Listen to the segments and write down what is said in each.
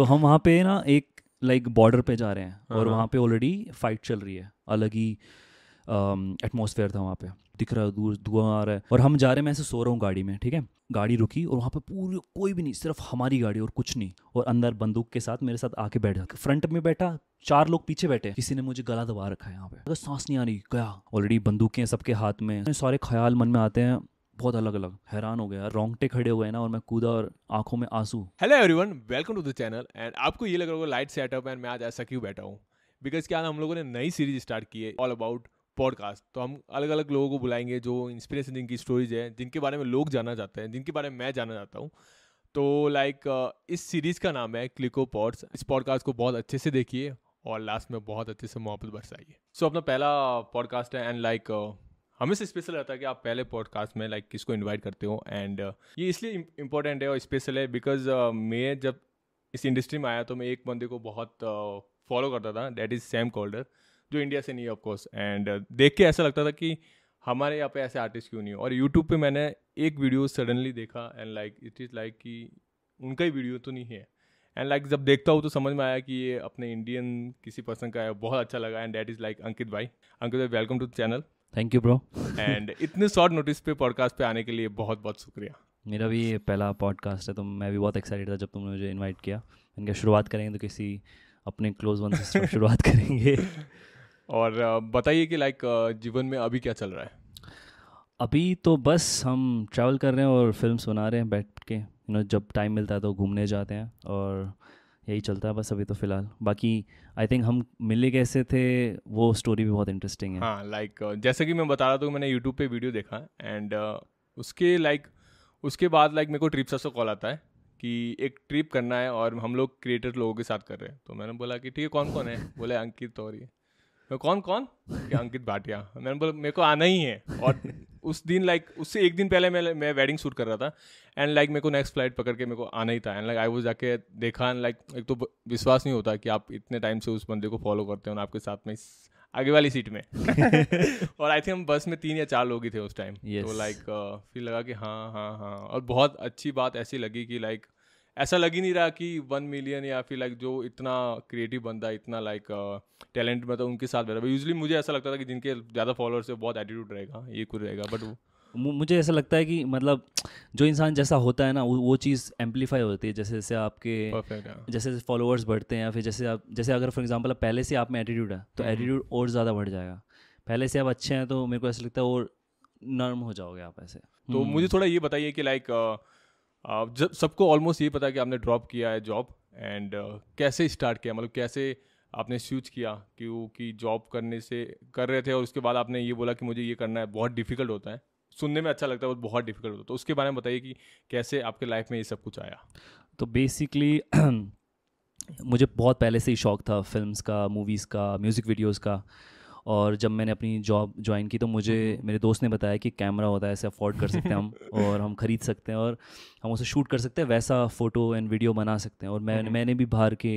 तो हम वहाँ पे ना एक लाइक like, बॉर्डर पे जा रहे हैं और हाँ, हाँ। वहाँ पे ऑलरेडी फाइट चल रही है अलग ही एटमोसफेयर um, था वहाँ पे दिख रहा है दूर धुआं आ रहा है और हम जा रहे हैं मैं ऐसे सो रहा हूँ गाड़ी में ठीक है गाड़ी रुकी और वहाँ पे पूरी कोई भी नहीं सिर्फ हमारी गाड़ी और कुछ नहीं और अंदर बंदूक के साथ मेरे साथ आके बैठ जाता फ्रंट में बैठा चार लोग पीछे बैठे किसी ने मुझे गला दबा रखा है यहाँ पे अगर सांस नहीं आ रही गया ऑलरेडी बंदूकें सबके हाथ में सारे ख्याल मन में आते हैं बहुत अलग अलग हैरान हो गया रोंगटे खड़े हुए ना और मैं कूदा और आंखों में आंसू hello everyone welcome to the channel and आपको ये लग रहा होगा लाइट सेटअप एंड मैं आज ऐसा क्यों बैठा हूँ बिकॉज क्या हम लोगों ने नई सीरीज स्टार्ट की है ऑल अबाउट पॉडकास्ट तो हम अलग अलग लोगों को बुलाएंगे जो इंस्पिरेशन जिनकी स्टोरीज है जिनके बारे में लोग जाना चाहते हैं जिनके बारे में मैं जाना चाहता हूँ तो लाइक इस सीरीज़ का नाम है क्लिको पॉड्स इस पॉडकास्ट को बहुत अच्छे से देखिए और लास्ट में बहुत अच्छे से मोहब्बत बरसाइए सो so, अपना पहला पॉडकास्ट है एंड लाइक like, हमेशा स्पेशल रहता है कि आप पहले पॉडकास्ट में लाइक like, किसको इनवाइट करते हो एंड uh, ये इसलिए इंपॉर्टेंट है और स्पेशल है बिकॉज uh, मैं जब इस इंडस्ट्री में आया तो मैं एक बंदे को बहुत फॉलो uh, करता था डैट इज़ सैम कॉल्डर जो इंडिया से नहीं है ऑफकोर्स एंड uh, देख के ऐसा लगता था कि हमारे यहाँ पे ऐसे आर्टिस्ट क्यों नहीं हो और यूट्यूब पे मैंने एक वीडियो सडनली देखा and like it is like कि उनका ही वीडियो तो नहीं है एंड लाइक like, जब देखता हूँ तो समझ में आया कि ये अपने इंडियन किसी पर्सन का है बहुत अच्छा लगा and that is like Ankit भाई अंकित भाई welcome to the channel thank you bro and इतने शॉर्ट नोटिस पे पॉडकास्ट पे आने के लिए बहुत बहुत शुक्रिया मेरा भी ये पहला पॉडकास्ट है तो मैं भी बहुत एक्साइटेड था जब तुमने मुझे इनवाइट किया इनका शुरुआत करेंगे तो किसी अपने क्लोज वन से शुरुआत करेंगे और बताइए कि लाइक जीवन में अभी क्या चल रहा है अभी तो बस हम ट्रैवल कर रहे हैं और फिल्म सुना रहे हैं बैठ के यू नो जब टाइम मिलता है तो घूमने जाते हैं और यही चलता है बस अभी तो फिलहाल बाकी आई थिंक हम मिले कैसे थे वो स्टोरी भी बहुत इंटरेस्टिंग है हाँ लाइक like, uh, जैसे कि मैं बता रहा था मैंने यूट्यूब पे वीडियो देखा एंड uh, उसके लाइक like, उसके बाद लाइक like, मेरे को ट्रिप से कॉल आता है कि एक ट्रिप करना है और हम लोग क्रिएटर लोगों के साथ कर रहे हैं तो मैंने बोला कि ठीक है कौन कौन है बोले अंकित और ये मैं कौन कौन कि अंकित भाटिया मैंने बोला मेरे को आना ही है और उस दिन लाइक like, उससे एक दिन पहले मैं मैं वेडिंग शूट कर रहा था एंड लाइक मेरे को नेक्स्ट फ्लाइट पकड़ के मेरे को आना ही था एंड लाइक आई वो जाके देखा एंड लाइक like, एक तो विश्वास नहीं होता कि आप इतने टाइम से उस बंदे को फॉलो करते हो आपके साथ में आगे वाली सीट में और आई थिंक हम बस में तीन या चार लोग ही थे उस टाइम yes. तो लाइक like, uh, फिर लगा कि हाँ हाँ हाँ और बहुत अच्छी बात ऐसी लगी कि लाइक like, ऐसा लग ही नहीं रहा कि वन मिलियन या फिर लाइक जो इतना क्रिएटिव बंदा इतना लाइक टैलेंट मतलब उनके साथ बैठा यूजली मुझे ऐसा लगता था कि जिनके ज़्यादा फॉलोअर्स है बहुत एटीट्यूड रहेगा ये कुछ रहेगा बट मुझे ऐसा लगता है कि मतलब जो इंसान जैसा होता है ना वो चीज़ एम्पलीफाई होती है जैसे जैसे आपके जैसे जैसे फॉलोअर्स बढ़ते हैं या फिर जैसे आप जैसे अगर फॉर एग्जांपल आप पहले से आप में एटीट्यूड है तो एटीट्यूड हम्म, हम्म। और ज़्यादा बढ़ जाएगा पहले से आप अच्छे हैं तो मेरे को ऐसा लगता है और नर्म हो जाओगे आप ऐसे तो हम्म। मुझे थोड़ा ये बताइए कि लाइक uh, Uh, जब सबको ऑलमोस्ट ये पता है कि आपने ड्रॉप किया है जॉब एंड uh, कैसे स्टार्ट किया मतलब कैसे आपने स्विच किया कि वो कि जॉब करने से कर रहे थे और उसके बाद आपने ये बोला कि मुझे ये करना है बहुत डिफ़िकल्ट होता है सुनने में अच्छा लगता है बहुत डिफ़िकल्ट होता है तो उसके बारे में बताइए कि कैसे आपके लाइफ में ये सब कुछ आया तो बेसिकली मुझे बहुत पहले से ही शौक था फिल्म्स का मूवीज़ का म्यूज़िक वीडियोज़ का और जब मैंने अपनी जॉब ज्वाइन की तो मुझे हम्म। मेरे दोस्त ने बताया कि कैमरा होता है ऐसे अफोर्ड कर सकते हैं हम और हम ख़रीद सकते हैं और हम उसे शूट कर सकते हैं वैसा फ़ोटो एंड वीडियो बना सकते हैं और मैं हम्म। मैंने भी बाहर के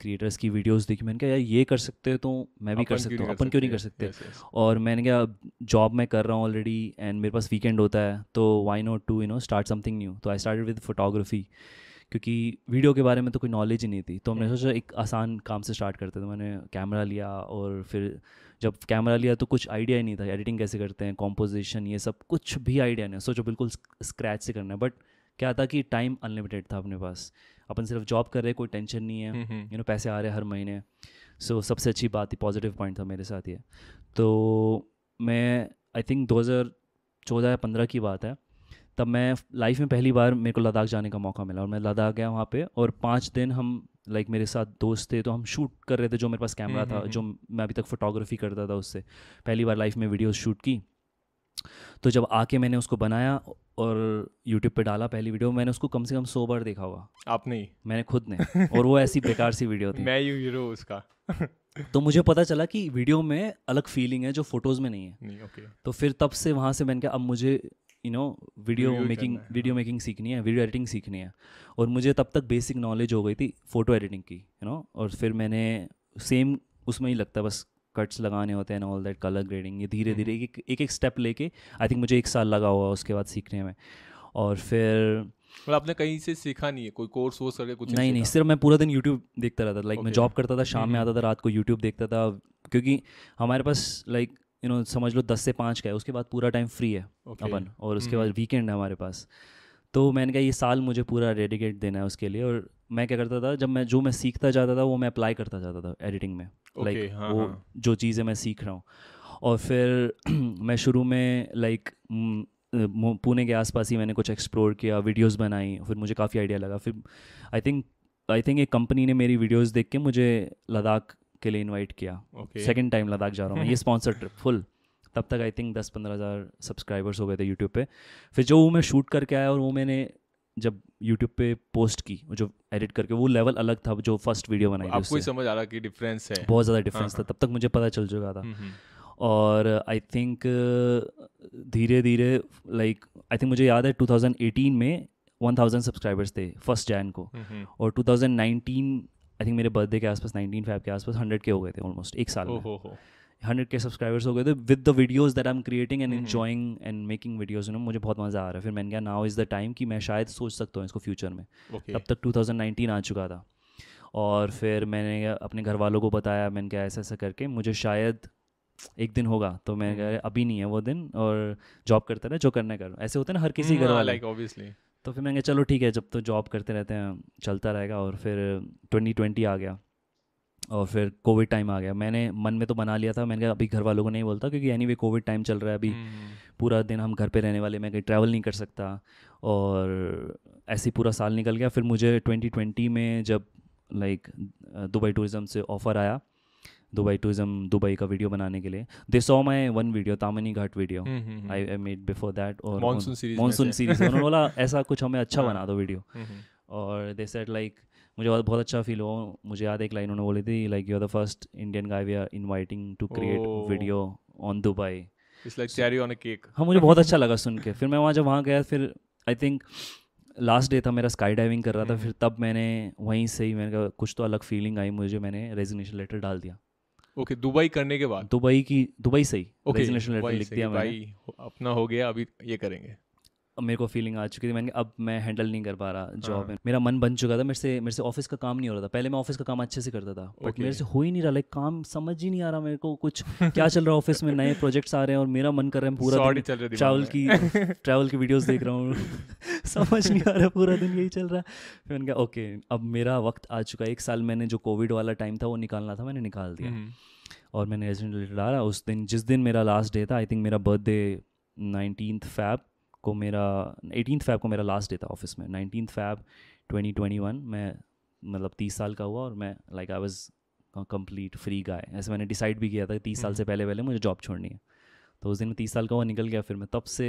क्रिएटर्स की वीडियोज़ देखी मैंने कहा यार ये कर सकते हैं तो मैं भी कर सकता हूँ अपन क्यों नहीं कर सकते और मैंने कहा जॉब मैं कर रहा हूँ ऑलरेडी एंड मेरे पास वीकेंड होता है तो why not to you know start something new तो आई स्टार्ट विद फोटोग्राफी क्योंकि वीडियो के बारे में तो कोई नॉलेज ही नहीं थी तो हमने सोचा एक आसान काम से स्टार्ट करते थे तो मैंने कैमरा लिया और फिर जब कैमरा लिया तो कुछ आइडिया ही नहीं था एडिटिंग कैसे करते हैं कॉम्पोजिशन ये सब कुछ भी आइडिया नहीं सोचो बिल्कुल स्क्रैच से करना है बट क्या था कि टाइम अनलिमिटेड था अपने पास अपन सिर्फ जॉब कर रहे कोई टेंशन नहीं है यू हम्म, नो हम्म। पैसे आ रहे हर महीने सो so, सबसे अच्छी बात थी पॉजिटिव पॉइंट था मेरे साथ ये तो मैं आई थिंक 2014 या 15 की बात है तब मैं लाइफ में पहली बार मेरे को लद्दाख जाने का मौका मिला और मैं लद्दाख गया वहाँ पे और पाँच दिन हम लाइक like, मेरे साथ दोस्त थे तो हम शूट कर रहे थे जो मेरे पास कैमरा हम्म, था हम्म, जो हम्म। मैं अभी तक फोटोग्राफी करता था उससे पहली बार लाइफ में वीडियोस शूट की तो जब आके मैंने उसको बनाया और यूट्यूब पे डाला पहली वीडियो मैंने उसको कम से कम सौ बार देखा होगा आप नहीं मैंने खुद ने और वो ऐसी बेकार सी वीडियो थी मैं यू हीरो उसका तो मुझे पता चला कि वीडियो में अलग फीलिंग है जो फोटोज़ में नहीं है नहीं, ओके। तो फिर तब से वहां से मैंने कहा अब मुझे you know video making video making सीखनी है वीडियो एडिटिंग सीखनी है और मुझे तब तक बेसिक नॉलेज हो गई थी फ़ोटो एडिटिंग की यू you नो know? और फिर मैंने सेम उसमें ही लगता बस कट्स लगाने होते हैं ऑल दैट कलर ग्रेडिंग ये धीरे धीरे हम्म। एक एक, एक स्टेप लेके आई थिंक मुझे एक साल लगा हुआ उसके बाद सीखने में और फिर मतलब आपने कहीं से सीखा नहीं है कोई कोर्स वोर्स करके कुछ नहीं नहीं, सिर्फ मैं पूरा दिन यूट्यूब देखता रहता था लाइक मैं जॉब करता था शाम में हम्म। आता था रात को यूट्यूब देखता था क्योंकि हमारे पास लाइक यू नो समझ लो दस से पाँच का है उसके बाद पूरा टाइम फ्री है okay. अपन और उसके हम्म। बाद वीकेंड है हमारे पास तो मैंने कहा ये साल मुझे पूरा डेडिकेट देना है उसके लिए और मैं क्या करता था जब मैं जो मैं सीखता जाता था वो मैं अप्लाई करता जाता था एडिटिंग में लाइक okay, like, हाँ, वो हाँ. जो चीज़ें मैं सीख रहा हूँ और फिर मैं शुरू में लाइक like, पुणे के आसपास ही मैंने कुछ एक्सप्लोर किया वीडियोस बनाई फिर मुझे काफ़ी आइडिया लगा फिर आई थिंक आई थिंक एक कंपनी ने मेरी वीडियोस देख के मुझे लद्दाख के लिए इनवाइट किया सेकेंड टाइम लद्दाख जा रहा हूँ ये स्पॉन्सर ट्रिप फुल तब तक आई थिंक दस पंद्रह हज़ार सब्सक्राइबर्स हो गए थे यूट्यूब पे फिर जो वो मैं शूट करके आया और वो मैंने जब यूट्यूब पे पोस्ट की जो एडिट करके वो लेवल अलग था जो फर्स्ट वीडियो बनाई आपको ही समझ आ रहा कि डिफरेंस है बहुत ज़्यादा डिफरेंस हाँ। था तब तक मुझे पता चल चुका था और आई थिंक धीरे धीरे लाइक आई थिंक मुझे याद है 2018 में 1000 सब्सक्राइबर्स थे फर्स्ट जैन को और 2019 आई थिंक मेरे बर्थडे के आसपास नाइनटीन फाइव के आसपास हंड्रेड के हो गए थे ऑलमोस्ट एक साल oh, में हंड्रेड के सब्सक्राइबर्स हो गए थे with the videos that I am creating and enjoying and making videos you मुझे बहुत मज़ा आ रहा है फिर मैंने कहा नाउ इज़ द टाइम कि मैं शायद सोच सकता हूँ इसको फ्यूचर में okay. तब तक नाइनटीन आ चुका था और फिर मैंने अपने घर वालों को बताया मैंने कहा ऐसा ऐसा करके मुझे शायद एक दिन होगा तो मैं कह हम्म। अभी नहीं है वो दिन और जॉब करता रहा जो करना कर ऐसे होता है ना हर किसी घर वाला लाइक ऑब्वियसली तो फिर मैंने चलो ठीक है जब तो जॉब करते रहते हैं चलता रहेगा और फिर 2020 आ गया और फिर कोविड टाइम आ गया मैंने मन में तो बना लिया था मैंने कहा अभी घर वालों को नहीं बोलता क्योंकि एनी वे कोविड टाइम चल रहा है अभी हम्म, हम्म। पूरा दिन हम घर पे रहने वाले मैं कहीं ट्रैवल नहीं कर सकता और ऐसे ही पूरा साल निकल गया फिर मुझे 2020 में जब लाइक दुबई टूरिज़म से ऑफ़र आया दुबई टूरिज्म दुबई का वीडियो बनाने के लिए दे so my one video Tamhini Ghat video I I made before that और मानसून सीरीज उन्होंने बोला ऐसा कुछ हमें अच्छा हाँ। बना दो वीडियो हम्म, हम्म। और दे सेट लाइक मुझे बहुत बहुत अच्छा फील हुआ मुझे याद एक लाइन उन्होंने बोली थी like you are the first Indian guy we are inviting to create video on Dubai it's like cherry on a cake हाँ मुझे बहुत अच्छा लगा सुन के फिर मैं वहाँ जब वहाँ गया फिर आई थिंक लास्ट डे था मेरा स्काई डाइविंग कर रहा था हम्म। फिर तब मैंने वहीं से ही मैंने कुछ तो अलग फीलिंग आई मुझे मैंने रेजिग्नेशन लेटर डाल दिया ओके दुबई करने के बाद दुबई की दुबई सही ओके okay, लिख दिया भाई अपना हो गया अभी ये करेंगे अब मेरे को फीलिंग आ चुकी थी मैंने अब मैं हैंडल नहीं कर पा रहा जॉब हाँ। में मेरा मन बन चुका था मेरे से मेरे से ऑफिस का काम नहीं हो रहा था पहले मैं ऑफिस का काम अच्छे से करता था बट okay. मेरे से हो ही नहीं रहा लाइक काम समझ ही नहीं आ रहा मेरे को कुछ क्या चल रहा है ऑफिस में नए प्रोजेक्ट्स आ रहे हैं और मेरा मन कर रहा है पूरा ट्रैवल की ट्रैवल की वीडियोज देख रहा हूँ समझ नहीं आ रहा पूरा दिन यही चल रहा है फिर मैंने कहा ओके अब मेरा वक्त आ चुका है एक साल मैंने जो कोविड वाला टाइम था वो निकालना था मैंने निकाल दिया हम्म। और मैंने रेजिडेंट लेटर डाला उस दिन जिस दिन मेरा लास्ट डे था आई थिंक मेरा बर्थडे नाइनटीन फैब को मेरा एटीन फैब को मेरा लास्ट डे था ऑफिस में nineteen Feb twenty twenty one मैं मतलब तीस साल का हुआ और मैं like I was complete free guy ऐसे मैंने डिसाइड भी किया था कि तीस साल हम्म। से पहले पहले मुझे जॉब छोड़नी है तो उस दिन तीस साल का हुआ निकल गया फिर मैं तब से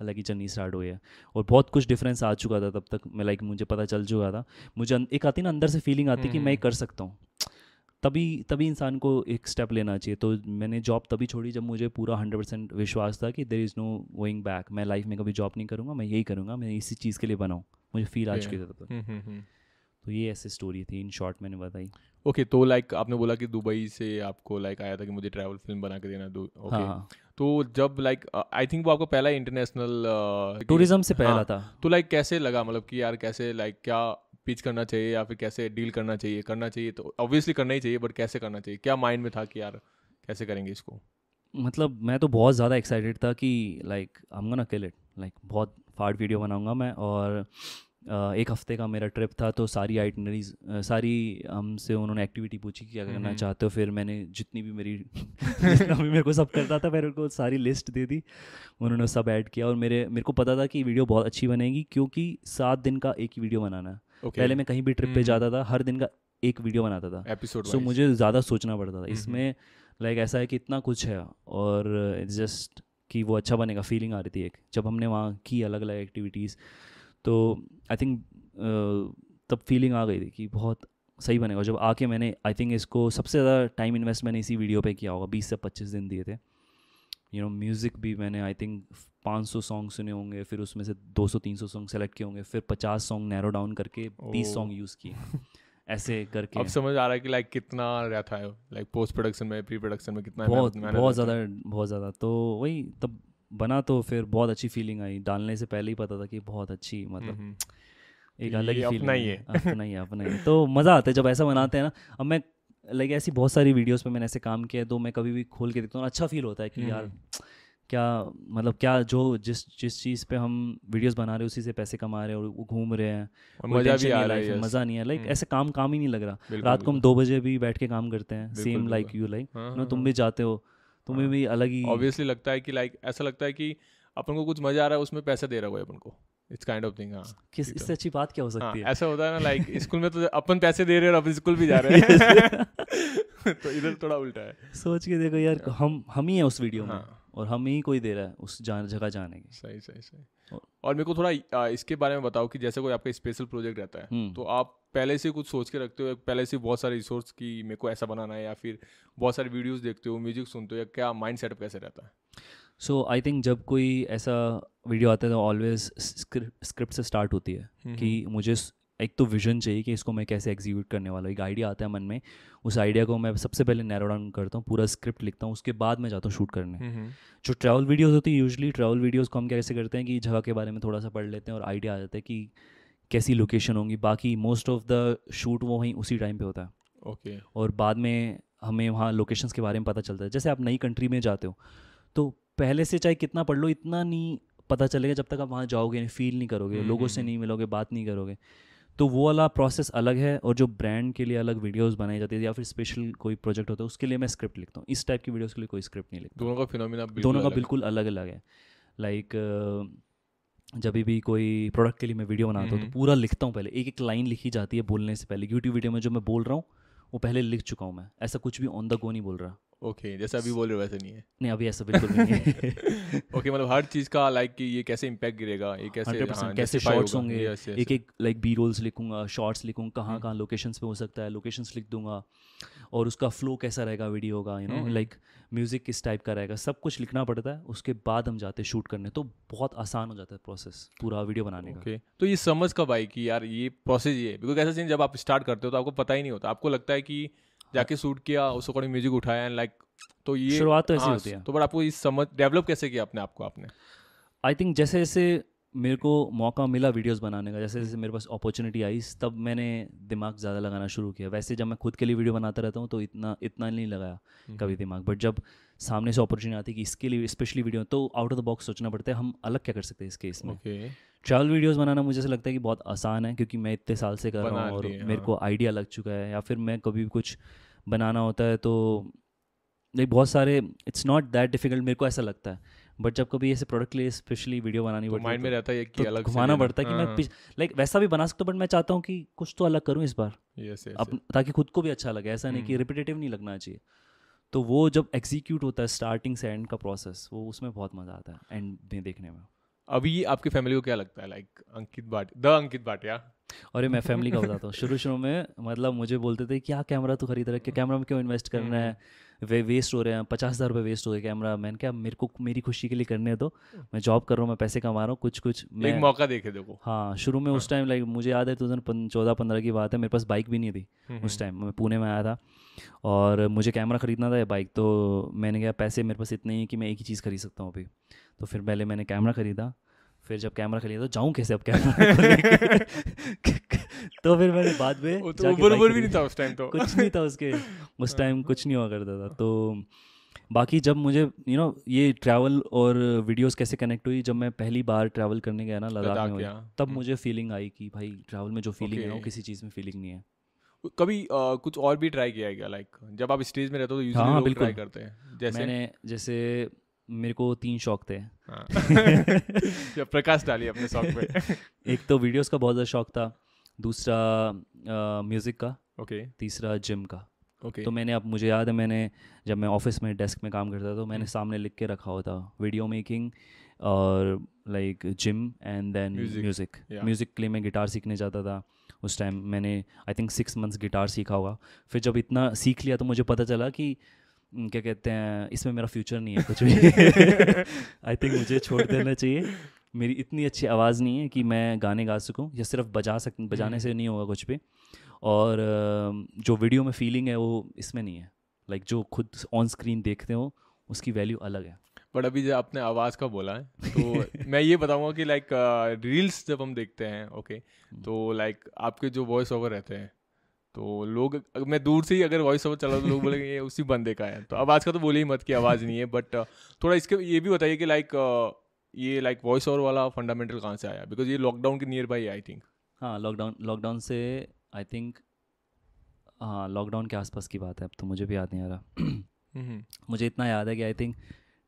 हालांकि जर्नी स्टार्ट हुई है और बहुत कुछ डिफरेंस आ चुका था तब तक मैं लाइक मुझे पता चल चुका था मुझे एक आती ना अंदर से फीलिंग आती कि हम्म, मैं हम्म। कर सकता हूँ तभी तभी इंसान को एक स्टेप लेना चाहिए तो मैंने जॉब तभी छोड़ी जब मुझे पूरा हंड्रेड परसेंट विश्वास था कि there is no going back मैं लाइफ में कभी जॉब नहीं करूँगा मैं यही करूँगा मैं इसी चीज़ के लिए बनाऊँ मुझे फील आ चुकी था हम्म, तो ये ऐसी स्टोरी थी इन शॉर्ट मैंने बताई ओके तो लाइक आपने बोला कि दुबई से आपको लाइक आया था कि मुझे ट्रैवल फिल्म बना के देना दो ओके हाँ, हाँ। तो जब लाइक आई थिंक वो आपका पहला इंटरनेशनल टूरिज्म uh, से पहला हाँ, था तो लाइक कैसे लगा मतलब कि यार कैसे लाइक क्या पिच करना चाहिए या फिर कैसे डील करना चाहिए करना चाहिए तो ऑब्वियसली करना ही चाहिए बट कैसे करना चाहिए क्या माइंड में था कि यार कैसे करेंगे इसको मतलब मैं तो बहुत ज़्यादा एक्साइटेड था कि लाइक आम गो ना किल इट लाइक बहुत फाट वीडियो बनाऊंगा मैं और एक हफ्ते का मेरा ट्रिप था तो सारी आइटनरीज सारी हमसे उन्होंने एक्टिविटी पूछी कि क्या हम्म, करना हम्म। चाहते हो फिर मैंने जितनी भी मेरी अभी मेरे को सब करता था मैंने उनको सारी लिस्ट दे दी उन्होंने सब ऐड किया और मेरे मेरे को पता था कि वीडियो बहुत अच्छी बनेगी क्योंकि सात दिन का एक ही वीडियो बनाना okay. पहले मैं कहीं भी ट्रिप पर हम्म। जाता था हर दिन का एक वीडियो बनाता था एपिसोड सो so, मुझे ज़्यादा सोचना पड़ता था इसमें लाइक ऐसा है कि इतना कुछ है और जस्ट कि वो अच्छा बनेगा फीलिंग आ रही थी एक जब हमने वहाँ की अलग अलग एक्टिविटीज़ तो आई थिंक uh, तब फीलिंग आ गई थी कि बहुत सही बनेगा जब आके मैंने आई थिंक इसको सबसे ज़्यादा टाइम इन्वेस्ट मैंने इसी वीडियो पे किया होगा 20 से 25 दिन दिए थे यू नो म्यूज़िक भी मैंने आई थिंक 500 सॉन्ग सुने होंगे फिर उसमें से 200-300 सॉन्ग सेलेक्ट किए होंगे फिर 50 सॉन्ग नैरो डाउन करके 20 सॉन्ग यूज़ किए ऐसे करके अब समझ आ रहा है कि लाइक कितना रहता है लाइक पोस्ट प्रोडक्शन में प्री प्रोडक्शन में कितना बहुत बहुत ज़्यादा बहुत ज़्यादा तो वही तब बना तो फिर बहुत अच्छी फीलिंग आई डालने से पहले ही पता था कि बहुत अच्छी मतलब हम्म, हम्म। एक अलग ही अपना ही है अपना ही अपना ही तो मज़ा आता है जब ऐसा बनाते हैं ना अब मैं लाइक ऐसी बहुत सारी वीडियोस पे मैंने ऐसे काम किया है तो मैं कभी भी खोल के देखता हूँ अच्छा फील होता है कि हम्म, यार क्या मतलब क्या जो जिस जिस चीज़ पे हम वीडियोस बना रहे हैं उसी से पैसे कमा रहे हैं और वो घूम रहे हैं मज़ा भी आ रहा है मज़ा नहीं है लाइक ऐसे काम काम ही नहीं लग रहा रात को हम दो बजे भी बैठ के काम करते हैं सेम लाइक यू लाइक ना हाँ, तुम हाँ। भी जाते हो तुम्हें हाँ। भी अलग ही ऑब्वियसली लगता है कि लाइक ऐसा लगता है कि अपन को कुछ मजा आ रहा है उसमें पैसा दे रहा हुआ है अपन को इट्स काइंड ऑफ थिंग हाँ किस इससे अच्छी बात क्या हो हाँ, सकती है ऐसा होता है ना लाइक स्कूल में तो अपन पैसे दे रहे हैं और अपन स्कूल भी जा रहे हैं तो इधर थोड़ा उल्टा है सोच के देखो यार हाँ। हम हम ही है उस वीडियो में और हम ही कोई दे रहा है उस जान जगह जाने की सही सही सही और मेरे को थोड़ा इसके बारे में बताओ कि जैसे कोई आपका स्पेशल प्रोजेक्ट रहता है हम्म। तो आप पहले से कुछ सोच के रखते हो पहले से बहुत सारे रिसोर्स की मेरे को ऐसा बनाना है या फिर बहुत सारे वीडियोस देखते हो म्यूजिक सुनते हो या क्या माइंड सेटअप कैसे रहता है सो आई थिंक जब कोई ऐसा वीडियो आता है तो ऑलवेज स्क्रिप्ट से स्टार्ट होती है हम्म, कि हम्म। मुझे एक तो विजन चाहिए कि इसको मैं कैसे एग्जीक्यूट करने वाला हूँ एक आइडिया आता है मन में उस आइडिया को मैं सबसे पहले नैरो डाउन करता हूँ पूरा स्क्रिप्ट लिखता हूँ उसके बाद मैं जाता हूँ शूट करने हम्म, हम्म। जो ट्रैवल वीडियोस होती है यूजली ट्रैवल वीडियोज़ को हम कैसे करते हैं कि जगह के बारे में थोड़ा सा पढ़ लेते हैं और आइडिया आ जाता है कि कैसी लोकेशन होंगी बाकी मोस्ट ऑफ द शूट वो वहीं उसी टाइम पर होता है ओके और बाद में हमें वहाँ लोकेशंस के बारे में पता चलता है जैसे आप नई कंट्री में जाते हो तो पहले से चाहे कितना पढ़ लो इतना नहीं पता चलेगा जब तक आप वहाँ जाओगे फील नहीं करोगे हम्म, लोगों से नहीं मिलोगे बात नहीं करोगे तो वो वाला प्रोसेस अलग है और जो ब्रांड के लिए अलग वीडियोस बनाई जाती है या फिर स्पेशल कोई प्रोजेक्ट होता है उसके लिए मैं स्क्रिप्ट लिखता हूँ इस टाइप की वीडियोस के लिए कोई स्क्रिप्ट नहीं लिखता दोनों का फिनोमिना दोनों का बिल्कुल अलग अलग है लाइक जब भी कोई प्रोडक्ट के लिए मैं वीडियो बनाता हूँ तो हम्म। पूरा लिखता हूँ पहले एक एक लाइन लिखी जाती है बोलने से पहले यूट्यूब वीडियो में जो मैं बोल रहा हूँ वो पहले लिख चुका हूँ मैं ऐसा कुछ भी ऑन द गो नहीं बोल रहा ओके okay, जैसे अभी बोल रहे हो वैसे नहीं है नहीं अभी ऐसा बिल्कुल नहीं है ओके okay, मतलब हर चीज का लाइक like, कि ये कैसे इम्पैक्ट गिरेगा ये कैसे हाँ, कैसे शॉर्ट्स होंगे एक एक लाइक बी रोल्स लिखूंगा शॉर्ट्स लिखूंगा कहाँ हम्म। कहाँ लोकेशंस पे हो सकता है लोकेशंस लिख दूंगा और उसका फ्लो कैसा रहेगा वीडियो का यू नो लाइक म्यूजिक किस टाइप का रहेगा सब कुछ लिखना पड़ता है उसके बाद हम जाते हैं शूट करने तो बहुत आसान हो जाता है प्रोसेस पूरा वीडियो बनाने okay. का तो ये समझ कब आई कि यार ये प्रोसेस ये बिकॉज ऐसा सीन जब आप स्टार्ट करते हो तो आपको पता ही नहीं होता आपको लगता है कि जाके सूट किया उस अकॉर्डिंग म्यूजिक उठाया एंड लाइक तो ये शुरुआत तो ऐसी हाँ, होती है तो बट आपको इस समझ डेवलप कैसे किया अपने आपको आपने आई थिंक जैसे जैसे मेरे को मौका मिला वीडियोस बनाने का जैसे जैसे मेरे पास अपॉर्चुनिटी आई तब मैंने दिमाग ज़्यादा लगाना शुरू किया वैसे जब मैं खुद के लिए वीडियो बनाता रहता हूँ तो इतना इतना नहीं लगाया हम्म। कभी दिमाग बट जब सामने से अपॉर्चुनिटी आती कि इसके लिए स्पेशली वीडियो तो आउट ऑफ द बॉक्स सोचना पड़ता है हम अलग क्या कर सकते हैं इस केस में okay. ट्रैवल वीडियोस बनाना मुझे ऐसा लगता है कि बहुत आसान है क्योंकि मैं इतने साल से कर रहा हूँ और मेरे हाँ। को आइडिया लग चुका है या फिर मैं कभी कुछ बनाना होता है तो लाइक बहुत सारे इट्स नॉट दैट डिफिकल्ट मेरे को ऐसा लगता है बट जब कभी ऐसे प्रोडक्ट के लिए स्पेशली वीडियो बनानी तो पड़ती माइंड में तो- रहता है तो कि तो अलग घुमाना पड़ता है कि मैं लाइक हाँ। वैसा भी बना सकता हूँ बट मैं चाहता हूँ कि कुछ तो अलग करूँ इस बार yes, yes, yes. ताकि खुद को भी अच्छा लगे ऐसा नहीं कि रिपीटेटिव हम्म। नहीं लगना चाहिए तो वो जब एग्जीक्यूट होता है स्टार्टिंग से एंड का प्रोसेस वो उसमें बहुत मज़ा आता है एंड देखने में अभी आपकी फैमिली को क्या लगता है लाइक अंकित बाट द अंकित भाटिया और ये मैं फैमिली का बताता हूँ शुरू शुरू में मतलब मुझे बोलते थे क्या कैमरा तू खरीद रखे कैमरा में क्यों इन्वेस्ट करना है हम्म। वे वेस्ट हो रहे हैं पचास हज़ार रुपये वेस्ट हो गए कैमरा मैंने क्या मेरे को मेरी खुशी के लिए करने दो मैं जॉब कर रहा हूँ मैं पैसे कमा रहा हूँ कुछ कुछ मैं एक मौका देखे देखो हाँ शुरू में हाँ। उस टाइम लाइक मुझे याद है टू थाउजेंड चौदह पंद्रह की बात है मेरे पास बाइक भी नहीं थी हम्म, उस टाइम हम्म। मैं पुणे में आया था और मुझे कैमरा खरीदना था बाइक तो मैंने क्या पैसे मेरे पास इतने ही कि मैं एक ही चीज़ खरीद सकता हूँ अभी तो फिर पहले मैंने कैमरा ख़रीदा फिर जब कैमरा खरीदा तो जाऊँ कैसे अब कैमरा तो फिर मैंने बाद में तो उबर उबर भी नहीं था उस टाइम तो कुछ नहीं था उसके उस टाइम हाँ। कुछ नहीं हुआ करता था तो बाकी जब मुझे यू you नो know, ये ट्रैवल और वीडियोस कैसे कनेक्ट हुई जब मैं पहली बार ट्रैवल करने गया ना लद्दाख में तब हम्म। मुझे फीलिंग आई कि भाई ट्रैवल में जो फीलिंग है वो किसी चीज़ में फीलिंग नहीं है कभी आ, कुछ और भी ट्राई किया गया लाइक जब आप स्टेज में रहते हो तो यूजुअली हाँ, लोग ट्राई करते हैं जैसे मैंने जैसे मेरे को तीन शौक थे हाँ। प्रकाश डाली अपने शौक पे एक तो वीडियोस का बहुत ज़्यादा शौक था दूसरा म्यूज़िक का ओके okay. तीसरा जिम का ओके okay. तो मैंने अब मुझे याद है मैंने जब मैं ऑफिस में डेस्क में काम करता था तो मैंने हम्म। सामने लिख के रखा हुआ था वीडियो मेकिंग और like gym and then music music के लिए मैं गिटार सीखने जाता था उस टाइम मैंने I think six months guitar सीखा होगा फिर जब इतना सीख लिया तो मुझे पता चला कि क्या कहते हैं इसमें मेरा फ्यूचर नहीं है कुछ भी आई थिंक मुझे छोड़ देना चाहिए मेरी इतनी अच्छी आवाज़ नहीं है कि मैं गाने गा सकूँ या सिर्फ बजा सक बजाने से हम्म। नहीं होगा कुछ भी और जो वीडियो में फीलिंग है वो इसमें नहीं है लाइक like, जो खुद ऑन स्क्रीन देखते हो उसकी वैल्यू अलग है बट अभी जब आपने आवाज़ का बोला है तो मैं ये बताऊंगा कि लाइक रील्स जब हम देखते हैं ओके okay, हम्म। तो लाइक आपके जो वॉइस ओवर रहते हैं तो लोग मैं दूर से ही अगर वॉइस ओवर चला तो लोग बोले ये उसी बंदे का है तो आवाज़ का तो बोले ही मत कि आवाज़ नहीं है बट uh, थोड़ा इसके ये भी बताइए कि लाइक uh, ये लाइक वॉइस ओवर वाला फंडामेंटल कहाँ से आया बिकॉज ये लॉकडाउन के नियर बाई आई थिंक हाँ लॉकडाउन लॉकडाउन से आई थिंक हाँ लॉकडाउन के आसपास की बात है अब तो मुझे भी याद नहीं आ रहा हम्म। मुझे इतना याद है कि आई थिंक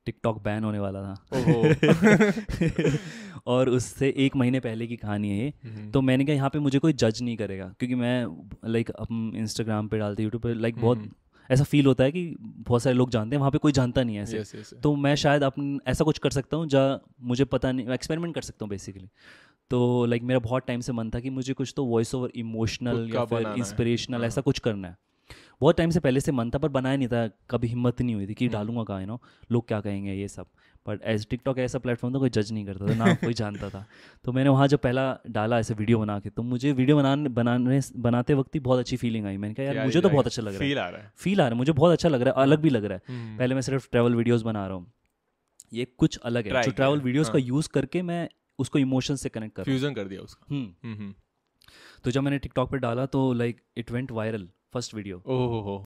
टिकटॉक बैन होने वाला था और उससे एक महीने पहले की कहानी है ये हम्म। तो मैंने कहा यहाँ पे मुझे कोई जज नहीं करेगा क्योंकि मैं लाइक हम इंस्टाग्राम पे डालते यूट्यूब पे लाइक बहुत हम्म। ऐसा फील होता है कि बहुत सारे लोग जानते हैं वहाँ पे कोई जानता नहीं है ऐसे yes, yes, yes. तो मैं शायद अपन ऐसा कुछ कर सकता हूँ जहाँ मुझे पता नहीं एक्सपेरिमेंट कर सकता हूँ बेसिकली तो लाइक मेरा बहुत टाइम से मन था कि मुझे कुछ तो वॉइस ओवर इमोशनल या फिर इंस्पिरेशनल हाँ। ऐसा कुछ करना है बहुत टाइम से पहले से मन था पर बनाया नहीं था कभी हिम्मत नहीं हुई थी कि हम्म। डालूंगा कहाँ नो लोग क्या कहेंगे ये सब बट एज टिकटॉक ऐसा प्लेटफॉर्म था कोई जज नहीं करता था ना कोई जानता था तो मैंने वहाँ जब पहला डाला ऐसे वीडियो बना के तो मुझे वीडियो बनाने बनाने बनाते वक्त ही बहुत अच्छी फीलिंग आई मैंने कहा यार मुझे तो बहुत अच्छा लग रहा है फील आ रहा है फील आ रहा है मुझे बहुत अच्छा लग रहा है अलग भी लग रहा है हम्म। पहले मैं सिर्फ ट्रैवल वीडियोज़ बना रहा हूँ ये कुछ अलग है जो ट्रैवल वीडियोज़ का यूज़ हाँ। करके मैं उसको इमोशन से कनेक्ट कर फ्यूजन कर दिया उसका हम्म। तो जब मैंने टिकटॉक पर डाला तो like it went viral first video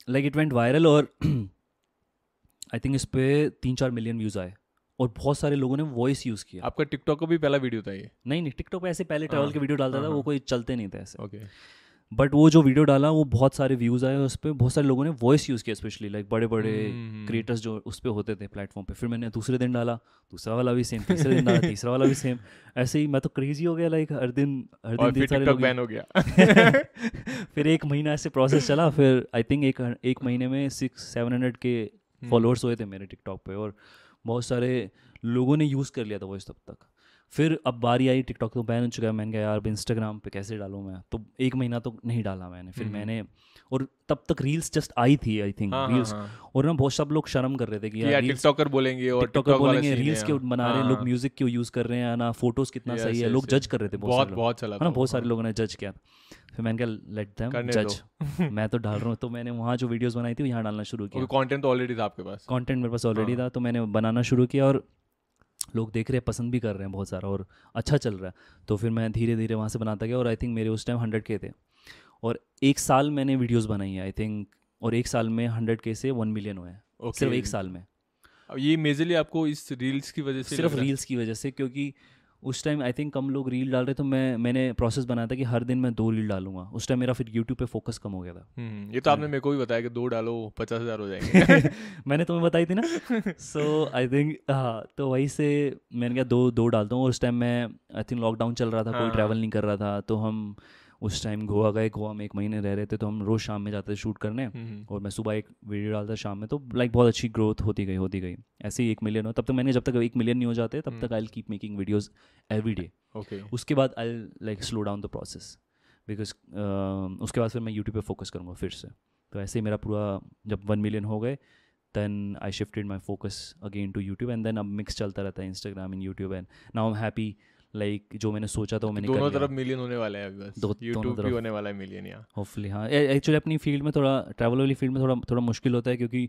like it went viral और आई थिंक इस पे तीन चार मिलियन व्यूज आए और बहुत सारे लोगों ने वॉइस यूज किया आपका टिकटॉक का भी पहला वीडियो था ये नहीं नहीं टिकटॉक पे ऐसे पहले ट्रैवल हाँ, के वीडियो डालता था हाँ, वो हाँ। कोई चलते नहीं थे ऐसे ओके बट वो जो वीडियो डाला वो बहुत सारे व्यूज़ आए उस पर बहुत सारे लोगों ने वॉइस यूज़ किया स्पेशली लाइक बड़े बड़े क्रिएटर्स जो उस पर होते थे प्लेटफॉर्म पर फिर मैंने दूसरे दिन डाला दूसरा वाला भी सेम तीसरे दिन डाला तीसरा वाला भी सेम ऐसे ही मैं तो क्रेजी हो गया लाइक हर दिन हर दिन बैन हो गया फिर एक महीना ऐसे प्रोसेस चला फिर आई थिंक एक एक महीने में सिक्स सेवन हंड्रेड के फॉलोअर्स हम्म। हुए थे मेरे टिकटॉक पे और बहुत सारे लोगों ने यूज़ कर लिया था वॉइस तब तक फिर अब बारी आई टिकटॉक तो बैन हो चुका है मैंने कहा यार अब इंस्टाग्राम पे कैसे डालूँ मैं तो एक महीना तो नहीं डाला मैंने फिर हम्म। मैंने और तब तक रील्स जस्ट आई थी आई थिंक रील्स और ना बहुत सब लोग शर्म कर रहे थे कि यार टिकटॉकर बोलेंगे और टिकटॉकर बोलेंगे रील्स क्यों हाँ। बना रहे हैं लोग म्यूजिक हाँ। क्यों यूज़ कर रहे हैं ना फोटोज कितना सही है लोग जज कर रहे थे बहुत बहुत है ना बहुत सारे हाँ। लोगों ने जज किया फिर मैंने कहा लेट देम जज मैं तो डाल रहा हूँ तो मैंने वहाँ जो वीडियोज बनाई थी यहाँ डालना शुरू किया कंटेंट ऑलरेडी तो था आपके पास कॉन्टेंट मेरे पास ऑलरेडी था तो मैंने बनाना शुरू किया और लोग देख रहे हैं पसंद भी कर रहे हैं बहुत सारा और अच्छा चल रहा है तो फिर मैं धीरे धीरे वहाँ से बनाता गया और आई थिंक मेरे उस टाइम हंड्रेड के थे और एक साल मैंने वीडियोज़ बनाई आई थिंक और एक साल में हंड्रेड के से वन मिलियन हुए हैं okay. सिर्फ एक साल में ये मेजरली आपको इस रील्स की वजह से सिर्फ रील्स की वजह से क्योंकि उस टाइम आई थिंक कम लोग रील डाल रहे थे तो मैं मैंने प्रोसेस बनाया था कि हर दिन मैं दो रील डालूंगा उस टाइम मेरा फिर यूट्यूब पे फोकस कम हो गया था हम्म, ये तो आपने मेरे को भी बताया कि दो डालो पचास हज़ार हो जाएंगे मैंने तुम्हें बताई थी ना सो आई थिंक हाँ तो वहीं से मैंने कहा दो दो डालता हूँ उस टाइम मैं आई थिंक लॉकडाउन चल रहा था कोई ट्रैवल हाँ। नहीं कर रहा था तो हम उस टाइम गोवा गए गोवा में एक महीने रह रहे थे तो हम रोज़ शाम में जाते थे शूट करने हम्म, हम्म। और मैं सुबह एक वीडियो डालता शाम में तो लाइक बहुत अच्छी ग्रोथ होती गई होती गई ऐसे ही एक मिलियन हो तब तक मैंने जब तक एक मिलियन नहीं हो जाते तब हम्म। तक I keep making videos every day उसके बाद I like slow down the process because उसके बाद फिर मैं यूट्यूब पर फोकस करूँगा फिर से तो ऐसे ही मेरा पूरा जब वन मिलियन हो गए then I shifted my focus again to YouTube and then अब मिक्स चलता रहता है इंस्टाग्राम इन YouTube and now am happy like जो मैंने सोचा था वो तो मैंने दोनों तरफ मिलियन होने वाला हैं बस दो, YouTube भी होने वाला है मिलियन यहाँ होपफुली हाँ एक्चुअली अपनी फील्ड में थोड़ा ट्रैवल वाली फील्ड में थोड़ा थोड़ा मुश्किल होता है क्योंकि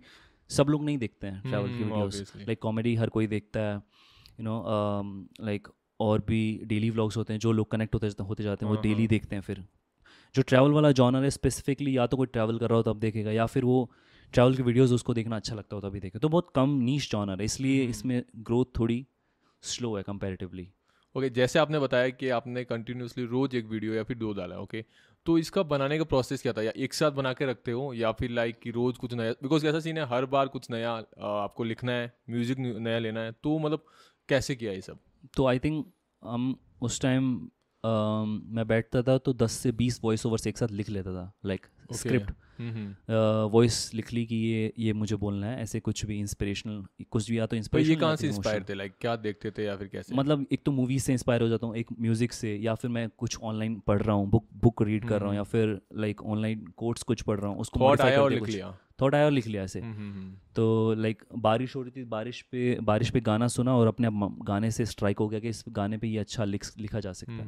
सब लोग नहीं देखते हैं ट्रैवल की वीडियोस लाइक कॉमेडी हर कोई देखता है यू नो लाइक और भी डेली व्लॉग्स होते हैं जो लोग कनेक्ट होते होते जाते हैं वो डेली हाँ, हाँ। देखते हैं फिर जो ट्रैवल वाला जॉनर है स्पेसिफिकली या तो कोई ट्रैवल कर रहा हो तब तो देखेगा या फिर वो ट्रैवल की वीडियोस उसको देखना अच्छा लगता हो तभी तो देखे तो बहुत कम नीच जॉनर है इसलिए hmm। इसमें ग्रोथ थोड़ी स्लो है कंपेरेटिवली ओके okay, जैसे आपने बताया कि आपने कंटिन्यूसली रोज़ एक वीडियो या फिर दो डाला ओके okay? तो इसका बनाने का प्रोसेस क्या था या एक साथ बना के रखते हो या फिर लाइक कि रोज़ कुछ नया बिकॉज कैसा सीन है हर बार कुछ नया आपको लिखना है म्यूज़िक नया लेना है तो मतलब कैसे किया ये सब तो आई थिंक हम उस टाइम मैं बैठता था तो दस से बीस वॉइस ओवर्स एक साथ लिख लेता था लाइक स्क्रिप्ट वॉइस लिख ली कि ये ये मुझे बोलना है ऐसे कुछ भी इंस्पिरेशनल कुछ भी या तो इंस्पिरेशन ये कहाँ से इंस्पायर थे लाइक क्या देखते थे या फिर कैसे मतलब एक तो मूवी से इंस्पायर हो जाता हूँ एक म्यूजिक से या फिर मैं कुछ ऑनलाइन पढ़ रहा हूँ बुक बुक रीड कर रहा हूँ हम्म। या फिर लाइक ऑनलाइन कोर्ट्स कुछ पढ़ रहा हूँ उसको लिख लिया थॉट आया और लिख लिया ऐसे हम्म, हम्म, हम्म। तो लाइक बारिश हो रही थी बारिश पे बारिश पे गाना सुना और अपने गाने से स्ट्राइक हो गया कि इस गाने पे ये अच्छा लिख लिखा जा सकता है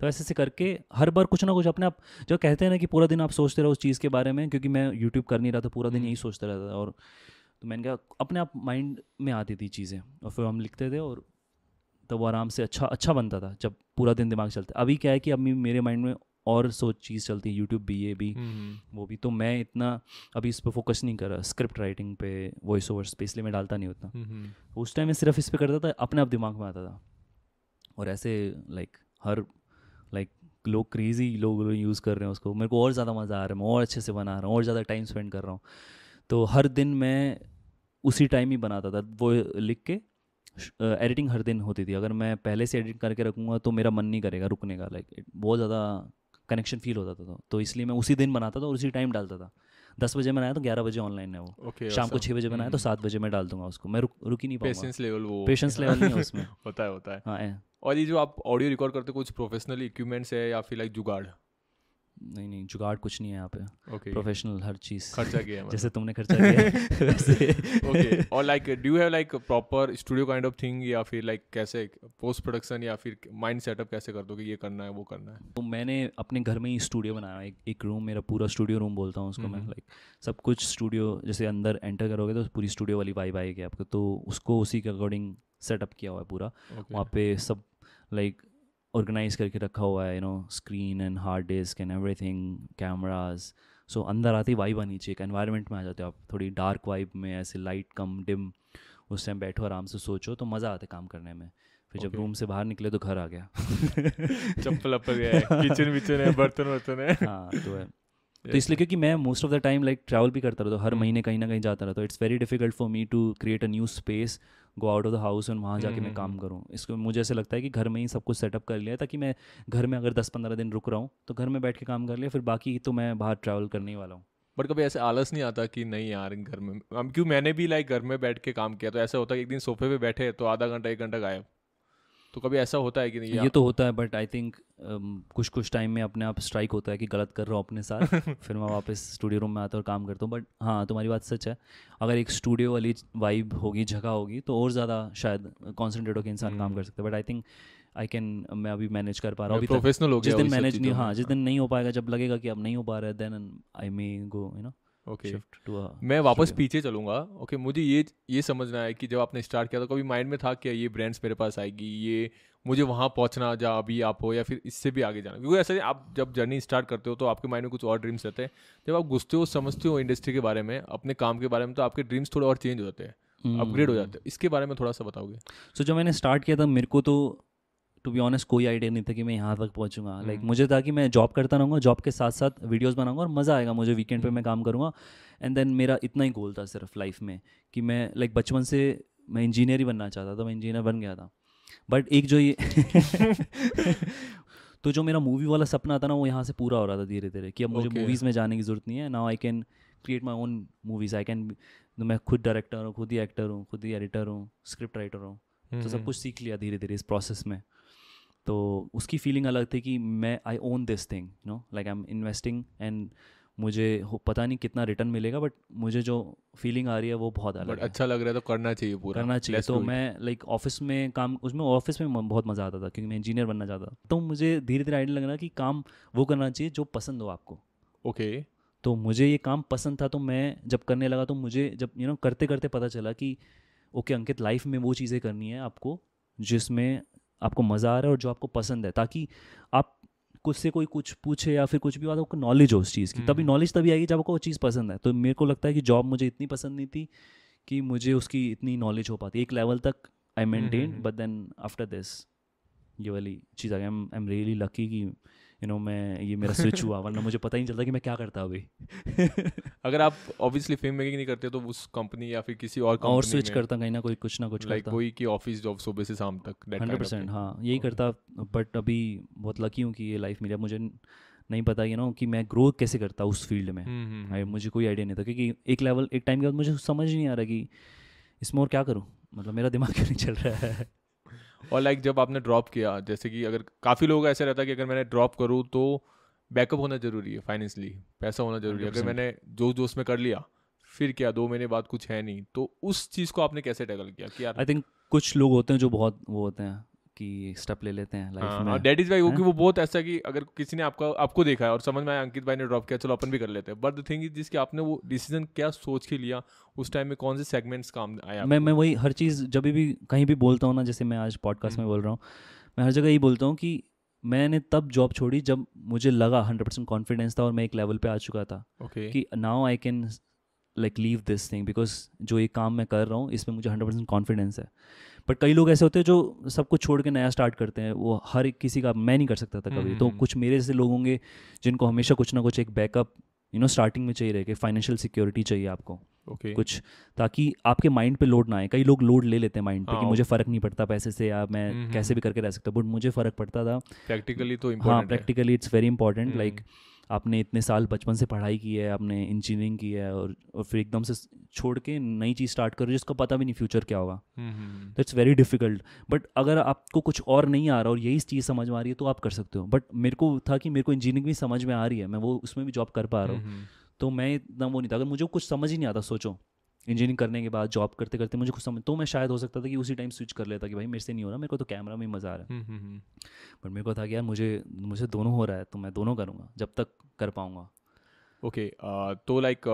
तो ऐसे ऐसे करके हर बार कुछ ना कुछ अपने आप जो कहते हैं ना कि पूरा दिन आप सोचते रहो उस चीज़ के बारे में क्योंकि मैं यूट्यूब कर नहीं रहा था पूरा दिन यही सोचता रहता था और तो मैंने कहा अपने आप माइंड में आती थी चीज़ें और फिर हम लिखते थे और तब तो वो आराम से अच्छा अच्छा बनता था जब पूरा दिन दिमाग चलता अभी क्या है कि अभी मेरे माइंड में और सोच चीज़ चलती है यूट्यूब बी ए भी हम्म, हम्म। वो भी तो मैं इतना अभी इस पर फोकस नहीं कर रहा स्क्रिप्ट राइटिंग पे वॉइस ओवर पे इसलिए मैं डालता नहीं होता हम्म, उस टाइम मैं सिर्फ इस पर करता था अपने आप दिमाग में आता था और ऐसे लाइक हर लाइक लोग क्रेजी लोग यूज़ कर रहे हैं उसको मेरे को और ज़्यादा मज़ा आ रहा है मैं और अच्छे से बना रहा हूँ और ज़्यादा टाइम स्पेंड कर रहा हूँ तो हर दिन मैं उसी टाइम ही बनाता था वो लिख के एडिटिंग हर दिन होती थी अगर मैं पहले से एडिट करके रखूँगा तो मेरा मन नहीं करेगा रुकने का लाइक बहुत ज़्यादा कनेक्शन फील होता था तो।, तो इसलिए मैं उसी दिन बनाता था और उसी टाइम डालता था दस बजे बनाया तो ग्यारह बजे ऑनलाइन है वो okay, शाम को अच्छा। छह बजे बनाया तो हम्म। सात बजे मैं डाल दूंगा उसको मैं रुक रुकी नहीं पेशेंस लेवल वो पेशेंस लेवल नहीं है उसमें होता है होता है हाँ और ये जो आप ऑडियो रिकॉर्ड करते हो कुछ प्रोफेशनल इक्विपमेंट्स है या फिर लाइक जुगाड़ नहीं नहीं जुगाड़ कुछ नहीं है यहाँ पे okay. प्रोफेशनल हर चीज खर्चा किया है मतलब। जैसे तुमने खर्चा किया वैसे ओके और like do have like proper studio kind of thing या फिर लाइक like, कैसे पोस्ट प्रोडक्शन या फिर माइंड सेटअप कैसे कर दो कि ये करना है वो करना है तो मैंने अपने घर में ही स्टूडियो बनाया एक एक रूम मेरा पूरा स्टूडियो रूम बोलता हूँ उसको मैं लाइक हम्म। like, सब कुछ स्टूडियो जैसे अंदर एंटर करोगे तो पूरी स्टूडियो वाली वाई वाई आपको तो उसको उसी के अकॉर्डिंग सेटअप किया हुआ है पूरा वहाँ पे सब लाइक ऑर्गेनाइज करके रखा हुआ है you know screen and hard disk and thing cameras so अंदर आते ही वाइब आनी चाहिए एक एनवायरमेंट में आ जाते हो आप थोड़ी डार्क वाइब में ऐसे लाइट कम डिम उस टाइम बैठो आराम से सोचो तो मज़ा आता है काम करने में फिर okay. जब रूम से बाहर निकले तो घर आ गया चप्पल अप्पल गया किचन विचन है बर्तन वर्तन है हाँ तो है तो इसलिए क्योंकि मैं most of the time like travel भी करता रहता हूँ हर hmm. महीने कहीं ना कहीं जाता रहता हूँ it's very difficult for me to create a new space go out of the house and वहाँ जाके मैं हम्म, काम हम्म, करूँ इसको मुझे ऐसे लगता है कि घर में ही सब कुछ सेटअप कर लिया ताकि मैं घर में अगर दस पंद्रह दिन रुक रहा हूँ तो घर में बैठ के काम कर लिया फिर बाकी तो मैं बाहर ट्रैवल करने वाला हूँ बट कभी ऐसे आलस नहीं आता कि नहीं यार घर में क्यों मैंने भी लाइक घर में बैठ के काम किया तो ऐसा होता है एक दिन सोफे पे बैठे तो आधा घंटा एक घंटा गायब तो कभी ऐसा होता है कि नहीं ये तो होता है बट आई थिंक कुछ कुछ टाइम में अपने आप स्ट्राइक होता है कि गलत कर रहा हूँ अपने साथ फिर मैं वापस स्टूडियो रूम में आता हूँ और काम करता हूँ बट हाँ तुम्हारी बात सच है अगर एक स्टूडियो वाली वाइब होगी जगह होगी तो और ज़्यादा शायद कॉन्सेंट्रेट होकर इंसान काम हम्म। कर सकता है but I think I can मैं अभी मैनेज कर पा रहा हूँ प्रोफेशनल हो जिस दिन मैनेज नहीं हाँ जिस दिन नहीं हो पाएगा जब लगेगा कि अब नहीं हो पा रहा है then I may go you know okay okay. मैं वापस पीछे चलूंगा ओके okay, मुझे ये ये समझना है कि जब आपने स्टार्ट किया तो कभी माइंड में था कि ये ब्रांड्स मेरे पास आएगी ये मुझे वहाँ पहुँचना जहाँ अभी आप हो या फिर इससे भी आगे जाना क्योंकि ऐसा आप जब जर्नी स्टार्ट करते हो तो आपके माइंड में कुछ और ड्रीम्स रहते हैं जब आप घुसते हो समझते हो इंडस्ट्री के बारे में अपने काम के बारे में तो आपके ड्रीम्स थोड़े और चेंज हो जाते हैं अपग्रेड हो hmm. जाते हैं इसके बारे में थोड़ा सा बताओगे सो जब मैंने स्टार्ट किया था मेरे को तो टू बी ऑनेस्ट कोई आइडिया नहीं था कि मैं यहाँ तक पहुँचूंगा लाइक हम्म। like, मुझे था कि मैं जॉब करता रहूँगा जॉब के साथ साथ वीडियोज बनाऊँगा और मज़ा आएगा मुझे वीकेंड पे हम्म। मैं काम करूँगा एंड देन मेरा इतना ही गोल था सिर्फ लाइफ में कि मैं लाइक like, बचपन से मैं इंजीनियर ही बनना चाहता था मैं इंजीनियर बन गया था बट एक जो ये तो जो मेरा मूवी वाला सपना था ना वो यहाँ से पूरा हो रहा था धीरे धीरे कि अब मुझे okay. मूवीज़ में जाने की ज़रूरत नहीं है now I can create my own movies I can मैं खुद डायरेक्टर हूँ खुद ही एक्टर हूँ खुद ही एडिटर हूँ स्क्रिप्ट राइटर हूँ तो सब हम्म। कुछ सीख लिया धीरे धीरे इस प्रोसेस में तो उसकी फीलिंग अलग थी कि मैं I own this thing you know like I am investing and मुझे पता नहीं कितना रिटर्न मिलेगा बट मुझे जो फीलिंग आ रही है वो बहुत अलग अच्छा लग रहा है तो करना चाहिए पूरा करना चाहिए तो मैं लाइक like, ऑफिस में काम उसमें ऑफिस में बहुत मज़ा आता था क्योंकि मैं इंजीनियर बनना चाहता था तो मुझे धीरे धीरे आइडिया लग रहा कि काम वो करना चाहिए जो पसंद हो आपको ओके okay. तो मुझे ये काम पसंद था तो मैं जब करने लगा तो मुझे जब यू you नो know, करते करते पता चला कि ओके okay, अंकित लाइफ में वो चीज़ें करनी है आपको जिसमें आपको मज़ा आ रहा है और जो आपको पसंद है ताकि आप कुछ से कोई कुछ पूछे या फिर कुछ भी बात आपको नॉलेज हो उस चीज़ की तभी नॉलेज हम्म। तभी आएगी जब आपको वो चीज़ पसंद है तो मेरे को लगता है कि जॉब मुझे इतनी पसंद नहीं थी कि मुझे उसकी इतनी नॉलेज हो पाती एक लेवल तक I maintain but then after this ये वाली चीज़ I am I am really lucky कि यू नो मैं ये मेरा स्विच हुआ वरना मुझे पता ही नहीं चलता कि मैं क्या करता अभी अगर आप ऑब्वियसली फिल्म मेकिंग नहीं करते तो उस कंपनी या फिर किसी और और स्विच करता कहीं ना कोई कुछ ना कुछ करता कोई की ऑफिस जॉब सुबह से शाम तक हंड्रेड परसेंट हाँ यही करता बट अभी बहुत लकी हूँ कि ये लाइफ मेरी मुझे नहीं पता यू नो कि मैं ग्रो कैसे करता उस फील्ड में हम्म, हम्म, हम्म। मुझे कोई आइडिया नहीं था क्योंकि एक लेवल एक टाइम के बाद मुझे समझ नहीं आ रहा कि इसमें और क्या करूँ मतलब मेरा दिमाग क्यों नहीं चल रहा है और लाइक जब आपने ड्रॉप किया जैसे कि अगर काफ़ी लोग ऐसे रहता है कि अगर मैंने ड्रॉप करूँ तो बैकअप होना ज़रूरी है फाइनेंशली पैसा होना ज़रूरी है अगर मैंने जो जो उसमें कर लिया फिर क्या दो महीने बाद कुछ है नहीं तो उस चीज़ को आपने कैसे टैकल किया कि यार आई थिंक कुछ लोग होते हैं जो बहुत वो होते हैं की स्टेप ले लेते हैं लाइफ हाँ, में डेट इज वाई क्योंकि वो बहुत ऐसा कि अगर किसी ने आपका आपको देखा है और समझ में आया अंकित भाई ने ड्रॉप किया चलो अपन भी कर लेते हैं बट द थिंग इज जिसके आपने वो डिसीजन क्या सोच के लिया उस टाइम में कौन से सेगमेंट्स काम आया मैं मैं वही हर चीज़ जब भी कहीं भी बोलता हूँ ना जैसे मैं आज पॉडकास्ट हम्म। में बोल रहा हूँ मैं हर जगह यही बोलता हूँ कि मैंने तब जॉब छोड़ी जब मुझे लगा हंड्रेड परसेंट कॉन्फिडेंस था और मैं एक लेवल पे आ चुका था ओके कि now I can like leave this thing because जो ये काम मैं कर रहा हूँ इसमें मुझे हंड्रेड परसेंट कॉन्फिडेंस है बट कई लोग ऐसे होते हैं जो सब कुछ छोड़ के नया स्टार्ट करते हैं वो हर एक किसी का मैं नहीं कर सकता था कभी तो हम्म। कुछ मेरे जैसे लोग होंगे जिनको हमेशा कुछ ना कुछ एक बैकअप यू नो स्टार्टिंग में चाहिए कि फाइनेंशियल सिक्योरिटी चाहिए आपको okay. कुछ ताकि आपके माइंड पे लोड ना आए कई लोग लोड ले लेते हैं माइंड पे हाँ, कि मुझे फर्क नहीं पड़ता पैसे से या मैं हम्म, हम्म, कैसे भी करके रह सकता बट मुझे फर्क पड़ता था प्रैक्टिकली तो हाँ practically it's very important like आपने इतने साल बचपन से पढ़ाई की है आपने इंजीनियरिंग की है और और फिर एकदम से छोड़ के नई चीज़ स्टार्ट करो जिसका पता भी नहीं फ्यूचर क्या होगा इट्स वेरी डिफिकल्ट बट अगर आपको कुछ और नहीं आ रहा और यही चीज़ समझ में आ रही है तो आप कर सकते हो बट मेरे को था कि मेरे को इंजीनियरिंग भी समझ में आ रही है मैं वो उसमें भी जॉब कर पा रहा हूँ हम्म, हम्म। तो मैं इतना वो नहीं था अगर मुझे कुछ समझ ही नहीं आता सोचो इंजीनियरिंग करने के बाद जॉब करते करते मुझे कुछ समझ तो मैं शायद हो सकता था कि उसी टाइम स्विच कर लेता कि भाई मेरे से नहीं हो रहा मेरे को तो कैमरा में ही मज़ा आ रहा है बट हम्म, हम्म, हम्म। मेरे को था कि यार मुझे मुझे दोनों हो रहा है तो मैं दोनों करूँगा जब तक कर पाऊँगा ओके तो लाइक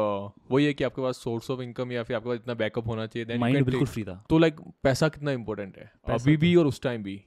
वही है कि आपके पास सोर्स ऑफ इनकम या फिर आपके पास इतना बैकअप होना चाहिए माइंड बिल्कुल फ्री था तो लाइक पैसा कितना इंपॉर्टेंट है अभी तो- भी और उस टाइम भी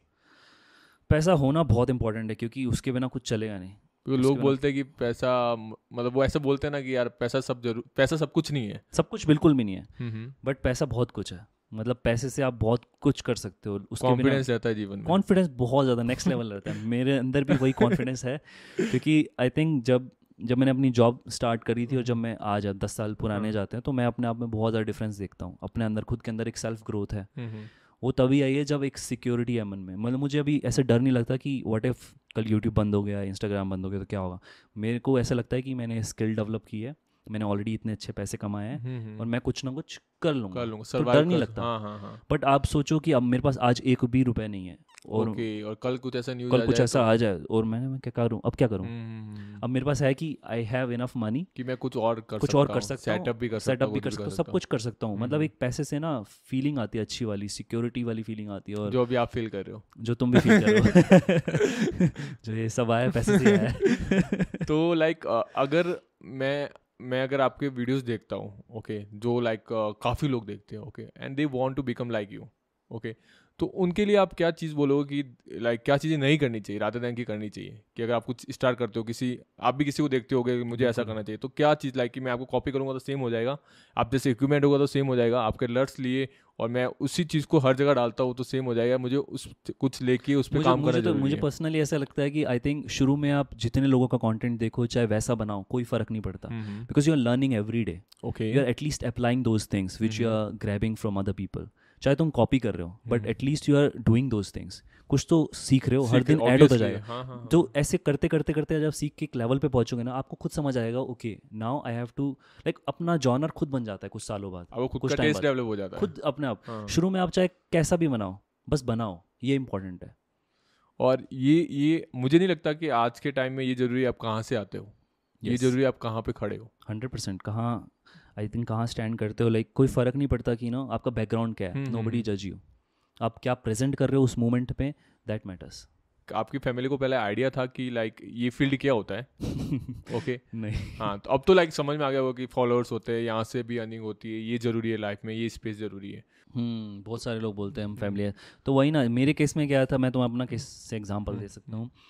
पैसा होना बहुत इंपॉर्टेंट है क्योंकि उसके बिना कुछ चलेगा नहीं क्योंकि लोग बोलते हैं कि पैसा मतलब वो ऐसा बोलते हैं ना कि यार पैसा सब जरूर पैसा सब कुछ नहीं है सब कुछ बिल्कुल भी नहीं है हम्म, हम्म। बट पैसा बहुत कुछ है मतलब पैसे से आप बहुत कुछ कर सकते हो उसके कॉन्फिडेंस रहता है जीवन में कॉन्फिडेंस बहुत ज़्यादा नेक्स्ट लेवल रहता है मेरे अंदर भी वही कॉन्फिडेंस है क्योंकि आई थिंक जब जब मैंने अपनी जॉब स्टार्ट करी थी और जब मैं आज दस साल पुराने हाँ। जाते हैं तो मैं अपने आप में बहुत ज़्यादा डिफरेंस देखता हूँ अपने अंदर खुद के अंदर एक सेल्फ ग्रोथ है हम्म, वो तभी आई है जब एक सिक्योरिटी है मन में मतलब मुझे अभी ऐसे डर नहीं लगता कि वट इफ़ कल यूट्यूब बंद हो गया इंस्टाग्राम बंद हो गया तो क्या होगा मेरे को ऐसा लगता है कि मैंने स्किल डेवलप की है तो मैंने ऑलरेडी इतने अच्छे पैसे कमाए हैं हम्म, हम्म। और मैं कुछ ना कुछ कर लूंगा कर लूंगा तो डर नहीं लगता हाँ, हाँ, हाँ. बट आप सोचो कि अब मेरे पास आज एक भी रुपए नहीं है और ओके, और कल कुछ ऐसा न्यूज कल कुछ ऐसा तो? आ जाए और मैंने मैं क्या करूँ अब क्या करूँ हम्म, अब मेरे पास है कि आई हैव इनफ मनी कि मैं कुछ और कर कुछ और कर सकता हूँ सेटअप भी कर सेटअप भी कर सकता हूँ सब कुछ कर सकता हूँ मतलब एक पैसे से ना फीलिंग आती है अच्छी वाली सिक्योरिटी वाली फीलिंग आती है और जो भी आप फील कर रहे हो जो तुम भी फील कर रहे हो जो ये सब आया पैसे से आया तो लाइक अगर मैं मैं अगर आपके वीडियोस देखता हूँ ओके okay, जो लाइक like, uh, काफ़ी लोग देखते हैं okay and they want to become like you okay तो उनके लिए आप क्या चीज़ बोलोगे कि लाइक क्या चीज़ें नहीं करनी चाहिए राधा दैन की करनी चाहिए कि अगर आप कुछ स्टार्ट करते हो किसी आप भी किसी को देखते हो कि मुझे ऐसा करना चाहिए तो क्या चीज़ लाइक कि मैं आपको कॉपी करूँगा तो सेम हो जाएगा आप जैसे इक्विपमेंट होगा तो सेम हो जाएगा आपके लर्ट्स लिए और मैं उसी चीज़ को हर जगह डालता हूँ तो सेम हो जाएगा मुझे उस कुछ लेके उस पर काम करना चाहिए मुझे पर्सनली तो ऐसा लगता है कि आई थिंक शुरू में आप जितने लोगों का कॉन्टेंट देखो चाहे वैसा बनाओ कोई फर्क नहीं पड़ता because you are learning every day okay you are at least applying those things which you are grabbing from other people चाहे तुम कॉपी कर रहे हो but at least you are doing those things कुछ तो सीख रहे हो हर दिन ऐड होता तो जाएगा हाँ, हाँ, तो ऐसे करते करते करते जब सीख के एक लेवल पे पहुंचोगे ना आपको खुद समझ आएगा okay now I have to like अपना जॉनर खुद बन जाता है कुछ सालों बाद खुद कुछ टेस्ट डेवलप हो जाता है खुद अपने आप हाँ। शुरू में आप चाहे कैसा भी बनाओ बस बनाओ ये इंपॉर्टेंट है और ये ये मुझे नहीं लगता कि आज के टाइम में ये जरूरी आप कहाँ से आते हो ये जरूरी आप कहाँ पे खड़े हो हंड्रेड परसेंट कहाँ आई थिंक कहाँ स्टैंड करते हो लाइक like, कोई फ़र्क नहीं पड़ता कि ना आपका बैकग्राउंड क्या है नो बडी जज यू आप क्या प्रेजेंट कर रहे हो उस मोमेंट पे दैट मैटर्स आपकी फैमिली को पहले आइडिया था कि लाइक ये फील्ड क्या होता है ओके okay? नहीं हाँ तो अब तो लाइक समझ में आ गया होगा कि फॉलोअर्स होते हैं यहाँ से भी अर्निंग होती है ये ज़रूरी है लाइफ में ये स्पेस ज़रूरी है हम्म बहुत सारे लोग बोलते हैं हम फैमिली हम्म। है तो वही ना मेरे केस में क्या था मैं तुम्हें अपना केस से एग्जाम्पल दे हम्म, सकता हूँ हम्म।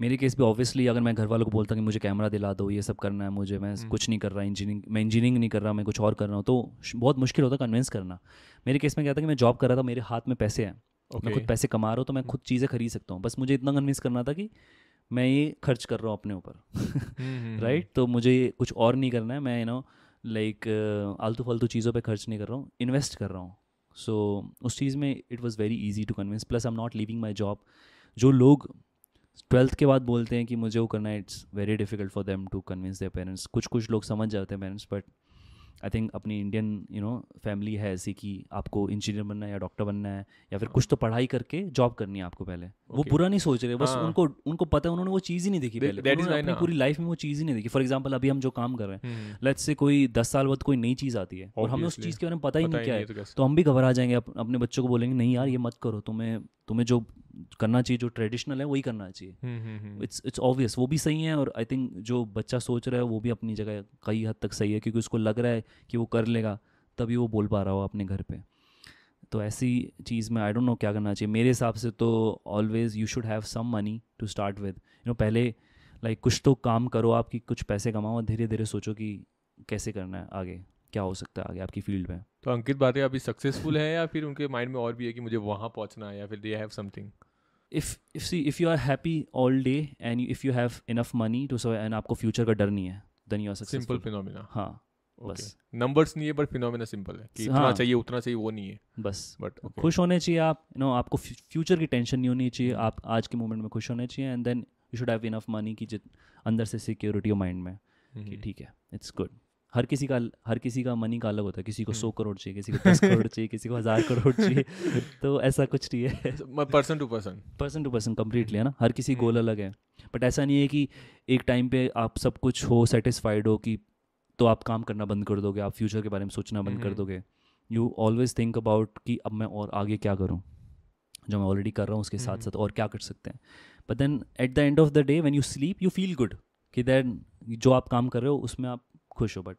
मेरे केस भी ऑब्वियसली अगर मैं घर वालों को बोलता कि मुझे कैमरा दिला दो ये सब करना है मुझे मैं हम्म। कुछ नहीं कर रहा इंजीनियरिंग मैं इंजीनियरिंग नहीं कर रहा मैं कुछ और कर रहा हूँ तो बहुत मुश्किल होता कन्विंस करना मेरे केस में क्या था कि मैं जॉब कर रहा था मेरे हाथ में पैसे हैं okay. मैं खुद पैसे कमा रहा हूँ तो मैं हम्म। खुद चीज़ें खरीद सकता हूँ बस मुझे इतना कन्विंस करना था कि मैं ये खर्च कर रहा हूँ अपने ऊपर राइट हम्म, तो मुझे कुछ और नहीं करना है मैं यू नो लाइक आलतू फालतू चीज़ों पर खर्च नहीं कर रहा हूँ इन्वेस्ट कर रहा हूँ सो उस चीज़ में it was very easy to convince plus I am not living my job जो लोग ट्वेल्थ के बाद बोलते हैं कि मुझे वो करना है it's very difficult for them to convince their parents कुछ कुछ लोग समझ जाते हैं पेरेंट्स बट आई थिंक अपनी इंडियन यू नो फैमिली है ऐसी कि आपको इंजीनियर बनना है या डॉक्टर बनना है या फिर कुछ तो पढ़ाई करके जॉब करनी है आपको पहले okay. वो पूरा नहीं सोच रहे बस हाँ. उनको उनको पता है उन्होंने वो चीज़ ही नहीं देखी पहले अपनी पूरी लाइफ में वो चीज़ ही नहीं देखी फॉर एग्जाम्पल अभी हम जो काम कर रहे हैं लेट्स हम्म। से कोई दस साल बाद कोई नई चीज़ आती है और हमें उस चीज़ के बारे में पता ही नहीं क्या है तो, तो हम भी घबरा जाएंगे अपने बच्चों को बोलेंगे नहीं यार ये मत करो तुम्हें तुम्हें जो करना चाहिए जो ट्रेडिशनल है वही करना चाहिए इट्स इट्स ऑब्वियस वो भी सही है और आई थिंक जो बच्चा सोच रहा है वो भी अपनी जगह कई हद तक सही है क्योंकि उसको लग रहा है कि वो कर लेगा तभी वो बोल पा रहा हो अपने घर पर तो ऐसी चीज़ में आई डोंट नो क्या करना चाहिए मेरे हिसाब से तो always you should have some money to start with you know पहले लाइक like, कुछ तो काम करो आपकी कुछ पैसे कमाओ और धीरे धीरे सोचो कि कैसे करना है आगे क्या हो सकता है आगे आपकी फील्ड में तो अंकित बातें अभी सक्सेसफुल है या फिर उनके माइंड में और भी है कि मुझे वहाँ पहुँचना है या फिर they have something if if see if you are happy all day and if you have enough money to so and आपको फ्यूचर का डर नहीं है then you are simple phenomena हाँ बस नंबर्स नहीं है बट फिनोमिना सिंपल है कि इतना हाँ। चाहिए उतना चाहिए वो नहीं है बस बट खुश होने चाहिए आप यू नो आपको फ्यूचर की टेंशन नहीं होनी चाहिए आप आज के मोमेंट में खुश होने चाहिए and then you should have enough money कि जित अंदर से सिक्योरिटी हो माइंड में कि हम्म। ठीक है इट्स गुड हर किसी का हर किसी का मनी का अलग होता है किसी को हम्म। सौ करोड़ चाहिए किसी को दस करोड़ चाहिए किसी को हज़ार करोड़ चाहिए तो ऐसा कुछ नहीं है person to person person to person completely है ना हर किसी गोल हम्म। अलग है बट ऐसा नहीं है कि एक टाइम पे आप सब कुछ हो सेटिस्फाइड हो कि तो आप काम करना बंद कर दोगे आप फ्यूचर के बारे में सोचना बंद कर हम्म। दोगे यू ऑलवेज थिंक अबाउट कि अब मैं और आगे क्या करूँ जो मैं ऑलरेडी कर रहा हूँ उसके साथ साथ और क्या कर सकते हैं but then at the end of the day when you sleep you feel good कि देन जो आप काम कर रहे हो उसमें आप खुश हो but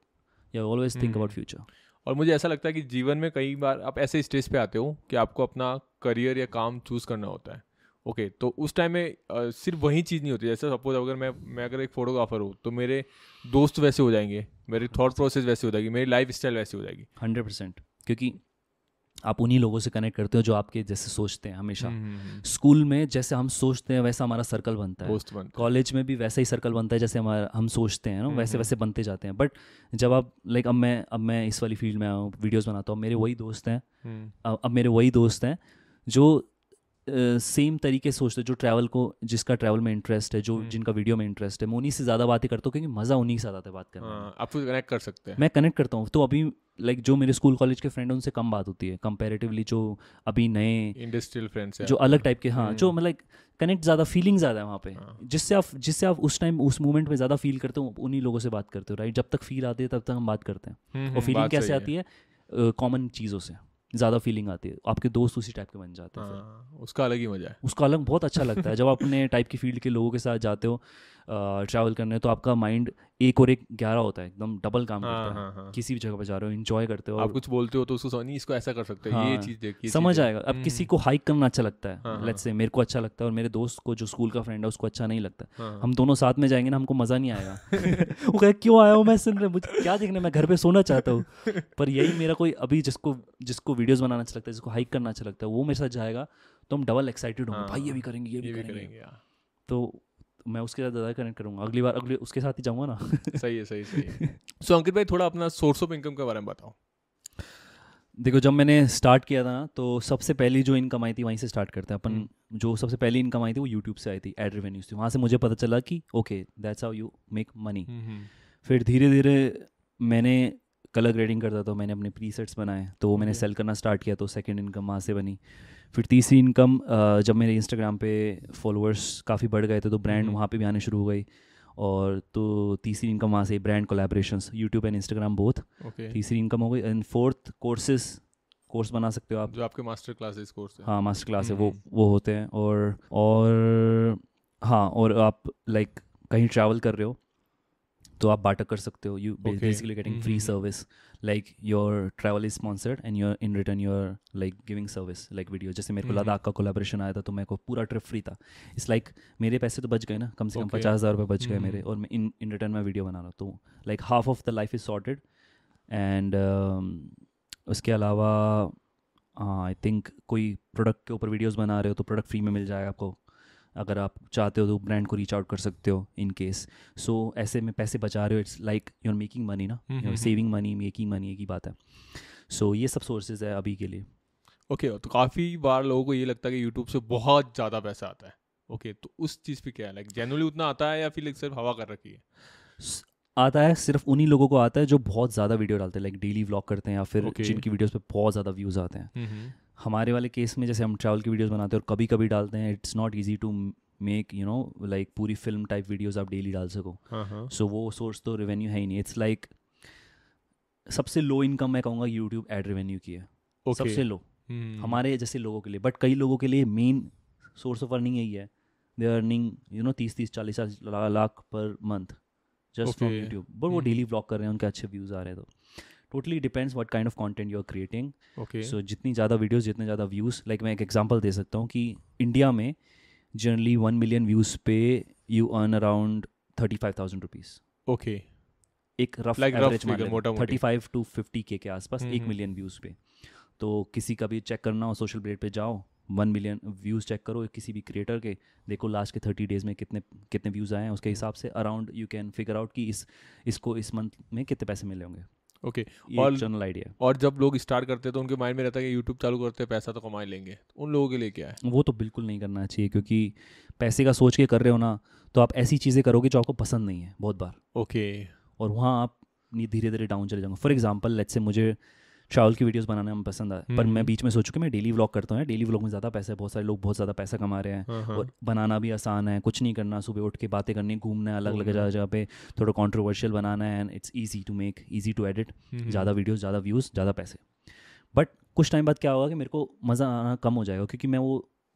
you always think about future और मुझे ऐसा लगता है कि जीवन में कई बार आप ऐसे स्टेज पे आते हो कि आपको अपना करियर या काम चूज़ करना होता है ओके okay, तो उस टाइम में आ, सिर्फ वही चीज़ नहीं होती जैसे सपोज अगर मैं मैं अगर एक फोटोग्राफर हूँ तो मेरे दोस्त वैसे हो जाएंगे मेरी थॉट प्रोसेस वैसे हो जाएगी मेरी लाइफ स्टाइल वैसे हो जाएगी हंड्रेड परसेंट क्योंकि आप उन्हीं लोगों से कनेक्ट करते हो जो आपके जैसे सोचते हैं हमेशा स्कूल हम्म, हम्म, हम्म। में जैसे हम सोचते हैं वैसा हमारा सर्कल बनता है कॉलेज में भी वैसा ही सर्कल बनता है जैसे हमारा हम सोचते हैं ना वैसे वैसे बनते जाते हैं बट जब आप लाइक अब मैं अब मैं इस वाली फील्ड में आया हूँ वीडियोज़ बनाता हूँ मेरे वही दोस्त हैं अब मेरे वही दोस्त हैं जो सेम तरीके से सोचते जो ट्रैवल को जिसका ट्रैवल में इंटरेस्ट है जो हम्म। जिनका वीडियो में इंटरेस्ट है मैं उन्हीं से ज़्यादा बातें करता हूँ क्योंकि मज़ा उन्हीं के साथ आता है बात करना हाँ, आप कनेक्ट कर सकते हैं मैं कनेक्ट करता हूँ तो अभी लाइक like, जो मेरे स्कूल कॉलेज के फ्रेंड हैं उनसे कम बात होती है कंपेरेटिवली जो अभी नए इंडस्ट्रियल फ्रेंड्स हैं जो अलग टाइप के हाँ जो हम्म। मतलब कनेक्ट ज़्यादा फीलिंग ज़्यादा है वहाँ पे हाँ। जिससे आप जिससे आप उस टाइम उस मोमेंट में ज़्यादा फील करते हो उन्हीं लोगों से बात करते हो राइट जब तक फील आती है तब तक हम बात करते हैं हम्म, और फीलिंग कैसे आती है कॉमन चीज़ों से ज़्यादा फीलिंग आती है आपके दोस्त उसी टाइप के बन जाते हैं हाँ, उसका अलग ही मज़ा है उसका अलग बहुत अच्छा लगता है जब आप अपने टाइप की फील्ड के लोगों के साथ जाते हो ट्रैवल करने तो आपका माइंड एक और एक ग्यारह होता है एकदम डबल काम करता हाँ, है हाँ, हाँ। किसी भी जगह पर जा रहे हो इन्जॉय करते हो आप कुछ बोलते हो तो उसको नहीं इसको ऐसा कर सकते हो ये चीज़ देखिए समझ आएगा अब हम्म, किसी हम्म। को हाइक करना अच्छा लगता है लेट्स से मेरे को अच्छा लगता है और मेरे दोस्त को जो स्कूल का फ्रेंड है उसको अच्छा नहीं लगता हम दोनों साथ में जाएंगे ना हमको मज़ा नहीं आएगा वो कह क्यों आया हूँ मैं सुन रहा मुझे क्या देखने मैं घर पर सोना चाहता हूँ पर यही मेरा कोई अभी जिसको जिसको वीडियोज़ बनाना अच्छा लगता है जिसको हाइक करना अच्छा लगता है वो मेरे साथ जाएगा तो हम डबल एक्साइटेड होंगे भाई ये भी करेंगे ये भी करेंगे तो मैं उसके साथ ज़्यादा कनेक्ट करूँगा अगली बार अगली उसके साथ ही जाऊँगा ना सही है सही सही सो so, अंकित भाई थोड़ा अपना सोर्स ऑफ इनकम के बारे में बताओ देखो जब मैंने स्टार्ट किया था ना तो सबसे पहली जो इनकम आई थी वहीं से स्टार्ट करते हैं अपन हम्म। जो सबसे पहली इनकम आई थी वो यूट्यूब से आई थी एड रेवेन्यू थी वहाँ से मुझे पता चला कि okay that's how you make money फिर धीरे धीरे मैंने कलर ग्रेडिंग करता था मैंने अपने सेट्स बनाए तो वो मैंने सेल करना स्टार्ट किया तो सेकेंड इनकम वहाँ से बनी फिर तीसरी इनकम जब मेरे इंस्टाग्राम पे फॉलोअर्स काफ़ी बढ़ गए थे तो ब्रांड हम्म। वहाँ पे भी आने शुरू हो गई और तो तीसरी इनकम वहाँ से brand collaboration YouTube and Instagram both तीसरी इनकम हो गई एंड फोर्थ कोर्सेज कोर्स बना सकते हो आप जो आपके मास्टर क्लासेस कोर्स हाँ मास्टर क्लास है वो हम्म। वो होते हैं और और हाँ और आप लाइक कहीं ट्रैवल कर रहे हो तो आप बाटक कर सकते हो you basically getting free service like your travel is sponsored and your in return your like giving service like video जैसे मेरे को लद्दाख का कोलाब्रेशन आया था तो मेरे को पूरा ट्रिप फ्री था इस लाइक मेरे पैसे तो बच गए ना कम से कम पचास हज़ार रुपये बच गए mm-hmm. मेरे और मैं इन इन रिटर्न में वीडियो बना रहा हूँ तो like half of the life is sorted and उसके अलावा आई uh, थिंक कोई प्रोडक्ट के ऊपर वीडियोज़ बना रहे हो तो प्रोडक्ट फ्री में मिल जाएगा आपको अगर आप चाहते हो तो ब्रांड को रीच आउट कर सकते हो इन केस सो ऐसे में पैसे बचा रहे हो it's like you are making money ना सेविंग मनी मेकिंग मनी की बात है सो so, ये सब सोर्सेज है अभी के लिए ओके okay, तो काफ़ी बार लोगों को ये लगता है कि यूट्यूब से बहुत ज़्यादा पैसा आता है ओके okay, तो उस चीज़ पे क्या है लाइक जनरली उतना आता है या फिर सिर्फ हवा कर रखी है आता है सिर्फ उन्हीं लोगों को आता है जो बहुत ज़्यादा वीडियो डालते हैं लाइक डेली व्लॉग करते हैं या फिर okay. जिनकी वीडियोस पे बहुत ज़्यादा व्यूज़ आते हैं हम्म, हम्म। हमारे वाले केस में जैसे हम ट्रैवल की वीडियोस बनाते हैं और कभी कभी डालते हैं it's not easy to make you know like पूरी फिल्म टाइप वीडियोस आप डेली डाल सको सो हाँ, हाँ। so, वो सोर्स तो रेवेन्यू है ही नहीं इट्स लाइक like, सबसे लो इनकम मैं कहूँगा यूट्यूब एड रेवेन्यू की है okay. सबसे लो hmm. हमारे जैसे लोगों के लिए बट कई लोगों के लिए मेन सोर्स ऑफ अर्निंग यही है दे अर्निंग यू नो तीस तीस चालीस लाख पर month just from YouTube but वो डेली hmm। ब्लॉग कर रहे हैं उनके अच्छे व्यूज़ आ रहे हैं तो totally depends what kind of content you are creating okay so जितनी ज़्यादा वीडियोज जितने ज़्यादा व्यूज़ लाइक मैं एक एग्ज़ाम्पल दे सकता हूँ कि इंडिया में जनरली वन मिलियन व्यूज़ पे you earn around thirty five thousand rupees okay एक rough like thirty five to fifty के के आसपास एक मिलियन व्यूज़ पे तो किसी का भी चेक करना हो सोशल मीडिया पे जाओ वन मिलियन व्यूज़ चेक करो किसी भी क्रिएटर के देखो लास्ट के थर्टी डेज़ में कितने कितने व्यूज़ आए हैं उसके हम्म। हिसाब से around you can figure out कि इस इसको इस मंथ में कितने पैसे मिले होंगे ओके और जनरल आइडिया और जब लोग स्टार्ट करते हैं तो उनके माइंड में रहता है कि यूट्यूब चालू करते हैं पैसा तो कमा लेंगे तो उन लोगों के लिए क्या है वो तो बिल्कुल नहीं करना चाहिए क्योंकि पैसे का सोच के कर रहे हो ना तो आप ऐसी चीज़ें करोगे जो आपको पसंद नहीं है बहुत बार ओके okay. और वहाँ आप धीरे धीरे डाउन चले जाओगे फॉर एग्जाम्पल लेट से मुझे चावल की वीडियोस बनाना हम पसंद आए पर हम्म, मैं हम्म। बीच में सोचू कि मैं डेली व्लॉग करता हूँ डेली व्लॉग में ज़्यादा पैसा है बहुत सारे लोग बहुत ज़्यादा पैसा कमा रहे हैं हाँ, हाँ। और बनाना भी आसान है कुछ नहीं करना सुबह उठ के बातें करनी घूमना है अलग अलग जगह जगह पे थोड़ा कॉन्ट्रोवर्शियल बनाना है and it's easy to make easy to edit ज़्यादा वीडियोज़ ज़्यादा व्यूज़ ज़्यादा पैसे बट कुछ टाइम बाद क्या होगा कि मेरे को मज़ा आना कम हो जाएगा क्योंकि मैं वो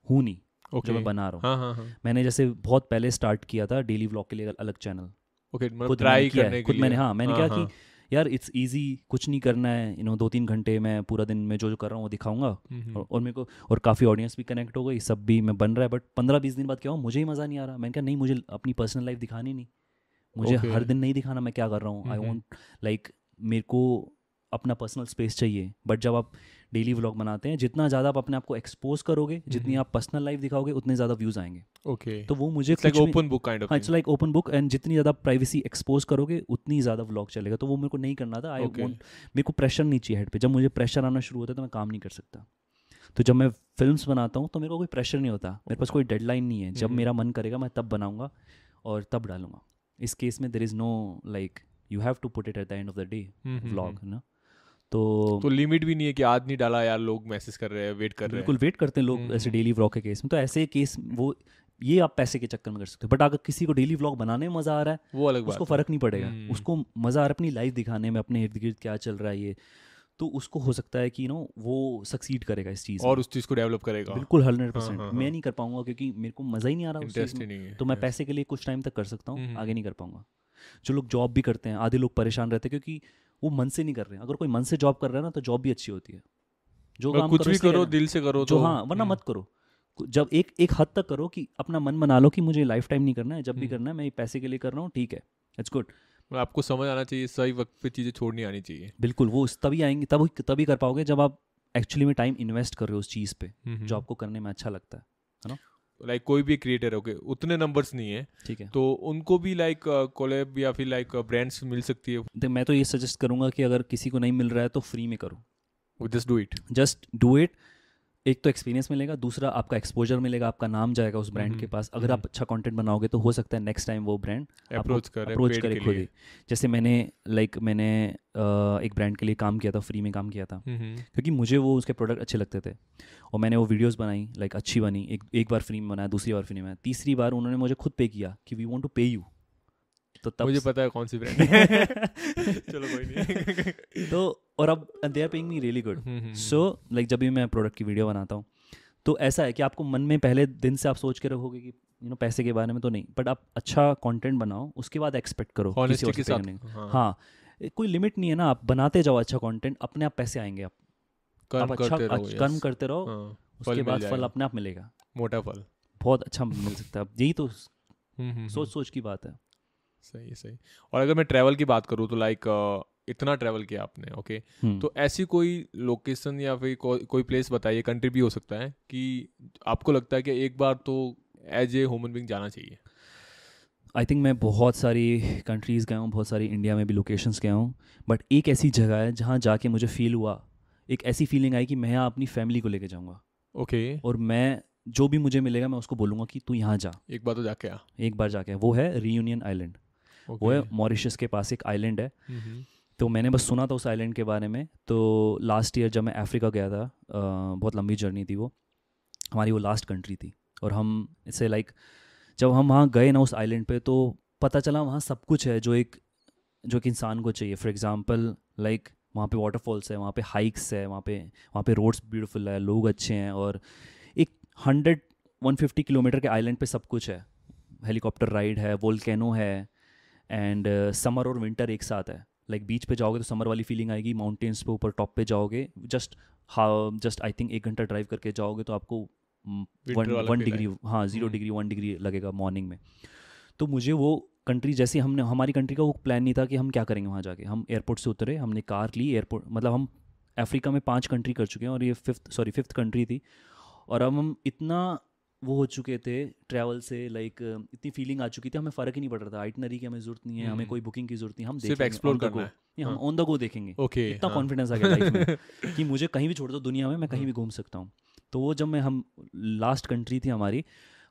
हूँ नहीं okay. जो मैं बना रहा हूँ हाँ, हाँ, हाँ. मैंने जैसे बहुत पहले स्टार्ट किया था डेली व्लॉग के लिए अलग चैनल okay, मतलब खुद मैंने किया खुद मैंने हाँ मैंने हाँ, कहा हाँ. कि यार इट्स ईजी कुछ नहीं करना है यू नो दो तीन घंटे मैं पूरा दिन में जो जो कर रहा हूँ वो दिखाऊंगा और, और मेरे को और काफ़ी ऑडियंस भी कनेक्ट हो गई सब भी मैं बन रहा है बट पंद्रह बीस दिन बाद क्या हुआ मुझे ही मज़ा नहीं आ रहा मैंने कहा नहीं मुझे अपनी पर्सनल लाइफ दिखानी नहीं मुझे okay. हर दिन नहीं दिखाना मैं क्या कर रहा हूँ आई वॉन्ट लाइक मेरे को अपना पर्सनल स्पेस चाहिए बट जब आप डेली व्लॉग बनाते हैं जितना ज़्यादा आप अपने आप को एक्सपोज करोगे हम्म। जितनी आप पर्सनल लाइफ दिखाओगे उतने ज़्यादा व्यूज़ आएंगे ओके तो वो मुझे open book kind it's like open book and जितनी ज़्यादा प्राइवेसी एक्सपोज करोगे उतनी ज़्यादा व्लॉग चलेगा तो वो मेरे को नहीं करना था आई वॉन्ट मेरे को प्रेशर नहीं चाहिए हेड पे जब मुझे प्रेशर आना शुरू होता है तो मैं काम नहीं कर सकता तो जब मैं फिल्म्स बनाता हूँ तो मेरे को कोई प्रेशर नहीं होता मेरे पास कोई डेडलाइन नहीं है जब mm-hmm। मेरा मन करेगा मैं तब बनाऊँगा और तब डालूंगा इस केस में there is no like you have to put it at the end of the day vlog ना तो तो लिमिट भी नहीं है कि आज नहीं डाला यार लोग मैसेज कर रहे हैं वेट कर रहे हैं बिल्कुल वेट करते हैं लोग हम्म। ऐसे डेली व्लॉग के केस में तो ऐसे केस वो ये आप पैसे के चक्कर में कर सकते हो बट अगर किसी को डेली व्लॉग बनाने में मजा आ रहा है वो अलग उसको फर्क नहीं पड़ेगा हम्म। उसको मजा आ रहा है अपनी लाइफ दिखाने में अपने इर्द गिर्द क्या चल रहा है ये तो उसको हो सकता है कि नो वो सक्सीड करेगा इस चीज़ और उस चीज़ को डेवलप करेगा बिल्कुल हंड्रेड हाँ, परसेंट हाँ, हाँ। मैं नहीं कर पाऊंगा क्योंकि मेरे को मज़ा ही नहीं आ रहा इंटरेस्ट नहीं है तो मैं पैसे के लिए कुछ टाइम तक कर सकता हूँ हम्म, आगे नहीं कर पाऊंगा जो लोग जॉब भी करते हैं आधे लोग परेशान रहते हैं क्योंकि वो मन से नहीं कर रहे हैं अगर कोई मन से जॉब कर रहा है ना तो जॉब भी अच्छी होती है जो काम कुछ करो भी करो दिल से करो जो तो, हाँ वरना हम्म। मत करो जब एक एक हद तक करो कि अपना मन बना लो कि मुझे लाइफ टाइम नहीं करना है जब भी हम्म। करना है मैं पैसे के लिए कर रहा हूँ ठीक है इट्स गुड मतलब आपको समझ आना चाहिए सही वक्त पे चीज़ें छोड़नी आनी चाहिए बिल्कुल वो तभी आएंगे तब तभी कर पाओगे जब आप एक्चुअली में टाइम इन्वेस्ट कर रहे हो उस चीज़ पे जो हम्म, आपको करने में अच्छा लगता है ना लाइक कोई भी क्रिएटर हो गए उतने नंबर्स नहीं है ठीक है तो उनको भी लाइक कोलेब uh, या फिर लाइक ब्रांड्स uh, मिल सकती है तो मैं तो ये सजेस्ट करूंगा कि अगर किसी को नहीं मिल रहा है तो फ्री में करो just do it just do it एक तो एक्सपीरियंस मिलेगा दूसरा आपका एक्सपोजर मिलेगा आपका नाम जाएगा उस ब्रांड के हम्म, पास हम्म, अगर आप हम्म। अच्छा कंटेंट बनाओगे तो हो सकता है नेक्स्ट टाइम वो ब्रांड अप्रोच कर अप्रोच करे खुद ही जैसे मैंने लाइक like, मैंने एक ब्रांड के लिए काम किया था फ्री में काम किया था क्योंकि मुझे वो उसके प्रोडक्ट अच्छे लगते थे और मैंने वो वीडियोज़ बनाई लाइक अच्छी बनी एक एक बार फ्री में बनाया दूसरी बार फ्री में बनाया तीसरी बार उन्होंने मुझे खुद पे किया कि we want to pay you तो तब मुझे पता है कौन सी ब्रांड चलो कोई नहीं तो और अब they are paying me really good so like जब भी मैं प्रोडक्ट की वीडियो बनाता हूँ तो ऐसा है कि आपको मन में पहले दिन से आप सोच के रखोगे कि यू नो पैसे के बारे में तो नहीं बट आप अच्छा कंटेंट बनाओ उसके बाद एक्सपेक्ट करो किसी और साथ हाँ।, हाँ कोई लिमिट नहीं है ना आप बनाते जाओ अच्छा कंटेंट अपने आप पैसे आएंगे आप कर्म अच्छा कर्म करते रहो हाँ, उसके बाद फल अपने आप मिलेगा मोटा फल बहुत अच्छा मिल सकता है यही तो हम्म, हम्म, सोच हम्म। सोच की बात है सही सही और अगर मैं ट्रैवल की बात करूँ तो लाइक इतना ट्रैवल किया आपने ओके हम्म। तो ऐसी कोई लोकेशन या फिर को, कोई प्लेस बताइए कंट्री भी हो सकता है कि आपको लगता है कि एक बार तो एज ए ह्यूमन बींग जाना चाहिए आई थिंक मैं बहुत सारी कंट्रीज़ गया हूँ बहुत सारी इंडिया में भी लोकेशंस गया हूँ बट एक ऐसी जगह है जहाँ जाके मुझे फील हुआ एक ऐसी फीलिंग आई कि मैं यहाँ अपनी फैमिली को लेके जाऊँगा ओके okay. और मैं जो भी मुझे मिलेगा मैं उसको बोलूँगा कि तू यहाँ जा एक बार तो जाके आ एक बार जाके वो है रीयूनियन आइलैंड okay. वो है मॉरिशस के पास एक आइलैंड है mm-hmm. तो मैंने बस सुना था उस आइलैंड के बारे में तो लास्ट ईयर जब मैं अफ्रीका गया था आ, बहुत लंबी जर्नी थी वो हमारी वो लास्ट कंट्री थी और हम इसे लाइक जब हम वहाँ गए ना उस आइलैंड पे तो पता चला वहाँ सब कुछ है जो एक जो कि इंसान को चाहिए फॉर एग्ज़ाम्पल लाइक वहाँ पे वाटरफॉल्स है वहाँ पे हाइक्स है वहाँ पे वहाँ पे रोड्स ब्यूटीफुल है लोग अच्छे हैं और एक हंड्रेड वन फिफ्टी किलोमीटर के आइलैंड पे सब कुछ है हेलीकॉप्टर राइड है वोल्केनो है एंड समर uh, और विंटर एक साथ है लाइक like बीच पे जाओगे तो समर वाली फीलिंग आएगी माउंटेन्स पे ऊपर टॉप पे जाओगे जस्ट हा जस्ट आई थिंक एक घंटा ड्राइव करके जाओगे तो आपको वन वन डिग्री हाँ जीरो डिग्री वन डिग्री लगेगा मॉर्निंग में तो मुझे वो कंट्री जैसे हमने हमारी कंट्री का वो प्लान नहीं था कि हम क्या करेंगे वहाँ जाके हम एयरपोर्ट से उतरे हमने कार ली एयरपोर्ट मतलब हम अफ्रीका में पाँच कंट्री कर चुके हैं और ये फिफ्थ सॉरी फिफ्थ कंट्री थी और अब हम इतना वो हो चुके थे ट्रैवल से लाइक इतनी फीलिंग आ चुकी थी हमें फ़र्क ही नहीं पड़ रहा था आइटनरी की हमें जरूरत नहीं है हम्म। हमें कोई बुकिंग की जरूरत नहीं हम सिर्फ एक्सप्लोर करना है हम ऑन द गो देखेंगे ओके इतना कॉन्फिडेंस हाँ। आ गया लाइफ में कि मुझे कहीं भी छोड़ दो दुनिया में मैं कहीं हाँ। भी घूम सकता हूँ तो वो जब मैं हम लास्ट कंट्री थी हमारी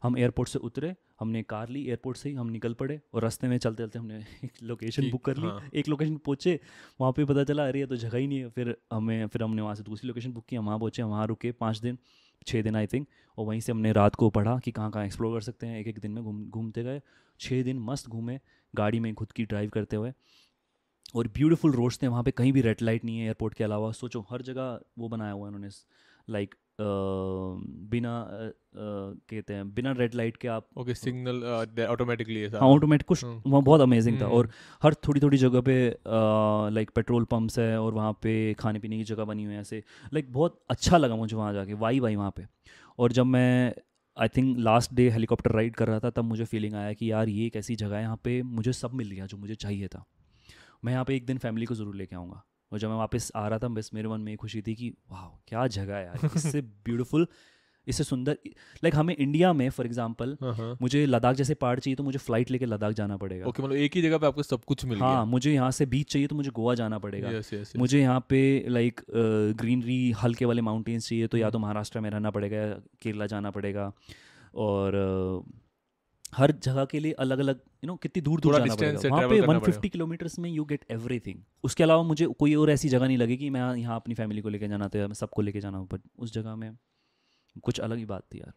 हम एयरपोर्ट से उतरे हमने कार ली एयरपोर्ट से ही हम निकल पड़े और रास्ते में चलते चलते हमने एक लोकेशन बुक कर ली हाँ। एक लोकेशन पहुंचे वहाँ पे पता चला अरे ये तो जगह ही नहीं है फिर हमें फिर हमने वहाँ से दूसरी लोकेशन बुक की हम वहाँ पहुँचे वहाँ रुके पाँच दिन छः दिन आई थिंक और वहीं से हमने रात को पढ़ा कि कहाँ कहाँ एक्सप्लोर कर सकते हैं एक एक दिन में घूम घूमते गए छः दिन मस्त घूमे गाड़ी में खुद की ड्राइव करते हुए और ब्यूटीफुल रोड्स थे वहाँ पे कहीं भी रेड लाइट नहीं है एयरपोर्ट के अलावा सोचो हर जगह वो बनाया हुआ है उन्होंने लाइक बिना कहते हैं बिना रेड लाइट के आप ओके सिग्नल ऑटोमेटिकली हाँ ऑटोमेटिक कुछ हम्म। वहाँ बहुत अमेजिंग था हम्म। और हर थोड़ी थोड़ी जगह पे लाइक पेट्रोल पंप्स है और वहाँ पे खाने पीने की जगह बनी हुई है ऐसे लाइक बहुत अच्छा लगा मुझे वहाँ जाके वाई वाई वहाँ पे और जब मैं I think last day helicopter ride कर रहा था तब मुझे फीलिंग आया कि यार ये एक ऐसी जगह है यहाँ पे मुझे सब मिल गया जो मुझे चाहिए था मैं यहाँ पे एक दिन फैमिली को ज़रूर लेके आऊँगा और जब मैं वापस आ रहा था बस मेरे मन में ये खुशी थी कि वाह क्या जगह है यार इससे ब्यूटीफुल इससे सुंदर लाइक हमें इंडिया में फॉर एग्जाम्पल हाँ, हाँ। मुझे लद्दाख जैसे पहाड़ चाहिए तो मुझे फ्लाइट लेके लद्दाख जाना पड़ेगा ओके मतलब एक ही जगह पे आपको सब कुछ मिल हाँ मुझे यहाँ से बीच चाहिए तो मुझे गोवा जाना पड़ेगा yes, yes, yes. मुझे यहाँ पे लाइक ग्रीनरी हल्के वाले माउंटेन्स चाहिए तो या तो महाराष्ट्र में रहना पड़ेगा केरला जाना पड़ेगा और uh, हर जगह के लिए अलग अलग यू नो कितनी दूर दूर जाना पड़ेगा वहाँ पे 150 किलोमीटर्स में यू गेट एवरीथिंग उसके अलावा मुझे कोई और ऐसी जगह नहीं लगी कि मैं यहाँ अपनी फैमिली को लेकर जाना था तो मैं सबको लेके जाना हूँ बट उस जगह में कुछ अलग ही बात थी यार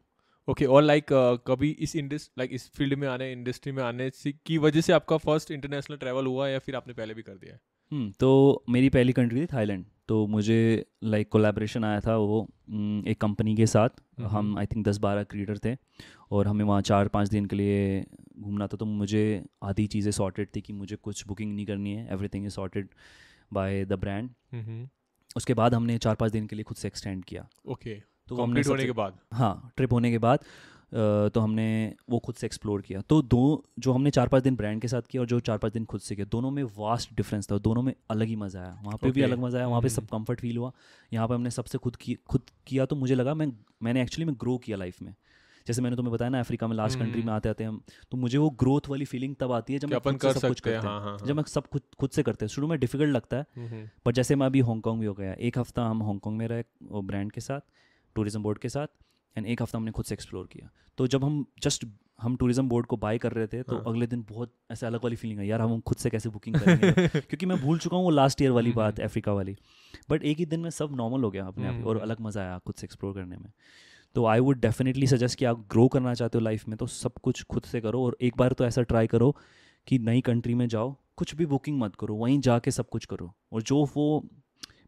ओके और लाइक uh, कभी इस इंडस्ट लाइक इस फील्ड में आने इंडस्ट्री में आने की वजह से आपका फर्स्ट इंटरनेशनल ट्रैवल हुआ या फिर आपने पहले भी कर दिया है हम्म, तो मेरी पहली कंट्री थी थाईलैंड तो मुझे लाइक like, कोलैबोरेशन आया था वो एक कंपनी के साथ हम्म। हम आई थिंक दस बारह क्रिएटर थे और हमें वहाँ चार पाँच दिन के लिए घूमना था तो मुझे आधी चीज़ें सॉर्टेड थी कि मुझे कुछ बुकिंग नहीं करनी है thing is sorted by the brand उसके बाद हमने चार पाँच दिन के लिए खुद से एक्सटेंड किया ओके okay. तो हमने हाँ, होने के बाद हाँ ट्रिप होने के बाद तो हमने वो खुद से एक्सप्लोर किया तो दो जो हमने चार पाँच दिन ब्रांड के साथ किया और जो चार पाँच दिन खुद से किया दोनों में वास्ट डिफरेंस था दोनों में अलग ही मज़ा आया वहाँ पे okay. भी अलग मज़ा आया वहाँ पे हम्म। सब कंफर्ट फील हुआ यहाँ पे हमने सबसे खुद की खुद किया तो मुझे लगा मैं मैंने एक्चुअली मैं ग्रो किया लाइफ में जैसे मैंने तुम्हें बताया ना अफ्रीका में लास्ट कंट्री में हम्म। आते आते हम तो मुझे वो ग्रोथ वाली फीलिंग तब आती है जब मैं कर सब कुछ करते हैं हाँ, हाँ, हाँ, जब मैं सब खुद खुद से करते हैं शुरू में डिफिकल्ट लगता है हम्म, पर जैसे मैं अभी हांगकॉन्ग भी हो गया एक हफ्ता हम हांगकॉन्ग में रहे ब्रांड के साथ टूरिज्म बोर्ड के साथ एंड एक हफ्ता हमने खुद से एक्सप्लोर किया तो जब हम जस्ट हम टूरिज्म बोर्ड को बाय कर रहे थे तो हाँ। अगले दिन बहुत ऐसे अलग वाली फीलिंग है यार हम खुद से कैसे बुकिंग करेंगे क्योंकि मैं भूल चुका हूँ वो लास्ट ईयर वाली हम्म। बात अफ्रीका वाली बट एक ही दिन में सब नॉर्मल हो गया अपने आप और हम्म। अलग मज़ा आया खुद से एक्सप्लोर करने में तो आई वुड डेफिनेटली सजेस्ट कि आप ग्रो करना चाहते हो लाइफ में तो सब कुछ खुद से करो और एक बार तो ऐसा ट्राई करो कि नई कंट्री में जाओ कुछ भी बुकिंग मत करो वहीं जाके सब कुछ करो और जो वो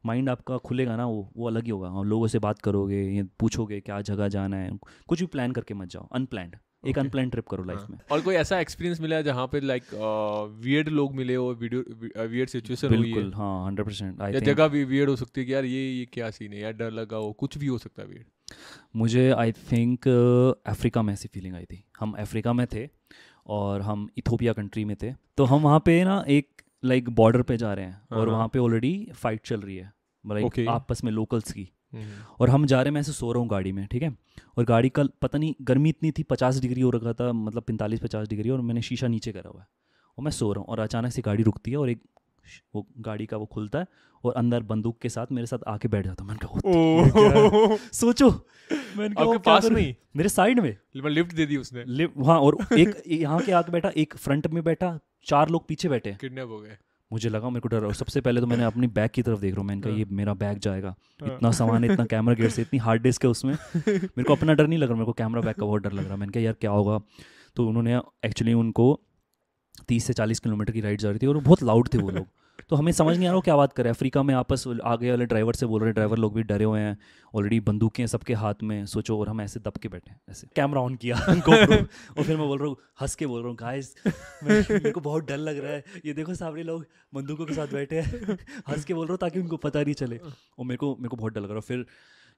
माइंड आपका खुलेगा ना वो वो अलग ही होगा और लोगों से बात करोगे ये पूछोगे क्या जगह जाना है कुछ भी प्लान करके मत जाओ अनप्लैंड एक अनप्लान ट्रिप करो लाइफ हाँ। में और कोई ऐसा एक्सपीरियंस मिला जहाँ पे लाइक वियर्ड uh, लोग मिले हो वीडियो वियर्ड सिचुएशन हुई है हाँ हंड्रेड परसेंट या जगह भी वियर्ड हो सकती है यार ये ये क्या सीन है यार डर लगा हो कुछ भी हो सकता है वियर्ड मुझे आई थिंक uh, अफ्रीका में ऐसी फीलिंग आई थी हम अफ्रीका में थे और हम इथोपिया कंट्री में थे तो हम वहाँ पे ना एक लाइक बॉर्डर पे जा रहे हैं और हाँ, हाँ। वहाँ पे ऑलरेडी फाइट चल रही है लाइक आपस में लोकल्स की हम्म। और हम जा रहे हैं मैं ऐसे सो रहा हूँ गाड़ी में ठीक है और गाड़ी का पता नहीं गर्मी इतनी थी पचास डिग्री हो रखा था मतलब पैंतालीस पचास डिग्री और मैंने शीशा नीचे करा हुआ है और मैं सो रहा हूँ और अचानक से गाड़ी रुकती है और एक वो गाड़ी का वो खुलता है और अंदर बंदूक के साथ मेरे साथ आके बैठ जाता मैंने कहा सोचो मैंने कहा पास में मेरे साइड में लिफ्ट दे दी उसने हाँ और एक यहाँ के आके बैठा एक फ्रंट में बैठा चार लोग पीछे बैठे किडनैप हो गए मुझे लगा मेरे को डर सबसे पहले तो मैंने अपनी बैग की तरफ देख रहा हूँ मैंने कहा ये हाँ। मेरा बैग जाएगा हाँ। इतना सामान इतना कैमरा गेट से इतनी हार्ड डिस्क है उसमें मेरे को अपना डर नहीं लग रहा मेरे को कैमरा बैग का बहुत डर लग रहा मैंने कहा यार क्या होगा तो उन्होंने एक्चुअली उनको तीस से चालीस किलोमीटर की राइड जा रही थी और बहुत लाउड थे वो लोग तो हमें समझ नहीं आ रहा क्या बात कर अफ्रीका में आपस आगे वाले ड्राइवर से बोल रहे हैं ड्राइवर लोग भी डरे हुए हैं ऑलरेडी बंदूकें सबके हाथ में सोचो और हम ऐसे दब के बैठे ऐसे कैमरा ऑन किया और फिर मैं बोल रहा हूँ हंस के बोल रहा हूँ गाइस मेरे को बहुत डर लग रहा है ये देखो सामने लोग बंदूकों के साथ बैठे हैं हंस के बोल रहा हूँ ताकि उनको पता नहीं चले और मेरे को मेरे को बहुत डर लग रहा फिर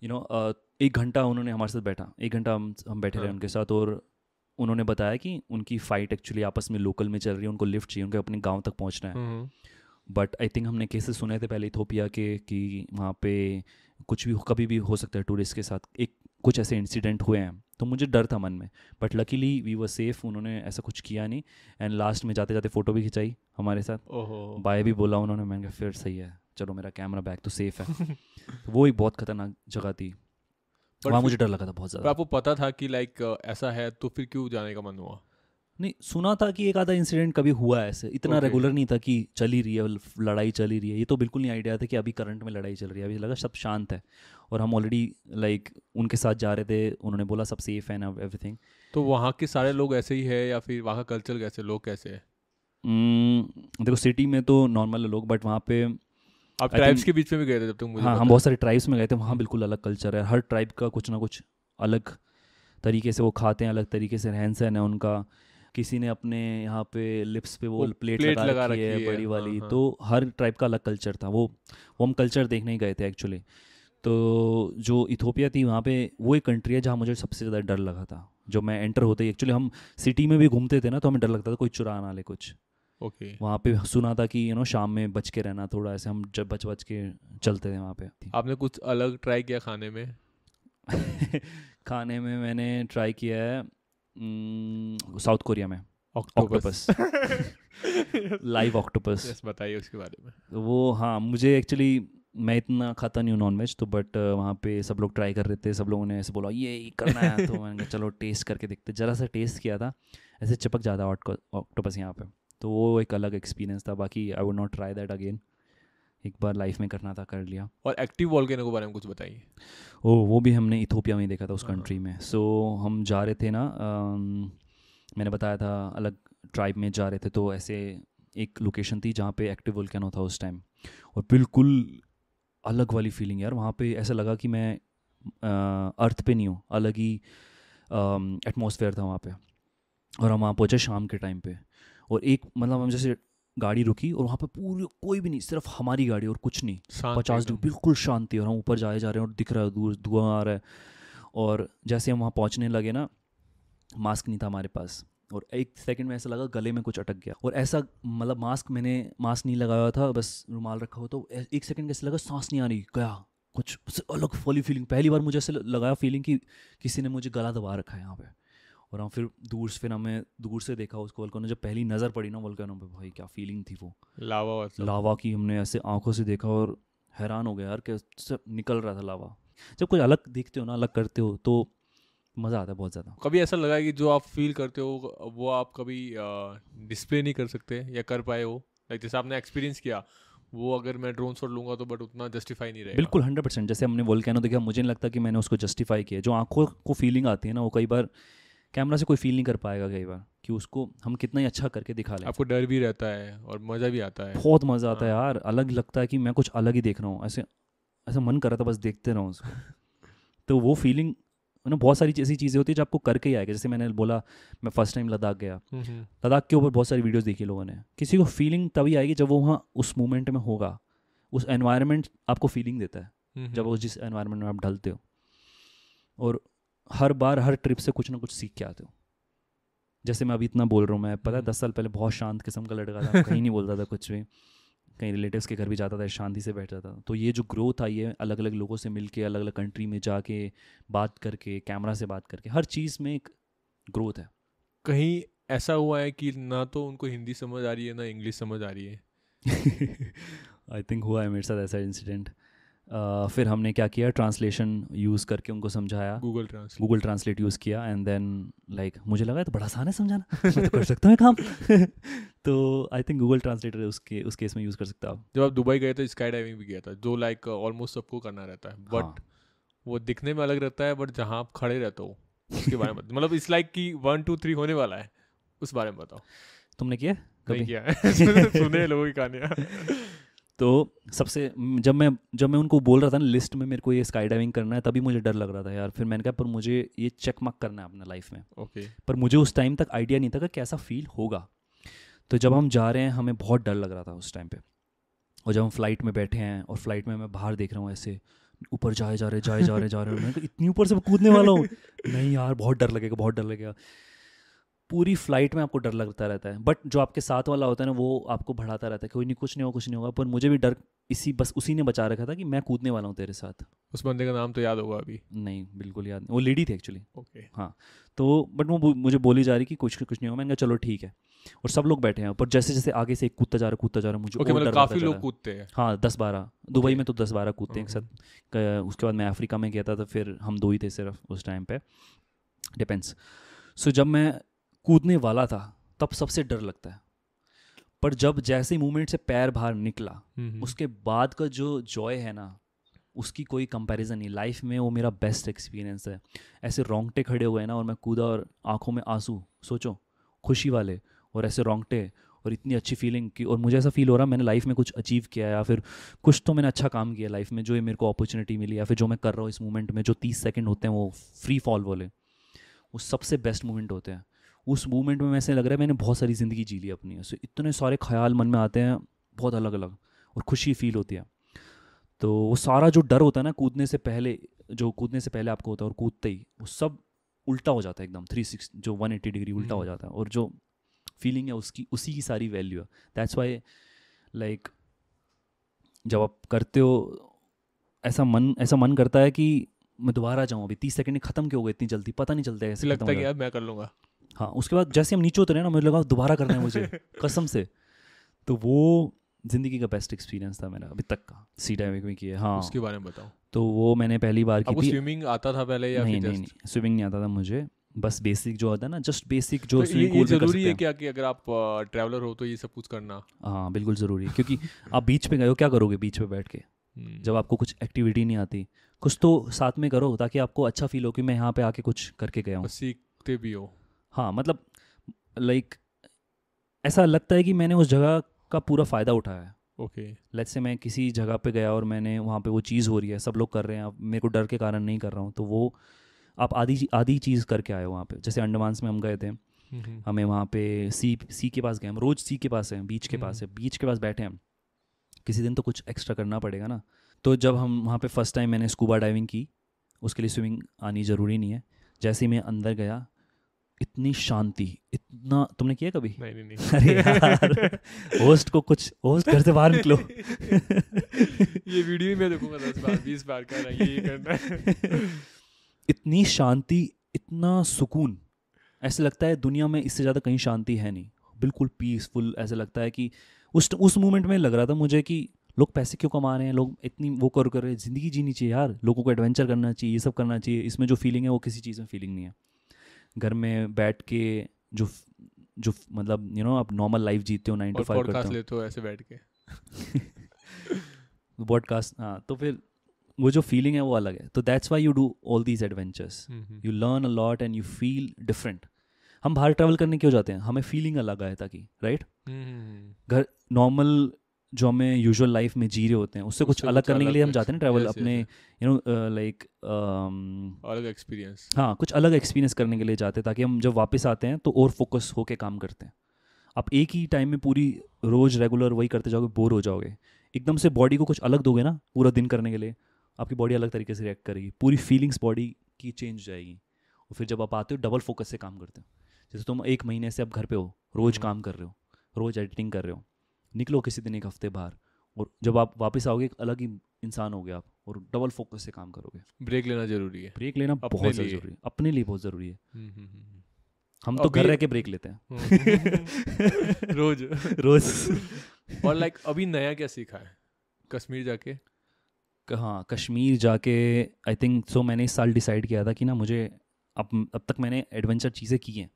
यू नो एक घंटा उन्होंने हमारे साथ बैठा एक घंटा हम हम बैठे रहे हाँ। उनके साथ और उन्होंने बताया कि उनकी फ़ाइट एक्चुअली आपस में लोकल में चल रही है उनको लिफ्ट चाहिए उनके अपने गांव तक पहुंचना है हम्म। बट आई थिंक हमने केसेस सुने थे पहले इथोपिया के कि वहाँ पे कुछ भी कभी भी हो सकता है टूरिस्ट के साथ एक कुछ ऐसे इंसिडेंट हुए हैं तो मुझे डर था मन में but luckily we were safe उन्होंने ऐसा कुछ किया नहीं एंड लास्ट में जाते जाते फ़ोटो भी खिंचाई हमारे साथ बाय भी बोला उन्होंने मैंने कहा फिर सही है चलो मेरा कैमरा बैग तो सेफ है तो वो एक बहुत खतरनाक जगह थी वहाँ मुझे डर लगा था बहुत ज़्यादा आपको पता था कि लाइक ऐसा है तो फिर क्यों जाने का मन हुआ नहीं सुना था कि एक आधा इंसिडेंट कभी हुआ ऐसे इतना okay. रेगुलर नहीं था कि चली रही है लड़ाई चली रही है ये तो बिल्कुल नहीं आइडिया था कि अभी करंट में लड़ाई चल रही है अभी लगा सब शांत है और हम ऑलरेडी लाइक like, उनके साथ जा रहे थे उन्होंने बोला सब सेफ है ना एवरीथिंग तो वहाँ के सारे लोग ऐसे ही है या फिर वहाँ का कल्चर कैसे लोग कैसे है hmm, देखो सिटी में तो नॉर्मल लोग बट वहाँ पे आप ट्राइब्स के बीच में भी गए थे जब तक मुझे हाँ हम बहुत सारे ट्राइब्स में गए थे वहाँ बिल्कुल अलग कल्चर है हर ट्राइब का कुछ ना कुछ अलग तरीके से वो खाते हैं अलग तरीके से रहन सहन है उनका किसी ने अपने यहाँ पे लिप्स पे वो प्लेट, प्लेट लगा, लगा रखी, है, है बड़ी हाँ, वाली हाँ, तो हर ट्राइब का अलग कल्चर था वो वो हम कल्चर देखने ही गए थे एक्चुअली तो जो इथोपिया थी वहाँ पे वो एक कंट्री है जहाँ मुझे सबसे ज़्यादा डर लगा था जो मैं एंटर होते ही एक्चुअली हम सिटी में भी घूमते थे ना तो हमें डर लगता था कोई चुरा ना ले कुछ ओके okay. वहाँ पे सुना था कि यू नो शाम में बच के रहना थोड़ा ऐसे हम जब बच बच के चलते थे वहाँ पे आपने कुछ अलग ट्राई किया खाने में खाने में मैंने ट्राई किया है हम्म, साउथ कोरिया में ऑक्टोपस लाइव ऑक्टोपस बताइए उसके बारे में वो हाँ मुझे एक्चुअली मैं इतना खाता नहीं हूँ नॉनवेज तो बट uh, वहाँ पे सब लोग ट्राई कर रहे थे सब लोगों ने ऐसे बोला ये करना है तो मैंने चलो टेस्ट करके देखते ज़रा सा टेस्ट किया था ऐसे चिपक जाता ऑक्टोपस यहाँ पे तो वो एक अलग एक्सपीरियंस था बाकी I would not try that again एक बार लाइफ में करना था कर लिया और एक्टिव वॉल्केनो के बारे में कुछ बताइए ओ वो भी हमने इथोपिया में देखा था उस कंट्री हाँ। में सो so, हम जा रहे थे ना मैंने बताया था अलग ट्राइब में जा रहे थे तो ऐसे एक लोकेशन थी जहाँ पे एक्टिव वॉल्केनो था उस टाइम और बिल्कुल अलग वाली फीलिंग यार वहाँ पे ऐसा लगा कि मैं आ, अर्थ पे नहीं हूँ अलग ही एटमोसफेयर था वहाँ पे और हम वहाँ पहुँचे शाम के टाइम पे और एक मतलब हम जैसे गाड़ी रुकी और वहाँ पर पूरी कोई भी नहीं सिर्फ हमारी गाड़ी और कुछ नहीं पचास डिग्री बिल्कुल शांति और हम ऊपर जाए जा रहे हैं और दिख रहा है दूर धुआं आ रहा है और जैसे हम वहाँ पहुँचने लगे ना मास्क नहीं था हमारे पास और एक सेकंड में ऐसा लगा गले में कुछ अटक गया और ऐसा मतलब मास्क मैंने मास्क नहीं लगाया था बस रुमाल रखा हो तो एक सेकंड कैसे लगा सांस नहीं आ रही गया कुछ अलग फॉली फीलिंग पहली बार मुझे ऐसे लगाया फीलिंग कि किसी ने मुझे गला दबा रखा है यहाँ पर और हम फिर दूर से फिर हमें दूर से देखा उसको वल्कनो जब पहली नज़र पड़ी ना वल्कनो पे भाई क्या फीलिंग थी वो लावा लावा की हमने ऐसे आंखों से देखा और हैरान हो गया यार कैसे निकल रहा था लावा जब कुछ अलग देखते हो ना अलग करते हो तो मज़ा आता है बहुत ज़्यादा कभी ऐसा लगा कि जो आप फील करते हो वो आप कभी डिस्प्ले नहीं कर सकते या कर पाए हो लाइक जैसे आपने एक्सपीरियंस किया वो अगर मैं ड्रोन शॉट लूंगा तो बट उतना जस्टिफाई नहीं रहेगा बिल्कुल हंड्रेड परसेंट जैसे हमने वोल्केनो तो देखा मुझे नहीं लगता कि मैंने उसको जस्टिफाई किया जो आंखों को फीलिंग आती है ना वो कई बार कैमरा से कोई फील नहीं कर पाएगा कई बार कि उसको हम कितना ही अच्छा करके दिखा लें आपको डर भी रहता है और मज़ा भी आता है बहुत मज़ा आता है हाँ। यार अलग लगता है कि मैं कुछ अलग ही देख रहा हूँ ऐसे ऐसा मन कर रहा था बस देखते रहो उसको तो वो फीलिंग ना बहुत सारी ऐसी चीज़ें होती है जो आपको करके ही आएगा जैसे मैंने बोला मैं फर्स्ट टाइम लद्दाख गया हम्म, हम्म। लद्दाख के ऊपर बहुत सारी वीडियोस देखी लोगों ने किसी को फीलिंग तभी आएगी जब वो वहाँ उस मोमेंट में होगा उस एनवायरनमेंट आपको फीलिंग देता है हम्म, जब उस जिस एनवायरनमेंट में आप ढलते हो और हर बार हर ट्रिप से कुछ ना कुछ सीख के आते हो जैसे मैं अभी इतना बोल रहा हूँ मैं पता है हम्म। दस साल पहले बहुत शांत किस्म का लड़का था कहीं नहीं बोलता था कुछ भी कहीं रिलेटिव्स के घर भी जाता था शांति से बैठ जाता था तो ये जो ग्रोथ आई है अलग अलग लोगों से मिल के अलग अलग कंट्री में जाके बात करके कैमरा से बात करके हर चीज़ में एक ग्रोथ है कहीं ऐसा हुआ है कि ना तो उनको हिंदी समझ आ रही है ना इंग्लिश समझ आ रही है आई थिंक हुआ है मेरे साथ ऐसा इंसिडेंट फिर हमने क्या किया ट्रांसलेशन यूज़ करके उनको समझाया Google Translate Google Translate use किया एंड देन लाइक मुझे लगा तो बड़ा आसान है समझाना मैं तो कर सकता हूँ काम तो आई थिंक गूगल ट्रांसलेटर उसके उस केस में यूज़ कर सकता हूँ जब आप दुबई गए तो स्काई डाइविंग भी किया था जो लाइक ऑलमोस्ट सबको करना रहता है बट हाँ. वो दिखने में अलग रहता है बट जहाँ आप खड़े रहते हो उसके बारे में मतलब इस लाइक की वन टू थ्री होने वाला है उस बारे में बताओ तुमने किया कभी किया सुने लोगों की कहानियाँ तो सबसे जब मैं जब मैं उनको बोल रहा था ना लिस्ट में मेरे को ये स्काई डाइविंग करना है तभी मुझे डर लग रहा था यार फिर मैंने कहा पर मुझे ये चेक मार्क करना है अपने लाइफ में ओके okay. पर मुझे उस टाइम तक आइडिया नहीं था कि कैसा फील होगा तो जब हम जा रहे हैं हमें बहुत डर लग रहा था उस टाइम पर और जब हम फ्लाइट में बैठे हैं और फ्लाइट में मैं बाहर देख रहा हूँ ऐसे ऊपर जाए जा रहे जाए जा रहे जा रहे मैं इतनी ऊपर से कूदने वाला हूँ नहीं यार बहुत डर लगेगा बहुत डर लगेगा पूरी फ्लाइट में आपको डर लगता रहता है बट जो आपके साथ वाला होता है ना वो आपको बढ़ाता रहता है कोई नहीं कुछ नहीं होगा कुछ नहीं होगा पर मुझे भी डर इसी बस उसी ने बचा रखा था कि मैं कूदने वाला हूँ तेरे साथ उस बंदे का नाम तो याद होगा अभी नहीं बिल्कुल याद नहीं वो लेडी थी एक्चुअली ओके okay. हाँ तो बट वो मुझे बोली जा रही कि कुछ कुछ नहीं होगा मैंने कहा चलो ठीक है और सब लोग बैठे हैं पर जैसे जैसे आगे से एक कूदता जा रहा कूदता जा रहा मुझे okay, मतलब काफी लोग कूदते हैं हाँ दस बारह दुबई okay. में तो दस बारह कूदते हैं एक साथ उसके बाद मैं अफ्रीका में गया था तो फिर हम दो ही थे सिर्फ उस टाइम पे डिपेंड्स सो जब मैं कूदने वाला था तब सबसे डर लगता है पर जब जैसे मूवमेंट से पैर बाहर निकला उसके बाद का जो जॉय है ना उसकी कोई कंपैरिजन नहीं लाइफ में वो मेरा बेस्ट एक्सपीरियंस है ऐसे रोंगटे खड़े हुए हैं ना और मैं कूदा और आंखों में आंसू सोचो खुशी वाले और ऐसे रोंगटे और इतनी अच्छी फीलिंग की और मुझे ऐसा फील हो रहा मैंने लाइफ में कुछ अचीव किया या फिर कुछ तो मैंने अच्छा काम किया लाइफ में जो ये मेरे को अपॉर्चुनिटी मिली या फिर जो मैं कर रहा हूँ इस मूवमेंट में जो तीस सेकेंड होते हैं वो फ्री फॉल वाले वो सबसे बेस्ट मूवमेंट होते हैं उस मूवमेंट में ऐसे लग रहा है मैंने बहुत सारी ज़िंदगी जी ली अपनी सो इतने सारे ख्याल मन में आते हैं बहुत अलग अलग और खुशी फील होती है तो वो सारा जो डर होता है ना कूदने से पहले जो कूदने से पहले आपको होता है और कूदते ही वो सब उल्टा हो जाता है एकदम थ्री सिक्स जो वन एट्टी डिग्री उल्टा हो हम्म। जाता है और जो फीलिंग है उसकी उसी की सारी वैल्यू है दैट्स वाई लाइक जब आप करते हो ऐसा मन ऐसा मन करता है कि मैं दोबारा जाऊँ अभी तीस सेकेंड खत्म क्यों हो गए इतनी जल्दी पता नहीं चलता है ऐसे लगता है यार मैं कर लूँगा हाँ उसके बाद जैसे हम नीचे उतरे ना मुझे लगा दोबारा करना है मुझे कसम से तो वो जिंदगी का बेस्ट एक्सपीरियंस था मेरा अभी तक का सी डाइविंग में किया हाँ उसके बारे में बताओ तो वो मैंने पहली बार की थी स्विमिंग आता था पहले या नहीं नहीं, नहीं स्विमिंग नहीं आता था मुझे बस बेसिक जो होता है ना जस्ट बेसिक जो तो ये, ये जरूरी है क्या कि अगर आप ट्रैवलर हो तो ये सब कुछ करना हाँ बिल्कुल ज़रूरी है क्योंकि आप बीच पे गए हो क्या करोगे बीच पे बैठ के हम्म। जब आपको कुछ एक्टिविटी नहीं आती कुछ तो साथ में करो ताकि आपको अच्छा फील हो कि मैं यहाँ पे आके कुछ करके गया हूँ सीखते भी हो हाँ मतलब लाइक ऐसा लगता है कि मैंने उस जगह का पूरा फ़ायदा उठाया है ओके लेट्स से मैं किसी जगह पे गया और मैंने वहाँ पे वो चीज़ हो रही है सब लोग कर रहे हैं अब मेरे को डर के कारण नहीं कर रहा हूँ तो वो आप आधी आधी चीज़ करके आए वहाँ पे जैसे अंडमान में हम गए थे mm-hmm. हमें वहाँ पे सी सी के पास गए हम रोज़ सी के पास हैं बीच के पास mm-hmm. है बीच के पास बैठे हम किसी दिन तो कुछ एक्स्ट्रा करना पड़ेगा ना तो जब हम वहाँ पे फर्स्ट टाइम मैंने स्कूबा डाइविंग की उसके लिए स्विमिंग आनी ज़रूरी नहीं है जैसे ही मैं अंदर गया इतनी शांति इतना तुमने किया कभी नहीं नहीं, नहीं। अरे यार होस्ट को कुछ होस्ट घर से बाहर निकलो ये वीडियो मैं देखूंगा दस बार बीस बार का ये करना इतनी शांति इतना सुकून ऐसे लगता है दुनिया में इससे ज़्यादा कहीं शांति है नहीं बिल्कुल पीसफुल ऐसा लगता है कि उस उस मोमेंट में लग रहा था मुझे कि लोग पैसे क्यों कमा रहे हैं लोग इतनी वो कर कर रहे हैं ज़िंदगी जीनी चाहिए यार लोगों को एडवेंचर करना चाहिए ये सब करना चाहिए इसमें जो फीलिंग है वो किसी चीज़ में फीलिंग नहीं है घर में बैठ के जो जो मतलब यू नो आप नॉर्मल लाइफ जीते हो नाइन टू फाइव करते हो लेते हो ऐसे बैठ के ब्रॉडकास्ट हाँ तो फिर वो जो फीलिंग है वो अलग है तो that's why you do all these adventures you learn a lot and you feel different हम बाहर ट्रैवल करने क्यों जाते हैं हमें फीलिंग अलग आए ताकि राइट घर नॉर्मल जो हमें यूजुअल लाइफ में जी रहे होते हैं उससे कुछ अलग करने के लिए हम जाते हैं ट्रैवल अपने यू नो लाइक अलग एक्सपीरियंस हाँ कुछ अलग एक्सपीरियंस करने के लिए जाते हैं ताकि हम जब वापस आते हैं तो और फोकस होकर काम करते हैं आप एक ही टाइम में पूरी रोज़ रेगुलर वही करते जाओगे बोर हो जाओगे एकदम से बॉडी को कुछ अलग दोगे ना पूरा दिन करने के लिए आपकी बॉडी अलग तरीके से रिएक्ट करेगी पूरी फीलिंग्स बॉडी की चेंज जाएगी और फिर जब आप आते हो डबल फोकस से काम करते हो जैसे तुम एक महीने से अब घर पे हो रोज़ हम्म। काम कर रहे हो रोज़ एडिटिंग कर रहे हो निकलो किसी दिन एक हफ्ते बाहर और जब आप वापस आओगे एक अलग ही इंसान हो गया आप और डबल फोकस से काम करोगे ब्रेक लेना जरूरी है ब्रेक लेना बहुत जरूरी है अपने लिए बहुत जरूरी है हम्म, हम्म, हम्म, हम तो घर रह के ब्रेक लेते हैं रोज रोज और लाइक अभी नया क्या सीखा है कश्मीर जाके हाँ कश्मीर जाके आई थिंक सो मैंने इस साल डिसाइड किया था कि ना मुझे अब अब तक मैंने एडवेंचर चीज़ें की हैं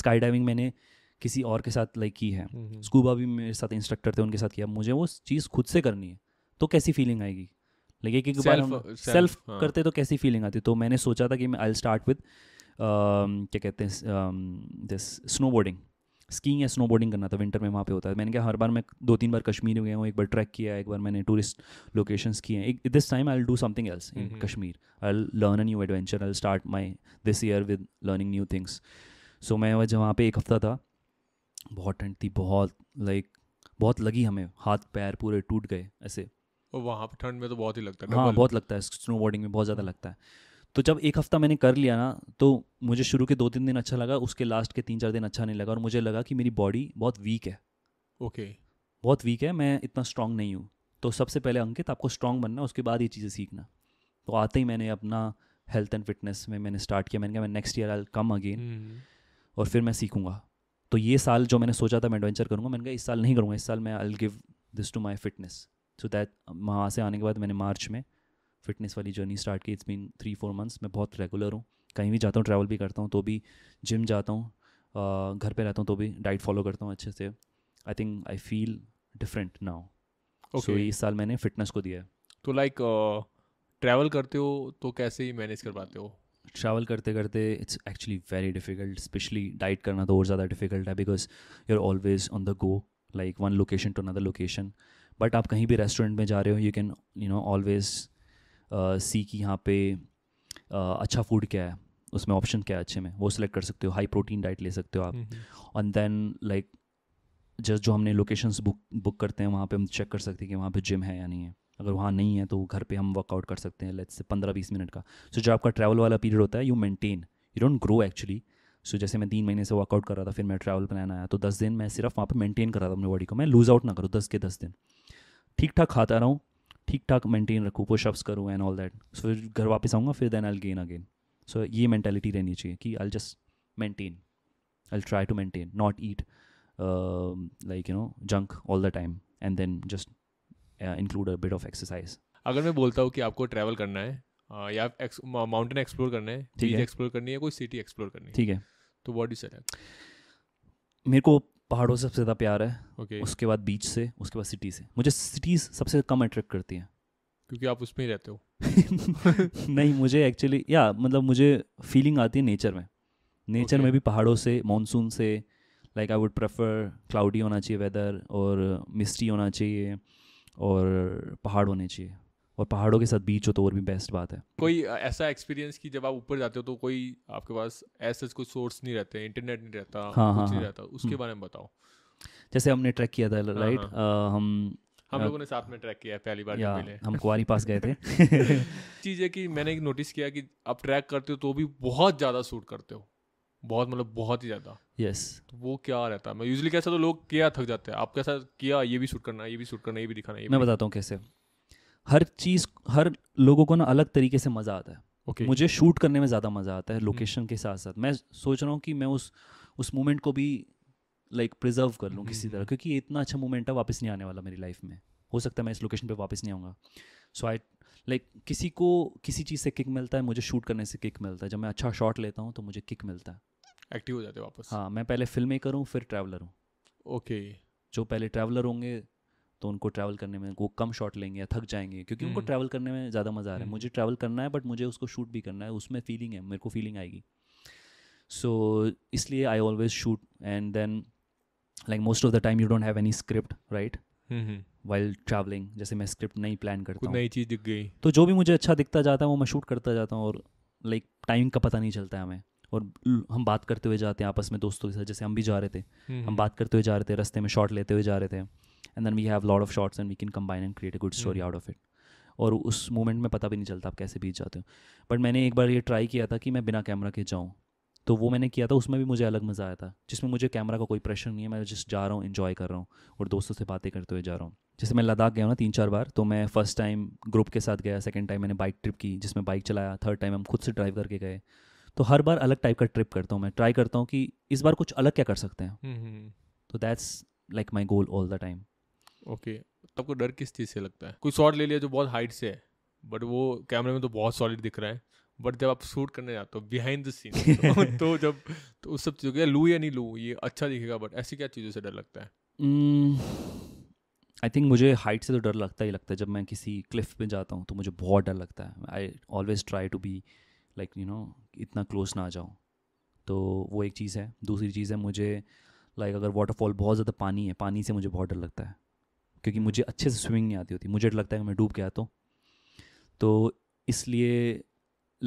स्काई डाइविंग मैंने किसी और के साथ लाइक की है स्कूबा हम्म, हम्म। भी मेरे साथ इंस्ट्रक्टर थे उनके साथ किया मुझे वो चीज़ खुद से करनी है तो कैसी फीलिंग आएगी लाइक एक एक बार हम सेल्फ uh, हाँ। करते तो कैसी फीलिंग आती तो मैंने सोचा था कि मैं आई स्टार्ट विद क्या कहते हैं दिस स्नो बोर्डिंग स्कीइंग या स्नो बोर्डिंग करना था विंटर में वहाँ पे होता है मैंने कहा हर बार मैं दो तीन बार कश्मीर गया हूँ एक बार ट्रैक किया एक बार मैंने टूरिस्ट लोकेशन किए हैं एक this time I do something else in Kashmir I learn a new adventure I start my this year with learning new things so मैं वह जहाँ पे एक हफ्ता था बहुत ठंड थी बहुत लाइक बहुत लगी हमें हाथ पैर पूरे टूट गए ऐसे और वहाँ पर ठंड में तो बहुत ही लगता है हाँ बहुत लगता है स्नो बोर्डिंग में बहुत ज़्यादा लगता है तो जब एक हफ़्ता मैंने कर लिया ना तो मुझे शुरू के दो तीन दिन अच्छा लगा उसके लास्ट के तीन चार दिन अच्छा नहीं लगा और मुझे लगा कि मेरी बॉडी बहुत वीक है ओके बहुत वीक है मैं इतना स्ट्रांग नहीं हूँ तो सबसे पहले अंकित आपको स्ट्रांग बनना उसके बाद ये चीज़ें सीखना तो आते ही मैंने अपना हेल्थ एंड फिटनेस में मैंने स्टार्ट किया मैंने कहा मैं next year I come again और फिर मैं सीखूँगा तो ये साल जो मैंने सोचा था मैं एडवेंचर करूँगा मैंने कहा इस साल नहीं करूँगा इस साल मैं I give this to my fitness so that वहाँ से आने के बाद मैंने मार्च में फिटनेस वाली जर्नी स्टार्ट की it's been three four months मैं बहुत रेगुलर हूँ कहीं भी जाता हूँ ट्रैवल भी करता हूँ तो भी जिम जाता हूँ घर पे रहता हूँ तो भी डाइट फॉलो करता हूँ अच्छे से I think I feel different now so इस साल मैंने फिटनेस को दिया है तो लाइक ट्रैवल करते हो तो कैसे मैनेज कर पाते हो ट्रैवल करते करते it's actually very difficult specially diet करना तो और ज़्यादा डिफिकल्ट है because you are always on the go like one location to another location but आप कहीं भी रेस्टोरेंट में जा रहे हो you can you know always see कि यहाँ पे uh, अच्छा फूड क्या है उसमें ऑप्शन क्या है अच्छे में वो सिलेक्ट कर सकते हो हाई प्रोटीन डाइट ले सकते हो आप एंड देन लाइक जस्ट जो हमने लोकेशंस बुक बुक करते हैं वहाँ पे हम चेक कर सकते हैं कि वहाँ पे जिम है या नहीं है अगर वहाँ नहीं है तो घर पे हम वर्कआउट कर सकते हैं लेट्स से पंद्रह बीस मिनट का सो so, जो आपका ट्रैवल वाला पीरियड होता है you maintain you don't grow actually so जैसे मैं तीन महीने से वर्कआउट कर रहा था फिर मेरा ट्रैवल प्लान आया तो दस दिन मैं सिर्फ वहाँ पर मेंटेन कर रहा था अपने बॉडी को मैं लूज़ आउट ना करूँ दस के दस दिन ठीक ठाक खाता रहूँ ठीक ठाक मेंटेन रखूँ पुशअप्स करूँ एंड ऑल दैट सो फिर घर वापस आऊँगा फिर then I gain again so ये मैंटेलिटी रहनी चाहिए कि I just maintain I try to maintain not eat like you know junk all the time and then just include a bit of exercise अगर मैं बोलता हूँ कि आपको ट्रैवल करना है uh, या माउंटेन एक्सप्लोर uh, करना है ठीक है एक्सप्लोर करनी है कोई सिटी एक्सप्लोर करनी है ठीक है तो वॉट इज सेलेक्ट मेरे को पहाड़ों से सबसे ज़्यादा प्यार है okay. उसके बाद बीच से उसके बाद सिटी से मुझे सिटीज़ सबसे कम अट्रैक्ट करती हैं क्योंकि आप उसमें ही रहते हो नहीं मुझे एक्चुअली या मतलब मुझे फीलिंग आती है नेचर में नेचर okay. में भी पहाड़ों से मानसून से like I would prefer cloudy होना चाहिए वेदर और मिस्टी होना चाहिए और पहाड़ होने चाहिए और पहाड़ों के साथ बीच हो तो और भी बेस्ट बात है कोई ऐसा एक्सपीरियंस कि जब आप ऊपर जाते हो तो कोई आपके पास ऐसे कोई सोर्स नहीं रहते इंटरनेट नहीं रहता हाँ कुछ हाँ नहीं हाँ। रहता उसके हम्म। बारे में बताओ जैसे हमने ट्रैक किया था राइट हाँ, हाँ। हम हम लोगों ने साथ में ट्रैक किया है पहली बार या, हम कुआरी पास गए थे चीज़ है कि मैंने एक नोटिस किया कि आप ट्रैक करते हो तो भी बहुत ज़्यादा सूट करते हो बहुत मतलब बहुत ही ज़्यादा यस yes. तो वो क्या रहता है मैं यूजली कैसा तो लोग किया थक जाते हैं आप कैसा किया ये भी शूट करना है ये भी शूट करना ये भी दिखाना है मैं बताता हूँ कैसे हर चीज़ हर लोगों को ना अलग तरीके से मज़ा आता है okay. मुझे शूट करने में ज़्यादा मज़ा आता है लोकेशन hmm. के साथ साथ मैं सोच रहा हूँ कि मैं उस उस मोमेंट को भी लाइक प्रिजर्व कर लूँ किसी hmm. तरह क्योंकि इतना अच्छा मोमेंट है वापस नहीं आने वाला मेरी लाइफ में हो सकता है मैं इस लोकेशन पर वापस नहीं आऊँगा सो आई लाइक किसी को किसी चीज़ से किक मिलता है मुझे शूट करने से किक मिलता है जब मैं अच्छा शॉट लेता हूँ तो मुझे किक मिलता है एक्टिव हो जाते वापस हाँ मैं पहले फिल्म मेकर हूँ फिर ट्रैवलर हूँ ओके जो पहले ट्रैवलर होंगे तो उनको ट्रैवल करने में वो कम शॉट लेंगे या थक जाएंगे क्योंकि उनको ट्रैवल हम्म। करने में ज़्यादा मज़ा आ रहा है हम्म। मुझे ट्रैवल करना है बट मुझे उसको शूट भी करना है उसमें फीलिंग है मेरे को फीलिंग आएगी सो इसलिए I always shoot and then like most of the time you don't have any script right while travelling जैसे मैं स्क्रिप्ट नहीं प्लान करता हूँ नई चीज़ दिख गई तो जो भी मुझे अच्छा दिखता जाता है वो मैं शूट करता जाता हूँ और लाइक like, टाइम का पता नहीं चलता है हमें और हम बात करते हुए जाते हैं आपस में दोस्तों के साथ जैसे हम भी जा रहे थे हम्म, हम हम्म। बात करते हुए जा रहे थे रास्ते में शॉट लेते हुए जा रहे थे and then we have lot of shots and we can combine and create a good story out of it और उस मोमेंट में पता भी नहीं चलता आप कैसे बीत जाते हो बट मैंने एक बार ये ट्राई किया था कि मैं बिना कैमरा के जाऊँ तो वो मैंने किया था उसमें भी मुझे अलग मज़ा आया था जिसमें मुझे कैमरा का कोई प्रेशर नहीं है मैं जस्ट जा रहा हूँ इन्जॉय कर रहा हूँ और दोस्तों से बातें करते हुए जा रहा हूँ जैसे मैं लद्दाख गया हूँ ना तीन चार बार तो मैं फर्स्ट टाइम ग्रुप के साथ गया सेकेंड टाइम मैंने बाइक ट्रिप की जिसमें बाइक चलाया थर्ड टाइम हम खुद से ड्राइव करके गए तो हर बार अलग टाइप का ट्रिप करता हूँ मैं ट्राई करता हूँ कि इस बार कुछ अलग क्या कर सकते हैं हम्म, हम्म। तो that's like my goal all the time okay तब को डर किस चीज़ से लगता है कोई शॉट ले लिया जो बहुत हाइट से है बट वो कैमरे में तो बहुत सॉलिड दिख रहा है बट जब आप शूट करने जाते हो बिहाइंड द सीन तो जब तो उस सब चीज़ों के लू या नहीं लूँ ये अच्छा दिखेगा बट ऐसी क्या चीज़ों से डर लगता है आई hmm, थिंक मुझे हाइट से तो डर लगता ही लगता है जब मैं किसी क्लिफ पे जाता हूँ तो मुझे बहुत डर लगता है I always try to be like you know इतना क्लोज ना आ जाऊँ तो वो एक चीज़ है दूसरी चीज़ है मुझे लाइक अगर वाटरफॉल बहुत ज़्यादा पानी है पानी से मुझे बहुत डर लगता है क्योंकि मुझे अच्छे से स्विमिंग नहीं आती होती मुझे डर लगता है कि मैं डूब गया तो तो इसलिए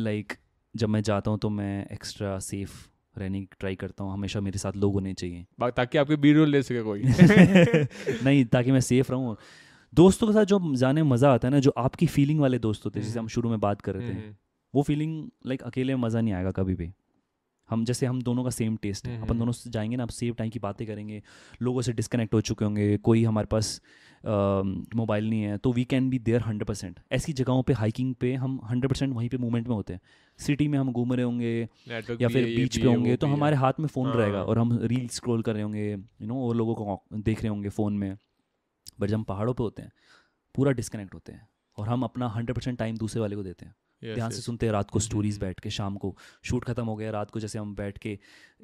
लाइक जब मैं जाता हूँ तो मैं एक्स्ट्रा सेफ़ रहने की ट्राई करता हूँ हमेशा मेरे साथ लोग होने चाहिए ताकि आपके बी ले सके कोई नहीं ताकि मैं सेफ रहूँ दोस्तों के साथ जो जाने मज़ा आता है ना जो आपकी फीलिंग वाले दोस्त होते हैं हम्म। जिसे हम शुरू में बात कर रहे थे हम्म। वो फीलिंग लाइक like, अकेले में मज़ा नहीं आएगा कभी भी हम जैसे हम दोनों का सेम टेस्ट है अपन दोनों से जाएंगे ना आप सेम टाइम की बातें करेंगे लोगों से डिस्कनेक्ट हो चुके होंगे कोई हमारे पास मोबाइल नहीं है तो we can be there hundred percent ऐसी जगहों पे हाइकिंग पे हम हंड्रेड परसेंट वहीं पे मूवमेंट में होते हैं सिटी में हम घूम रहे होंगे या फिर बीच पे होंगे तो हमारे हाथ में फ़ोन रहेगा हाँ। और हम रील स्क्रोल कर रहे होंगे यू नो और लोगों को देख रहे होंगे फ़ोन में बट जब हम पहाड़ों पर होते हैं पूरा डिस्कनेक्ट होते हैं और हम अपना हंड्रेड परसेंट टाइम दूसरे वाले को देते हैं ध्यान yes. से सुनते हैं रात को स्टोरीज हम्म, हम्म, बैठ के हम्म। शाम को शूट खत्म हो गया रात को जैसे हम बैठ के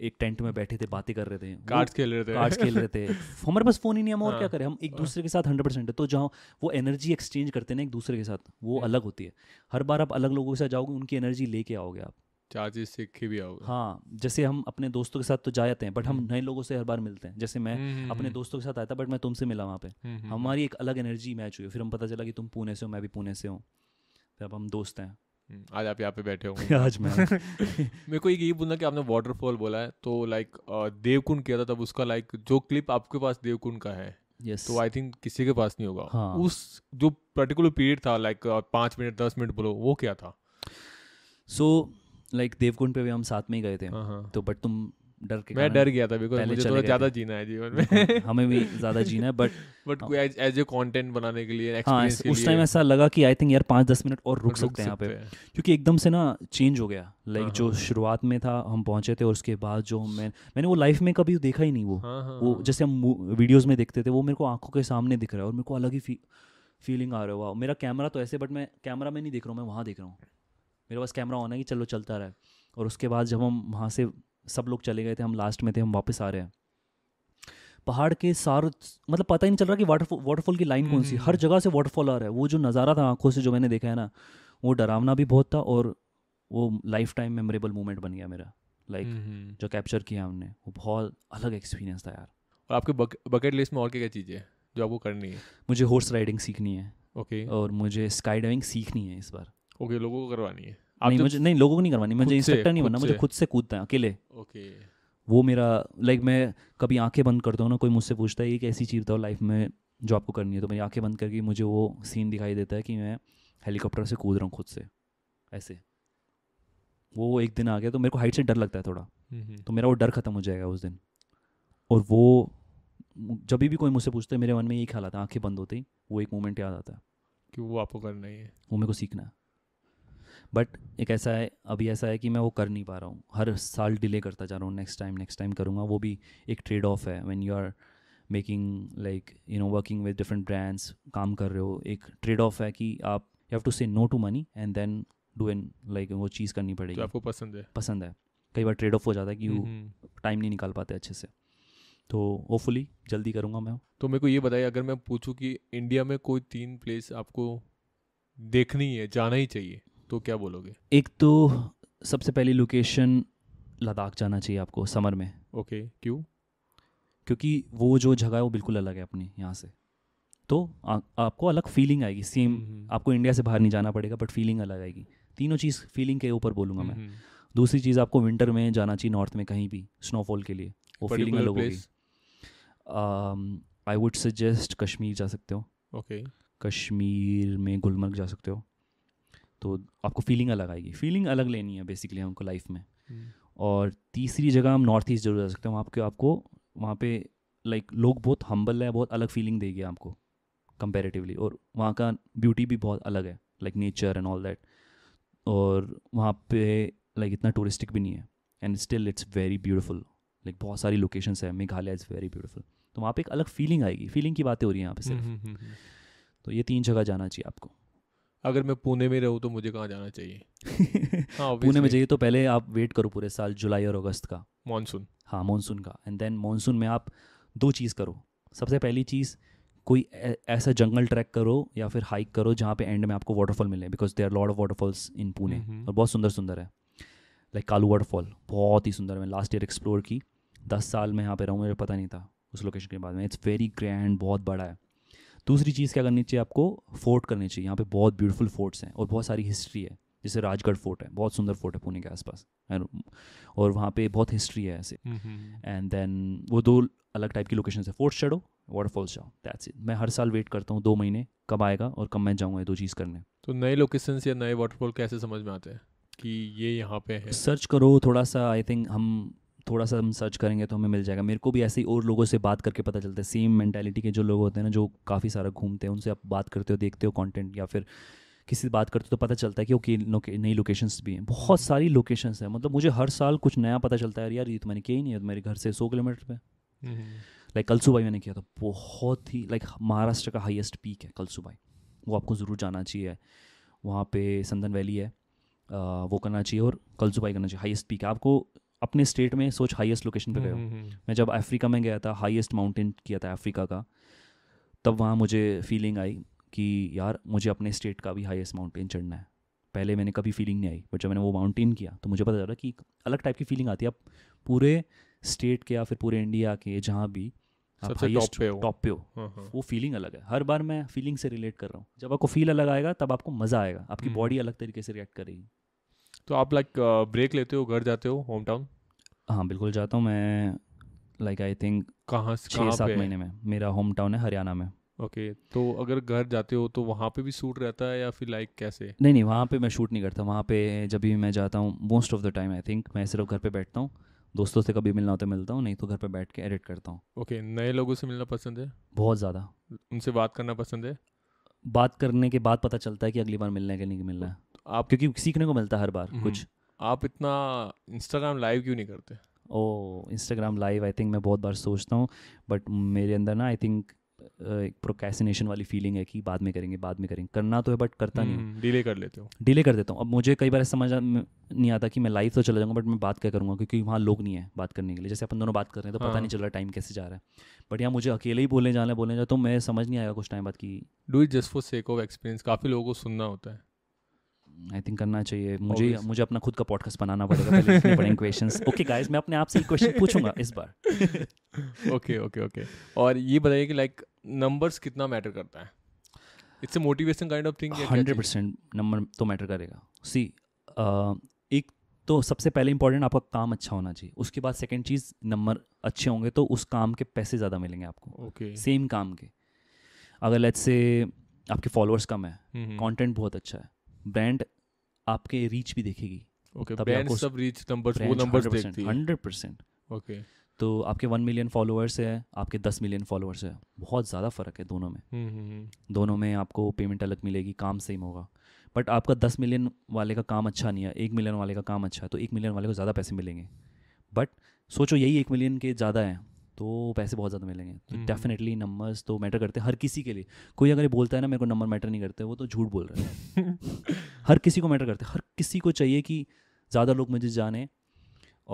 एक टेंट में बैठे थे बातें कर रहे थे कार्ड्स खेल रहे थे कार्ड्स खेल रहे थे हमारे पास फोन ही नहीं हम और हाँ, क्या करें हम एक हाँ। दूसरे के साथ हंड्रेड परसेंट तो जहाँ वो एनर्जी एक्सचेंज करते ना एक दूसरे के साथ वो अलग होती है हर बार आप अलग लोगों के साथ जाओगे उनकी एनर्जी लेके आओगे आप चार चीज सीख के भी आओगे हाँ जैसे हम अपने दोस्तों के साथ तो जा जाते हैं बट हम नए लोगों से हर बार मिलते हैं जैसे मैं अपने दोस्तों के साथ आया था बट मैं तुमसे मिला वहाँ पे हमारी एक अलग एनर्जी मैच हुई फिर हम पता चला कि तुम पुणे से हो मैं भी पुणे से हूँ फिर अब हम दोस्त हैं हम्म, आज आप यहाँ पे बैठे हो आज मैं मेरे को एक यही बोलना कि आपने वाटरफॉल बोला है तो लाइक देवकुंड किया था तब उसका लाइक जो क्लिप आपके पास देवकुंड का है yes. तो आई थिंक किसी के पास नहीं होगा हाँ. उस जो पर्टिकुलर पीरियड था लाइक पाँच मिनट दस मिनट बोलो वो क्या था so so, like like, Devkund पे भी हम साथ में ही गए थे uh-huh. तो बट तुम डर के मैं डर गया था बिकॉज मुझे थोड़ा ज्यादा जीना है जीवन हाँ, में हमें भी ज्यादा जीना है but but as a content बनाने के लिए एक्सपीरियंस हाँ उस टाइम ऐसा लगा कि आई थिंक यार पाँच दस मिनट और रुक सकते हैं यहाँ पे क्योंकि एकदम से ना चेंज हो गया लाइक हाँ, जो हाँ। शुरुआत में था हम पहुंचे थे और उसके बाद जो मैं मैंने वो लाइफ में कभी देखा ही नहीं वो वो जैसे हम वीडियोस में देखते थे वो मेरे को आंखों के सामने दिख रहा है और मेरे को अलग ही फीलिंग आ रहा है मेरा कैमरा तो ऐसे बट मैं कैमरा में नहीं देख रहा हूँ मैं वहाँ देख रहा हूँ मेरे पास कैमरा ऑन है कि चलो चलता रहा और उसके बाद जब हम वहाँ से सब लोग चले गए थे हम लास्ट में थे हम वापस आ रहे हैं पहाड़ के सार मतलब पता ही नहीं चल रहा कि वाटरफॉल वाटरफॉल की लाइन कौन सी हर हम्म। जगह से वाटरफॉल आ रहा है वो जो नज़ारा था आंखों से जो मैंने देखा है ना वो डरावना भी बहुत था और वो लाइफ टाइम मेमोरेबल मोमेंट बन गया मेरा लाइक हम्म। जो कैप्चर किया हमने वो बहुत अलग एक्सपीरियंस था यार और आपके बकेट लिस्ट में और क्या क्या चीज़ें जो आपको करनी है मुझे हॉर्स राइडिंग सीखनी है ओके और मुझे स्काई डाइविंग सीखनी है इस बार ओके लोगों को करवानी है नहीं मुझे नहीं लोगों को नहीं करवानी मुझे इंस्ट्रक्टर नहीं बनना मुझे खुद से कूदता है अकेले ओके वो मेरा लाइक मैं कभी आंखें बंद करता हूँ ना कोई मुझसे पूछता है एक ऐसी चीज़ था लाइफ में जो आपको करनी है तो मेरी आंखें बंद करके मुझे वो सीन दिखाई देता है कि मैं हेलीकॉप्टर से कूद रहा हूँ खुद से ऐसे वो एक दिन आ गया तो मेरे को हाइट से डर लगता है थोड़ा तो मेरा वो डर ख़त्म हो जाएगा उस दिन और वो जब भी कोई मुझसे पूछता है मेरे मन में यही ख्याल आता है आँखें बंद होते ही वो एक मोमेंट याद आता है कि वो आपको करना ही है वो मेरे को सीखना है बट एक ऐसा है अभी ऐसा है कि मैं वो कर नहीं पा रहा हूँ हर साल डिले करता जा रहा हूँ नेक्स्ट टाइम नेक्स्ट टाइम करूँगा वो भी एक ट्रेड ऑफ है when you are making like you know working with different brands काम कर रहे हो एक ट्रेड ऑफ है कि आप you have to say no to money and then do an like वो चीज़ करनी पड़ेगी तो आपको पसंद है पसंद है कई बार ट्रेड ऑफ हो जाता है कि यू टाइम हम्म, हम्म। नहीं निकाल पाते अच्छे से तो होपफुली जल्दी करूँगा मैं तो मेरे को ये बताइए अगर मैं पूछूँ कि इंडिया में कोई तीन प्लेस आपको देखनी है जाना ही चाहिए तो क्या बोलोगे एक तो सबसे पहली लोकेशन लद्दाख जाना चाहिए आपको समर में ओके okay, क्यों क्योंकि वो जो जगह है वो बिल्कुल अलग है अपनी यहाँ से तो आ, आपको अलग फीलिंग आएगी सेम आपको इंडिया से बाहर नहीं जाना पड़ेगा बट फीलिंग अलग आएगी तीनों चीज़ फीलिंग के ऊपर बोलूँगा मैं दूसरी चीज़ आपको विंटर में जाना चाहिए नॉर्थ में कहीं भी स्नोफॉल के लिए वो फीलिंग अलग होगी आई वुड सजेस्ट कश्मीर जा सकते हो ओके okay. कश्मीर में गुलमर्ग जा सकते हो तो आपको फीलिंग अलग आएगी फीलिंग अलग लेनी है बेसिकली हमको लाइफ में hmm. और तीसरी जगह हम नॉर्थ ईस्ट जरूर जा सकते हैं वहाँ के आपको वहाँ पे लाइक like, लोग बहुत हम्बल है बहुत अलग फीलिंग देगी आपको कंपेरेटिवली और वहाँ का ब्यूटी भी बहुत अलग है like nature and all that और वहाँ पे लाइक इतना टूरिस्टिक भी नहीं है and still it's very beautiful like बहुत सारी लोकेशंस है मेघालय इज़ वेरी ब्यूटीफुल तो वहाँ पे एक अलग फीलिंग आएगी फीलिंग की बातें हो रही हैं यहाँ पे hmm, सिर्फ hmm, तो ये तीन जगह जाना चाहिए आपको अगर मैं पुणे में रहूँ तो मुझे कहाँ जाना चाहिए हाँ पुणे में चाहिए तो पहले आप वेट करो पूरे साल जुलाई और अगस्त का मानसून हाँ मानसून का एंड देन मानसून में आप दो चीज़ करो सबसे पहली चीज़ कोई ऐसा जंगल ट्रैक करो या फिर हाइक करो जहाँ पे एंड में आपको वाटरफॉल मिले because they are lot of waterfalls in Pune और बहुत सुंदर सुंदर है लाइक कालू वाटरफॉल बहुत ही सुंदर मैं लास्ट ईयर एक्सप्लोर की दस साल में यहाँ पे रहूँ मुझे पता नहीं था उस लोकेशन के बाद में इट्स वेरी ग्रैंड बहुत बड़ा है दूसरी चीज़ क्या करनी चाहिए आपको फोर्ट करनी चाहिए यहाँ पे बहुत ब्यूटीफुल फोर्ट्स हैं और बहुत सारी हिस्ट्री है जैसे राजगढ़ फोर्ट है बहुत सुंदर फोर्ट है पुणे के आसपास और वहाँ पे बहुत हिस्ट्री है ऐसे एंड हम्म, देन हम्म, हम्म। वो दो अलग टाइप की लोकेशन है फोर्ट चढ़ो वाटरफॉल्स जाओ दैट्स इट मैं हर साल वेट करता हूँ दो महीने कब आएगा और कब मैं जाऊँगा दो चीज़ करने तो नए लोकेशन या नए वाटरफॉल कैसे समझ में आते हैं कि ये यहाँ पे है सर्च करो थोड़ा सा आई थिंक हम थोड़ा सा हम सर्च करेंगे तो हमें मिल जाएगा मेरे को भी ऐसे ही और लोगों से बात करके पता चलता है सेम मैंटेलिटी के जो लोग होते हैं ना जो काफ़ी सारा घूमते हैं उनसे आप बात करते हो देखते हो कॉन्टेंट या फिर किसी से बात करते हो तो पता चलता है कि ओके नई लोकेशंस भी हैं बहुत सारी लोकेशंस हैं मतलब मुझे हर साल कुछ नया पता चलता है यार ये तो मैंने किया ही नहीं है तो मेरे घर से सौ किलोमीटर पर लाइक कलसू मैंने किया था बहुत ही लाइक महाराष्ट्र का हाइस्ट पीक है कलसू वो आपको ज़रूर जाना चाहिए वहाँ पे संदन वैली है आ, वो करना चाहिए और कलसू करना चाहिए हाईएस्ट पीक है आपको अपने स्टेट में सोच हाईएस्ट लोकेशन पे हम्म, गया हूँ हम्म, हम्म, मैं जब अफ्रीका में गया था हाईएस्ट माउंटेन किया था अफ्रीका का तब वहाँ मुझे फीलिंग आई कि यार मुझे अपने स्टेट का भी हाईएस्ट माउंटेन चढ़ना है पहले मैंने कभी फीलिंग नहीं आई बट जब मैंने वो माउंटेन किया तो मुझे पता चला कि अलग टाइप की फीलिंग आती है आप पूरे स्टेट के या फिर पूरे इंडिया के जहाँ भी टॉप पे हो टॉप पे हो हाँ, हाँ। वो फीलिंग अलग है हर बार मैं फीलिंग से रिलेट कर रहा हूँ जब आपको फील अलग आएगा तब आपको मज़ा आएगा आपकी बॉडी अलग तरीके से रिएक्ट करेगी तो आप लाइक ब्रेक uh, लेते हो घर जाते हो होम टाउन हाँ बिल्कुल जाता हूँ मैं लाइक आई थिंक कहाँ छः सात महीने में मेरा होम टाउन है हरियाणा में ओके okay, तो अगर घर जाते हो तो वहाँ पे भी शूट रहता है या फिर लाइक कैसे नहीं नहीं वहाँ पे मैं शूट नहीं करता वहाँ पे जब भी मैं जाता हूँ most of the time I think मैं सिर्फ घर पे बैठता हूँ दोस्तों से कभी मिलना होता है मिलता हूँ नहीं तो घर पे बैठ के एडिट करता हूँ ओके okay, नए लोगों से मिलना पसंद है बहुत ज़्यादा उनसे बात करना पसंद है बात करने के बाद पता चलता है कि अगली बार मिलना है कि नहीं मिलना है आप क्योंकि सीखने को मिलता है हर बार कुछ हम्म। आप इतना इंस्टाग्राम लाइव क्यों नहीं करते oh Instagram live I think मैं बहुत बार सोचता हूँ बट मेरे अंदर ना आई थिंक एक प्रोकेसिनेशन वाली फीलिंग है कि बाद में करेंगे बाद में करेंगे करना तो है बट करता नहीं डिले हम्म, कर लेते हो डिले कर देता हूँ अब मुझे कई बार समझ नहीं आता कि मैं लाइव तो चला जाऊँगा बट मैं बात क्या करूँगा क्योंकि वहाँ लोग नहीं है बात करने के लिए जैसे अपन दोनों बात कर रहे हैं तो हाँ। पता नहीं चल रहा टाइम कैसे जा रहा है बट यहाँ मुझे अकेले ही बोलने जाना है बोलने जाए तो मैं समझ नहीं आएगा कुछ टाइम बाद की do it just for sake of experience काफ़ी लोगों को सुनना होता है आई थिंक करना चाहिए मुझे Always. मुझे अपना खुद का पॉडकास्ट बनाना पड़ेगा पहले लिखने पड़ेंगे क्वेश्चंस ओके गाइस मैं अपने आप से क्वेश्चन पूछूंगा इस बार ओके ओके ओके और ये बताइए कि लाइक नंबर्स कितना मैटर करता है इट्स तो a motivation kind of thing hundred percent number तो मैटर करेगा सी uh, एक तो सबसे पहले इंपॉर्टेंट आपका काम अच्छा होना चाहिए उसके बाद सेकेंड चीज़ नंबर अच्छे होंगे तो उस काम के पैसे ज़्यादा मिलेंगे आपको ओके सेम काम के अगर लेट्स से आपके फॉलोअर्स कम है कंटेंट हम्म, हम्म। बहुत अच्छा है ब्रांड आपके रीच भी देखेगी सब ओके तो आपके वन मिलियन फॉलोअर्स है आपके दस मिलियन फॉलोअर्स है बहुत ज़्यादा फ़र्क है दोनों में mm-hmm. दोनों में आपको पेमेंट अलग मिलेगी काम सेम होगा बट आपका दस मिलियन वाले का काम अच्छा नहीं है एक मिलियन वाले का काम अच्छा है तो एक मिलियन वाले को ज़्यादा पैसे मिलेंगे बट सोचो यही एक मिलियन के ज़्यादा है तो पैसे बहुत ज़्यादा मिलेंगे तो डेफिनेटली हम्म, नंबर्स हम्म। तो मैटर करते हैं हर किसी के लिए कोई अगर ये बोलता है ना मेरे को नंबर मैटर नहीं करते वो तो झूठ बोल रहे हैं हर किसी को मैटर करते हैं हर किसी को चाहिए कि ज़्यादा लोग मुझे जाने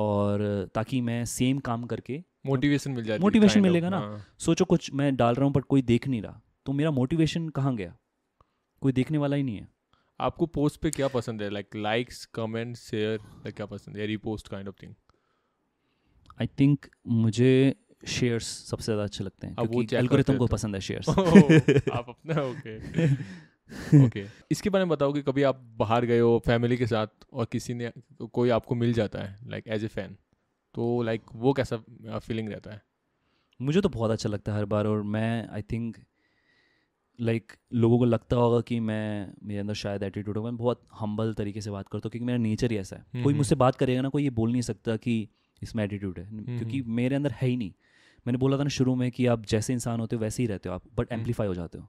और ताकि मैं सेम काम करके मोटिवेशन मिल जाए मोटिवेशन मिलेगा ना हाँ। सोचो कुछ मैं डाल रहा हूँ बट कोई देख नहीं रहा तो मेरा मोटिवेशन कहाँ गया कोई देखने वाला ही नहीं है आपको पोस्ट पे क्या पसंद है लाइक लाइक्स कमेंट शेयर क्या पसंद है repost kind of thing I think मुझे शेयर्स सबसे ज़्यादा अच्छे लगते हैं क्योंकि एल्गोरिथम को तो। पसंद है शेयर्स आप अपना ओके ओके इसके बारे में बताओ कि कभी आप बाहर गए हो फैमिली के साथ और किसी ने कोई आपको मिल जाता है लाइक एज ए फैन तो लाइक वो कैसा फीलिंग रहता है मुझे तो बहुत अच्छा लगता है हर बार और मैं आई थिंक लाइक लोगों को लगता होगा कि मैं मेरे अंदर शायद एटीट्यूड होगा मैं बहुत हम्बल तरीके से बात करता हूँ क्योंकि मेरा नेचर ही ऐसा है कोई हम्म, हम्म। मुझसे बात करेगा ना कोई ये बोल नहीं सकता कि इसमें एटीट्यूड है हम्म, क्योंकि मेरे अंदर है ही नहीं मैंने बोला था ना शुरू में कि आप जैसे इंसान होते हो वैसे ही रहते हो आप बट एम्पलीफाई हम्म। हो जाते हो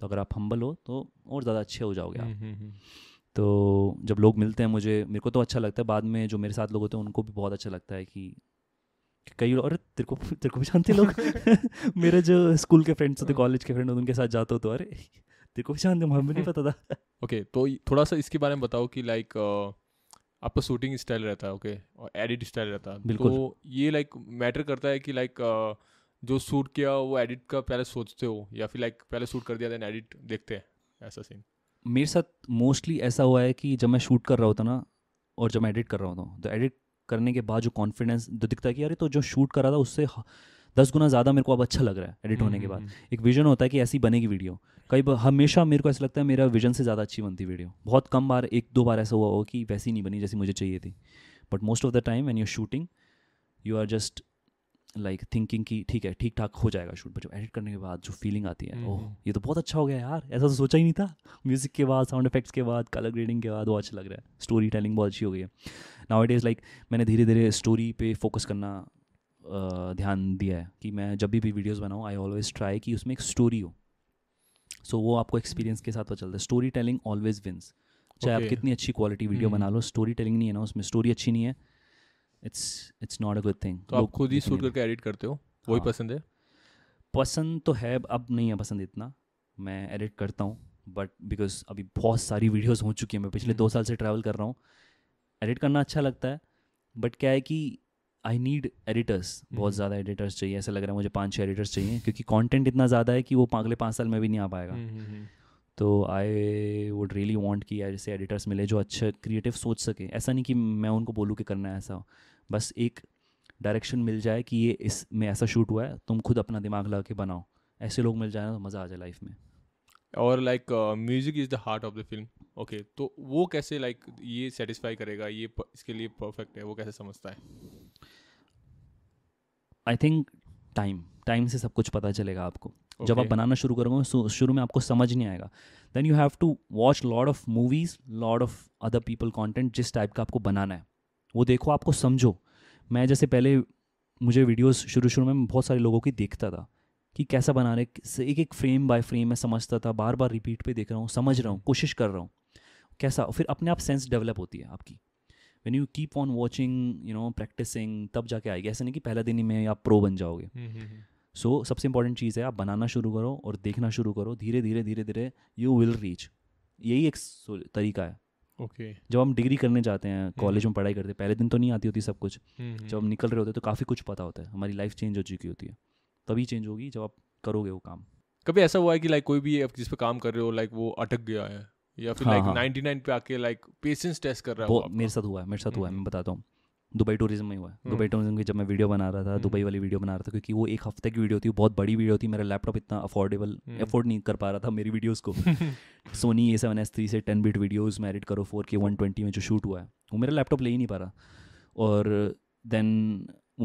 तो अगर आप हम्बल हो तो और ज़्यादा अच्छे हो जाओगे आप हम्म, हम्म, तो जब लोग मिलते हैं मुझे मेरे को तो अच्छा लगता है बाद में जो मेरे साथ लोग होते हैं उनको भी बहुत अच्छा लगता है कि कई और तेरे को तेरे को भी जानते लोग मेरे जो स्कूल के फ्रेंड्स होते कॉलेज के फ्रेंड उनके साथ जाते हो तो अरे तेरे को भी जानते मुझे नहीं पता था ओके तो थोड़ा सा इसके बारे में बताओ कि लाइक आपका शूटिंग स्टाइल रहता है ओके और एडिट स्टाइल रहता है तो ये लाइक मैटर करता है कि लाइक uh, जो शूट किया वो एडिट का पहले सोचते हो या फिर लाइक पहले शूट कर दिया देन एडिट देखते हैं ऐसा सीन मेरे साथ मोस्टली ऐसा हुआ है कि जब मैं शूट कर रहा होता ना और जब मैं एडिट कर रहा होता हूँ तो एडिट करने के बाद जो कॉन्फिडेंस जो दिखता है कि अरे तो जो शूट कर रहा था उससे दस गुना ज़्यादा मेरे को अब अच्छा लग रहा है एडिट हम्म, होने के हम्म, बाद हम्म। एक विजन होता है कि ऐसी बनेगी वीडियो कई बार हमेशा मेरे को ऐसा लगता है मेरा विजन से ज़्यादा अच्छी बनती वीडियो बहुत कम बार एक दो बार ऐसा हुआ हो कि वैसी नहीं बनी जैसी मुझे चाहिए थी but most of the time when you shooting you are just like thinking कि ठीक है ठीक ठाक हो जाएगा शूट पर जो एडिट करने के बाद जो फीलिंग आती है हम्म, ओह हम्म। ये तो बहुत अच्छा हो गया यार ऐसा तो सोचा ही नहीं था म्यूज़िक के बाद साउंड इफेक्ट्स के बाद कलर ग्रेडिंग के बाद वो अच्छा लग रहा है स्टोरी टेलिंग बहुत अच्छी हो गई है नाउ इट इज़ लाइक मैंने धीरे धीरे स्टोरी पे फोकस करना ध्यान दिया है कि मैं जब भी भी वीडियोज़ बनाऊँ आई ऑलवेज ट्राई कि उसमें एक स्टोरी हो सो so, वो आपको एक्सपीरियंस के साथ पता चलता है स्टोरी टेलिंग ऑलवेज विन्स चाहे आप कितनी अच्छी क्वालिटी वीडियो hmm. बना लो स्टोरी टेलिंग नहीं है ना उसमें स्टोरी अच्छी नहीं है it's it's not a good thing तो आप खुद ही शूट करके एडिट करते हो हाँ. वही पसंद है पसंद तो है अब नहीं है पसंद इतना मैं एडिट करता हूँ बट बिकॉज अभी बहुत सारी वीडियोज़ हो चुकी हैं मैं पिछले hmm. दो साल से ट्रैवल कर रहा हूँ एडिट करना अच्छा लगता है बट क्या है कि आई नीड एडिटर्स बहुत हम्म। ज़्यादा एडिटर्स चाहिए ऐसा लग रहा है मुझे पाँच छः एडिटर्स चाहिए क्योंकि कॉन्टेंट इतना ज़्यादा है कि वो अगले पाँच साल में भी नहीं आ पाएगा हम्म, हम्म, तो आई वुड रियली वॉन्ट कि ऐसे एडिटर्स मिले जो अच्छे क्रिएटिव सोच सके ऐसा नहीं कि मैं उनको बोलूँ कि करना है ऐसा बस एक डायरेक्शन मिल जाए कि ये इस में ऐसा शूट हुआ है तुम खुद अपना दिमाग लगा के बनाओ ऐसे लोग मिल जाए तो मज़ा आ जाए लाइफ में और like music is the heart of the film okay तो वो कैसे लाइक like, ये सेटिस्फाई करेगा ये इसके लिए परफेक्ट है वो कैसे समझता है आई थिंक टाइम टाइम से सब कुछ पता चलेगा आपको okay. जब आप बनाना शुरू करोगे शुरू में आपको समझ नहीं आएगा then you have to watch lot of movies lot of other people content जिस टाइप का आपको बनाना है वो देखो आपको समझो मैं जैसे पहले मुझे वीडियोस शुरू शुरू में बहुत सारे लोगों की देखता था कि कैसा बना रहे एक एक फ्रेम बाय फ्रेम मैं समझता था बार बार रिपीट पे देख रहा हूँ समझ रहा हूँ कोशिश कर रहा हूँ कैसा फिर अपने आप सेंस डेवलप होती है आपकी when you keep on watching you know practicing तब जाके आएगी ऐसा नहीं कि पहला दिन ही में आप प्रो बन जाओगे सो हम्म, हम्म, हम्म। so, सबसे इंपॉर्टेंट चीज़ है आप बनाना शुरू करो और देखना शुरू करो धीरे धीरे धीरे धीरे यू विल रीच यही एक तरीका है ओके okay. जब हम डिग्री करने जाते हैं कॉलेज में पढ़ाई करते हैं पहले दिन तो नहीं आती होती सब कुछ जब हम निकल रहे होते हैं तो काफ़ी कुछ पता होता है हमारी लाइफ चेंज हो चुकी होती है तभी चेंज होगी जब आप करोगे वो काम कभी ऐसा हुआ है कि लाइक कोई भी आप जिस पर काम कर रहे हो लाइक वो अटक गया है या फिर लाइक नाइनटी नाइन पे आके लाइक पेशेंस टेस्ट कर रहा है मेरे साथ हुआ है मेरे साथ हुआ है हम्म। मैं बताता हूँ दुबई टूरिज्म में हुआ है हम्म। दुबई टूरिज्म की जब मैं वीडियो बना रहा था हम्म। दुबई वाली वीडियो बना रहा था क्योंकि वो एक हफ्ते की वीडियो थी बहुत बड़ी वीडियो थी मेरा लैपटॉप इतना अफोर्डेबल अफोर्ड नहीं कर पा रहा था मेरी वीडियोस को Sony A seven S three से टेन बीट वीडियोस मैं एडिट करो फोर के वन ट्वेंटी में जो शूट हुआ है वो मेरा लैपटॉप ले ही नहीं पा रहा और देन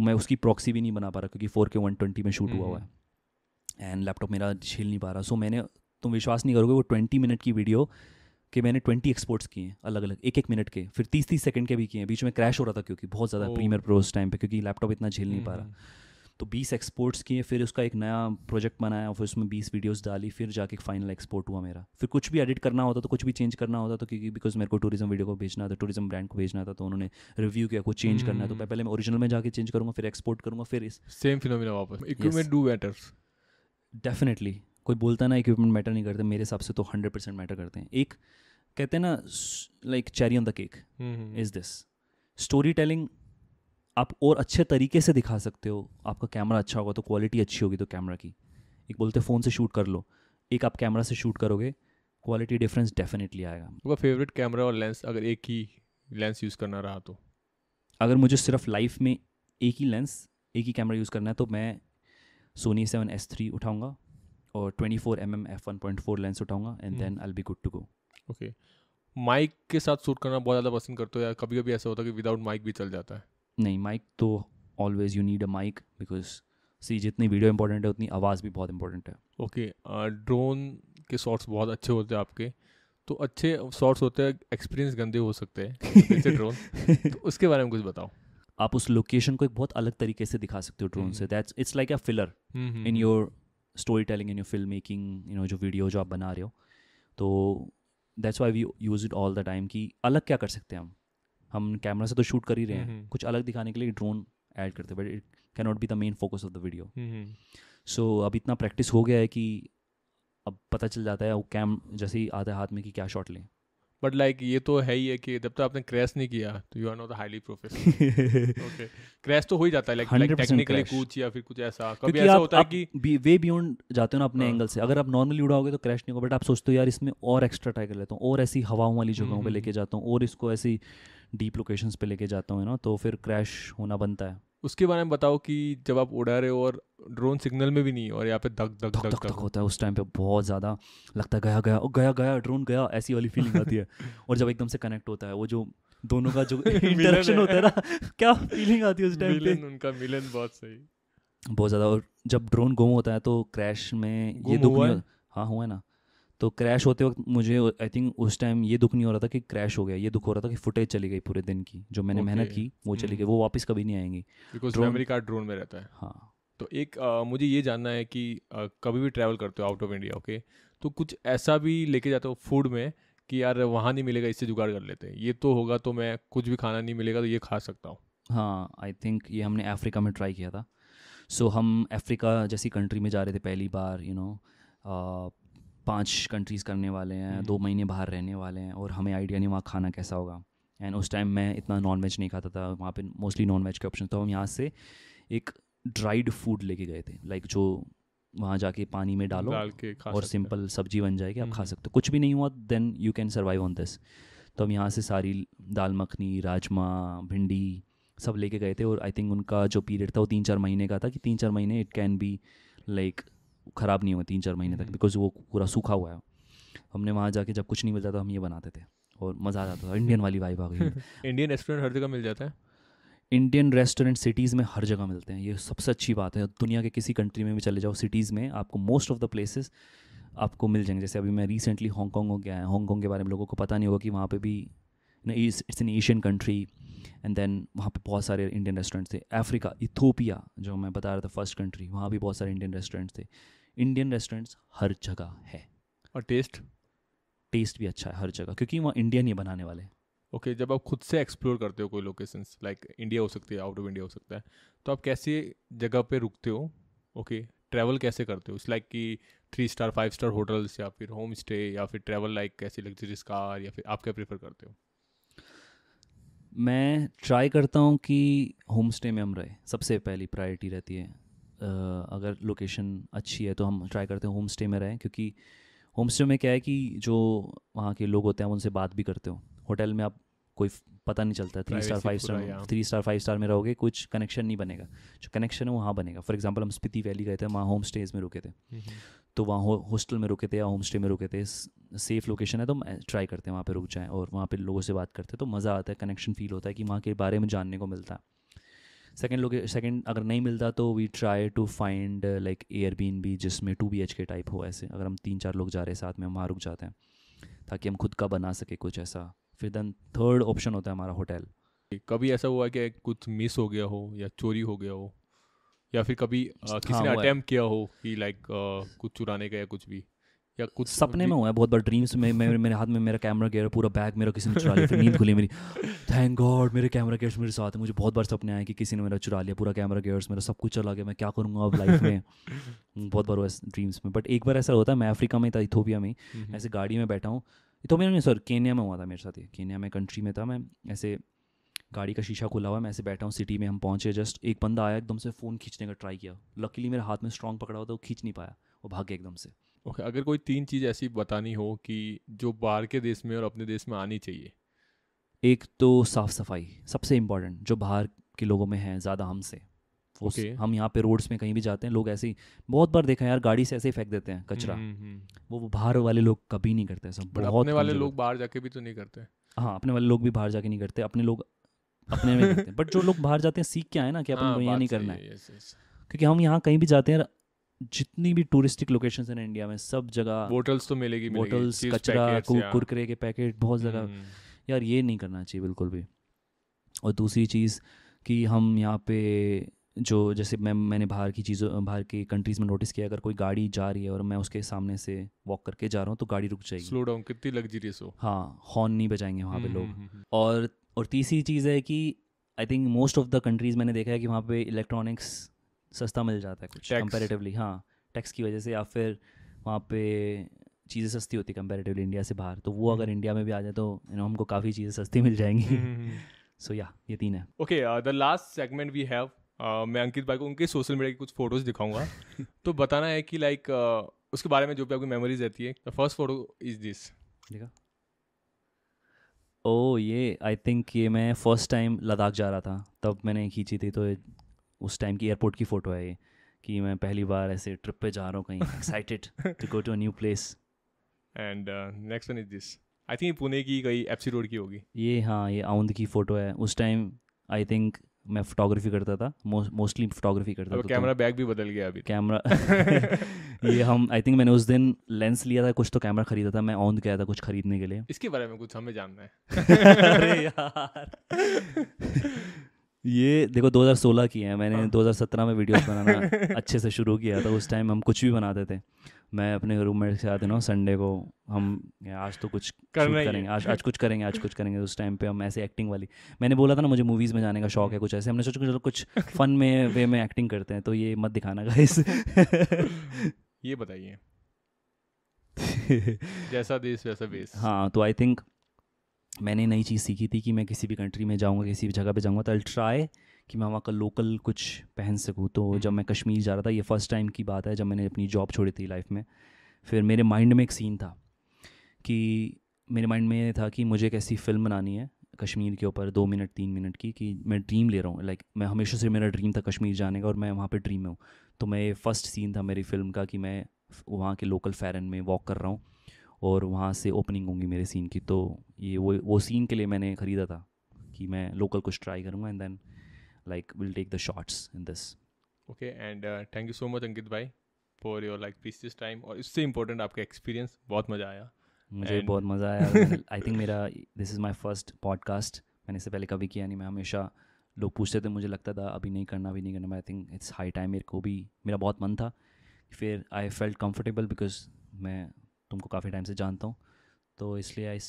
मैं उसकी प्रॉक्सी भी नहीं बना पा रहा क्योंकि फोर के वन ट्वेंटी में शूट हुआ हुआ है एंड लैपटॉप मेरा झेल नहीं पा रहा सो मैंने तुम विश्वास नहीं करोगे वो ट्वेंटी मिनट की वीडियो कि मैंने ट्वेंटी एक्सपोर्ट्स किए अलग अलग एक एक मिनट के फिर तीस तीस सेकंड के भी किए बीच में क्रैश हो रहा था क्योंकि बहुत ज़्यादा प्रीमियर प्रो उस टाइम पे क्योंकि लैपटॉप इतना झेल नहीं पा रहा हम्म, हम्म। तो बीस एक्सपोर्ट्स किए फिर उसका एक नया प्रोजेक्ट बनाया फिर उसमें बीस वीडियोज डाली फिर जाके फाइनल एक्सपोर्ट हुआ मेरा फिर कुछ भी एडिट करना होता तो कुछ भी चेंज करना होता तो क्योंकि बिकॉज मेरे को टूरिज्म वीडियो को भेजना था टूरिज्म ब्रांड को भेजना था तो उन्होंने रिव्यू किया कुछ चेंज करना है तो मैं हम्म। पहले मैं ओरिजिनल में जाके चेंज करूँगा फिर एक्सपोर्ट करूँगा फिर same film do matters definitely कोई बोलता ना इक्विपमेंट मैटर नहीं करते मेरे हिसाब से तो हंड्रेड परसेंट मैटर करते हैं एक कहते हैं ना like cherry on the cake is this story telling आप और अच्छे तरीके से दिखा सकते हो आपका कैमरा अच्छा होगा तो क्वालिटी अच्छी होगी तो कैमरा की एक बोलते फ़ोन से शूट कर लो एक आप कैमरा से शूट करोगे क्वालिटी डिफरेंस डेफिनेटली आएगा आपका फेवरेट कैमरा और लेंस अगर एक ही लेंस यूज़ करना रहा तो अगर मुझे सिर्फ लाइफ में एक ही लेंस एक ही कैमरा यूज़ करना है तो मैं सोनी सेवन एस थ्री उठाऊँगा और twenty four M M F one point four lens उठाऊंगा and then I be good to go okay mic के साथ शूट करना बहुत ज़्यादा पसंद करते हो या कभी कभी ऐसा होता है कि विदाउट माइक भी चल जाता है नहीं माइक तो always you need a mic because see जितनी वीडियो इंपॉर्टेंट है उतनी आवाज़ भी बहुत इंपॉर्टेंट है ओके ड्रोन के शॉट्स बहुत अच्छे होते हैं आपके तो अच्छे शॉट्स होते हैं एक्सपीरियंस गंदे हो सकते हैं ड्रोन तो उसके बारे में कुछ बताओ आप उस लोकेशन को एक बहुत अलग तरीके से दिखा सकते हो ड्रोन से that's it's like a filler in your story telling in your film making you know जो वीडियो जो आप बना रहे हो तो that's why we use it all the time कि अलग क्या कर सकते हैं हम हम कैमरा से तो शूट कर ही रहे हैं कुछ अलग दिखाने के लिए ड्रोन ऐड करते हैं but it can not be the main focus of the video so अब इतना प्रैक्टिस हो गया है कि अब पता चल जाता है वो कैम जैसे ही आधे हाथ में कि क्या शॉट लें बट लाइक like, ये तो है ही है कि जब तक तो आपने क्रैश नहीं किया तो you are not highly professional okay crash तो हो ही जाता है लाइक टेक्निकली कुछ या फिर कुछ ऐसा कभी ऐसा आप, होता आप है कि बी, वे बियॉन्ड जाते हो ना अपने एंगल हाँ। से अगर आप नॉर्मली उड़ाओगे तो क्रैश नहीं होगा बट आप सोचते हो यार इसमें और एक्स्ट्रा ट्राई कर लेता हूँ और ऐसी हवाओं वाली जगहों पर हम्म, लेके हम्म। जाता हूँ और इसको ऐसी डीप लोकेशन पे लेके जाता हूँ ना तो फिर क्रैश होना बनता है उसके बारे में बताओ कि जब आप उड़ा रहे हो और ड्रोन सिग्नल में भी नहीं और यहाँ पे धक धक धक धक होता है उस टाइम पे बहुत ज़्यादा लगता है गया गया गया गया ड्रोन गया ऐसी वाली फीलिंग आती है और जब एकदम से कनेक्ट होता है वो जो दोनों का जो इंटरेक्शन होता है ना क्या फीलिंग आती है उस टाइम पे उनका मिलन बहुत सही बहुत ज़्यादा और जब ड्रोन गुम होता है तो क्रैश में ये दुख नहीं हाँ हुआ है ना तो क्रैश होते वक्त मुझे आई थिंक उस टाइम ये दुख नहीं हो रहा था कि क्रैश हो गया ये दुख हो रहा था कि फुटेज चली गई पूरे दिन की जो मैंने okay. मेहनत की वो चली हम्म। गई वो वापस कभी नहीं आएंगी बिकॉज मेमोरी कार्ड ड्रोन में रहता है हाँ तो एक आ, मुझे ये जानना है कि आ, कभी भी ट्रैवल करते हो आउट ऑफ इंडिया ओके तो कुछ ऐसा भी लेके जाते हो फूड में कि यार वहाँ नहीं मिलेगा इससे जुगाड़ कर लेते हैं ये तो होगा तो मैं कुछ भी खाना नहीं मिलेगा तो ये खा सकता हूँ हाँ आई थिंक ये हमने अफ्रीका में ट्राई किया था सो हम अफ्रीका जैसी कंट्री में जा रहे थे पहली बार यू नो पाँच पांच कंट्रीज़ करने वाले हैं हम्म। दो महीने बाहर रहने वाले हैं और हमें आइडिया नहीं वहाँ खाना कैसा होगा एंड उस टाइम मैं इतना नॉन वेज नहीं खाता था वहाँ पे मोस्टली नॉन वेज के ऑप्शन तो हम यहाँ से एक ड्राइड फूड लेके गए थे लाइक like, जो वहाँ जाके पानी में डालो डाल के खा और सिंपल सब्जी बन जाएगी आप खा हम्म। सकते हो कुछ भी नहीं हुआ then you can survive on this तो हम यहाँ से सारी दाल मखनी राजमा भिंडी सब लेके गए थे और आई थिंक उनका जो पीरियड था वो तीन चार महीने का था कि तीन चार महीने इट कैन बी लाइक ख़राब नहीं हुआ तीन चार महीने तक बिकॉज हम्म। वो पूरा सूखा हुआ है हमने वहाँ जाके जब कुछ नहीं मिलता तो हम ये बनाते थे और मज़ा आ जाता था इंडियन वाली वाइब आ गई इंडियन रेस्टोरेंट हर जगह मिल जाता है इंडियन रेस्टोरेंट सिटीज़ में हर जगह मिलते हैं ये सबसे अच्छी बात है दुनिया के किसी कंट्री में भी चले जाओ सिटीज़ में आपको मोस्ट ऑफ द प्लेसेस आपको मिल जाएंगे जैसे अभी मैं रिसेंटली हॉन्गकॉन्ग हो गया है हॉन्गकॉन्ग के बारे में लोगों को पता नहीं होगा कि वहाँ पर भी it's an Asian country and then वहाँ पे बहुत सारे इंडियन रेस्टोरेंट्स थे अफ्रीका इथोपिया जो मैं बता रहा था फर्स्ट कंट्री वहाँ भी बहुत सारे इंडियन रेस्टोरेंट्स थे इंडियन रेस्टोरेंट्स हर जगह है और टेस्ट टेस्ट भी अच्छा है हर जगह क्योंकि वहाँ इंडियन ही बनाने वाले हैं ओके okay, जब आप खुद से एक्सप्लोर करते हो कोई लोकेशंस लाइक इंडिया हो सकती है आउट ऑफ इंडिया हो सकता है तो आप कैसे जगह पे रुकते हो ओके okay, ट्रैवल कैसे करते हो इस लाइक कि three star five star hotels या फिर होम स्टे या फिर ट्रैवल लाइक कैसी लग्जरीज कार या फिर आप क्या प्रेफर करते हो मैं ट्राई करता हूँ कि होम स्टे में हम रहे सबसे पहली प्रायोरिटी रहती है अगर लोकेशन अच्छी है तो हम ट्राई करते हैं होम स्टे में रहें क्योंकि होम स्टे में क्या है कि जो वहाँ के लोग होते हैं उनसे बात भी करते हो होटल में आप कोई पता नहीं चलता three star five star three star five star में रहोगे कुछ कनेक्शन नहीं बनेगा जो कनेक्शन है वहाँ बनेगा फॉर एग्जाम्पल हम स्पिति वैली गए थे वहाँ होम स्टेज में रुके थे तो वहाँ होस्टल हॉस्टल में रुके थे या होम स्टे में रुके थे सेफ लोकेशन है तो ट्राई करते हैं वहाँ पर रुक जाएँ और वहाँ पर लोगों से बात करते हैं तो मज़ा आता है कनेक्शन फील होता है कि वहाँ के बारे में जानने को मिलता है सेकेंड लोके सेकेंड अगर नहीं मिलता तो we try to find like Airbnb भी जिसमें two B H K type हो ऐसे अगर हम तीन चार लोग जा रहे हैं साथ में हम वहाँ रुक जाते हैं ताकि हम खुद का बना सके कुछ ऐसा फिर देन थर्ड ऑप्शन होता है हमारा होटल कभी ऐसा हुआ कि कुछ मिस हो गया हो या चोरी हो गया हो या फिर कभी आ, हाँ, किसी हाँ, ने अटेम्प्ट किया हो कि लाइक कुछ चुराने का या कुछ भी या कुछ सपने में हुआ है बहुत बार ड्रीम्स में मैं, मेरे मेरे हाथ में मेरा कैमरा गेयर पूरा बैग मेरा किसी ने चुरा लिया फिर नींद खुली मेरी थैंक गॉड मेरे कैमरा गेयर्स मेरे साथ है मुझे बहुत बार सपने आए कि किसी ने मेरा चुरा लिया पूरा कैमरा गेयर्स मेरा सब कुछ चला गया मैं क्या करूँगा अब लाइफ में बहुत बार हुआ ड्रीम्स में बट एक बार ऐसा होता है मैं अफ्रीका में था इथोपिया में हम्म, हम्म। ऐसे गाड़ी में बैठा हूँ तो मैंने सर केन्या में हुआ था मेरे साथ ये केन्या में कंट्री में था मैं ऐसे गाड़ी का शीशा खुला हुआ है मैं ऐसे बैठा हूँ सिटी में हम पहुँचे जस्ट एक बंदा आया एकदम से फ़ोन खींचने का ट्राई किया लकीली मेरे हाथ में स्ट्रॉन्ग पकड़ा हुआ था वो खींच नहीं पाया वो भाग गया एकदम से ओके okay, अगर कोई तीन चीज़ ऐसी बतानी हो कि जो बाहर के देश में और अपने देश में आनी चाहिए एक तो साफ़ सफाई सबसे इम्पॉर्टेंट जो बाहर के लोगों में है ज़्यादा हमसे okay. हम यहाँ पे रोड्स में कहीं भी जाते हैं लोग ऐसे ही बहुत बार देखा यार गाड़ी से ऐसे ही फेंक देते हैं कचरा हम्म, हम्म, हम्म। वो वो बाहर वाले लोग कभी नहीं करते सब बहुत अपने वाले लोग बाहर जाके भी तो नहीं करते हाँ अपने वाले लोग भी बाहर जाके नहीं करते अपने लोग अपने में करते हैं बट जो लोग बाहर जाते हैं सीख के आए ना कि अपन हाँ, यहाँ नहीं करना है क्योंकि हम यहाँ कहीं भी जाते हैं जितनी भी टूरिस्टिक लोकेशन है इंडिया में सब जगह बोटल्स तो मिलेगी बोटल्स कचरा कुरकुरे के पैकेट बहुत जगह यार ये नहीं करना चाहिए बिल्कुल भी और दूसरी चीज़ कि हम यहाँ पे जो जैसे मैं मैंने बाहर की चीज़ों बाहर की कंट्रीज़ में नोटिस किया अगर कोई गाड़ी जा रही है और मैं उसके सामने से वॉक करके जा रहा हूँ तो गाड़ी रुक जाएगी स्लो डाउन कितनी लग्जरियस हो हाँ हॉर्न नहीं बजाएंगे वहाँ पे हम्म, लोग हम्म, हम्म। और और तीसरी चीज़ है कि I think most of the countries मैंने देखा है कि वहाँ पे इलेक्ट्रॉनिक्स सस्ता मिल जाता है कुछ कंपेरेटिवली हाँ टैक्स की वजह से या फिर वहाँ पे चीज़ें सस्ती होती कंपेरेटिवली इंडिया से बाहर तो वो अगर इंडिया में भी आ जाए तो यू नो हमको काफ़ी चीज़ें सस्ती मिल जाएंगी सो या ये तीन है okay the last segment we have मैं अंकित भाई को उनके सोशल मीडिया की कुछ फोटोज़ दिखाऊंगा तो बताना है कि लाइक उसके बारे में जो भी आपकी मेमोरीज रहती है the first photo is this देखा ओ ये आई थिंक ये मैं फ़र्स्ट टाइम लद्दाख जा रहा था तब मैंने खींची थी तो उस टाइम की एयरपोर्ट की फ़ोटो है ये कि मैं पहली बार ऐसे ट्रिप पे जा रहा हूँ कहीं excited to go to a new place and next one is this I think Pune की कहीं एफ रोड की होगी ये हाँ ये आउंद की फ़ोटो है उस टाइम आई थिंक मैं फोटोग्राफी करता था मोस्टली फोटोग्राफी करता था कैमरा तो बैग भी बदल गया अभी कैमरा ये हम आई थिंक मैंने उस दिन लेंस लिया था कुछ तो कैमरा खरीदा था मैं ऑन गया था कुछ खरीदने के लिए इसके बारे में कुछ हमें जानना है अरे यार ये देखो 2016 की है मैंने हाँ। 2017 में वीडियोस बनाना अच्छे से शुरू किया था उस टाइम हम कुछ भी बनाते थे मैं अपने रूममेट के साथ ना संडे को हम आज तो कुछ करेंगे आज आज कुछ करेंगे आज कुछ करेंगे उस टाइम पे हम ऐसे एक्टिंग वाली मैंने बोला था ना मुझे मूवीज़ में जाने का शौक है कुछ ऐसे हमने सोचा चलो कुछ फन में वे में एक्टिंग करते हैं तो ये मत दिखाना गाइस ये बताइए जैसा देश वैसा बेस हाँ तो आई थिंक मैंने नई चीज़ सीखी थी कि मैं किसी भी कंट्री में जाऊँगा किसी भी जगह पर जाऊँगा तो आई ट्राई कि मैं वहाँ का लोकल कुछ पहन सकूँ तो हम्म। जब मैं कश्मीर जा रहा था ये फ़र्स्ट टाइम की बात है जब मैंने अपनी जॉब छोड़ी थी लाइफ में फिर मेरे माइंड में एक सीन था कि मेरे माइंड में ये था कि मुझे एक ऐसी फिल्म बनानी है कश्मीर के ऊपर दो मिनट तीन मिनट की कि मैं ड्रीम ले रहा हूँ लाइक मैं हमेशा से मेरा ड्रीम था कश्मीर जाने का और मैं वहाँ पर ड्रीम में हूँ तो मैं फ़र्स्ट सीन था मेरी फिल्म का कि मैं वहाँ के लोकल फ़ैरन में वॉक कर रहा हूँ और वहाँ से ओपनिंग होंगी मेरे सीन की तो ये वो वो सीन के लिए मैंने ख़रीदा था कि मैं लोकल कुछ ट्राई करूँगा and then like we'll take the shots in this okay and thank you so much Ankit भाई for your like precious time और इससे इम्पोर्टेंट आपका एक्सपीरियंस बहुत मज़ा आया मुझे बहुत मज़ा आया आई थिंक मेरा this is my first podcast मैंने इससे पहले कभी किया नहीं मैं हमेशा लोग पूछते थे मुझे लगता था अभी नहीं करना अभी नहीं करना I think it's high time मेरे को भी मेरा बहुत मन था फिर आई फेल्ट कम्फर्टेबल बिकॉज मैं तुमको काफ़ी टाइम से जानता हूँ तो इसलिए आई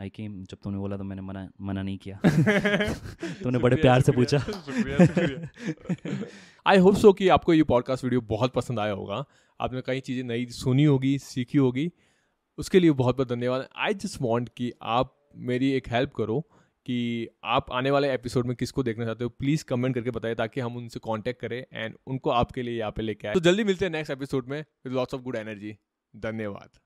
आई केम जब तूने बोला तो मैंने मना मना नहीं किया तूने बड़े प्यार से पूछा आई होप सो कि आपको ये पॉडकास्ट वीडियो बहुत पसंद आया होगा आपने कई चीज़ें नई सुनी होगी सीखी होगी उसके लिए बहुत बहुत धन्यवाद आई जस्ट वॉन्ट कि आप मेरी एक हेल्प करो कि आप आने वाले एपिसोड में किसको देखना चाहते हो प्लीज़ कमेंट करके बताइए ताकि हम उनसे कांटेक्ट करें एंड उनको आपके लिए यहाँ पे लेके आए तो जल्दी मिलते हैं नेक्स्ट एपिसोड में with lots of good energy धन्यवाद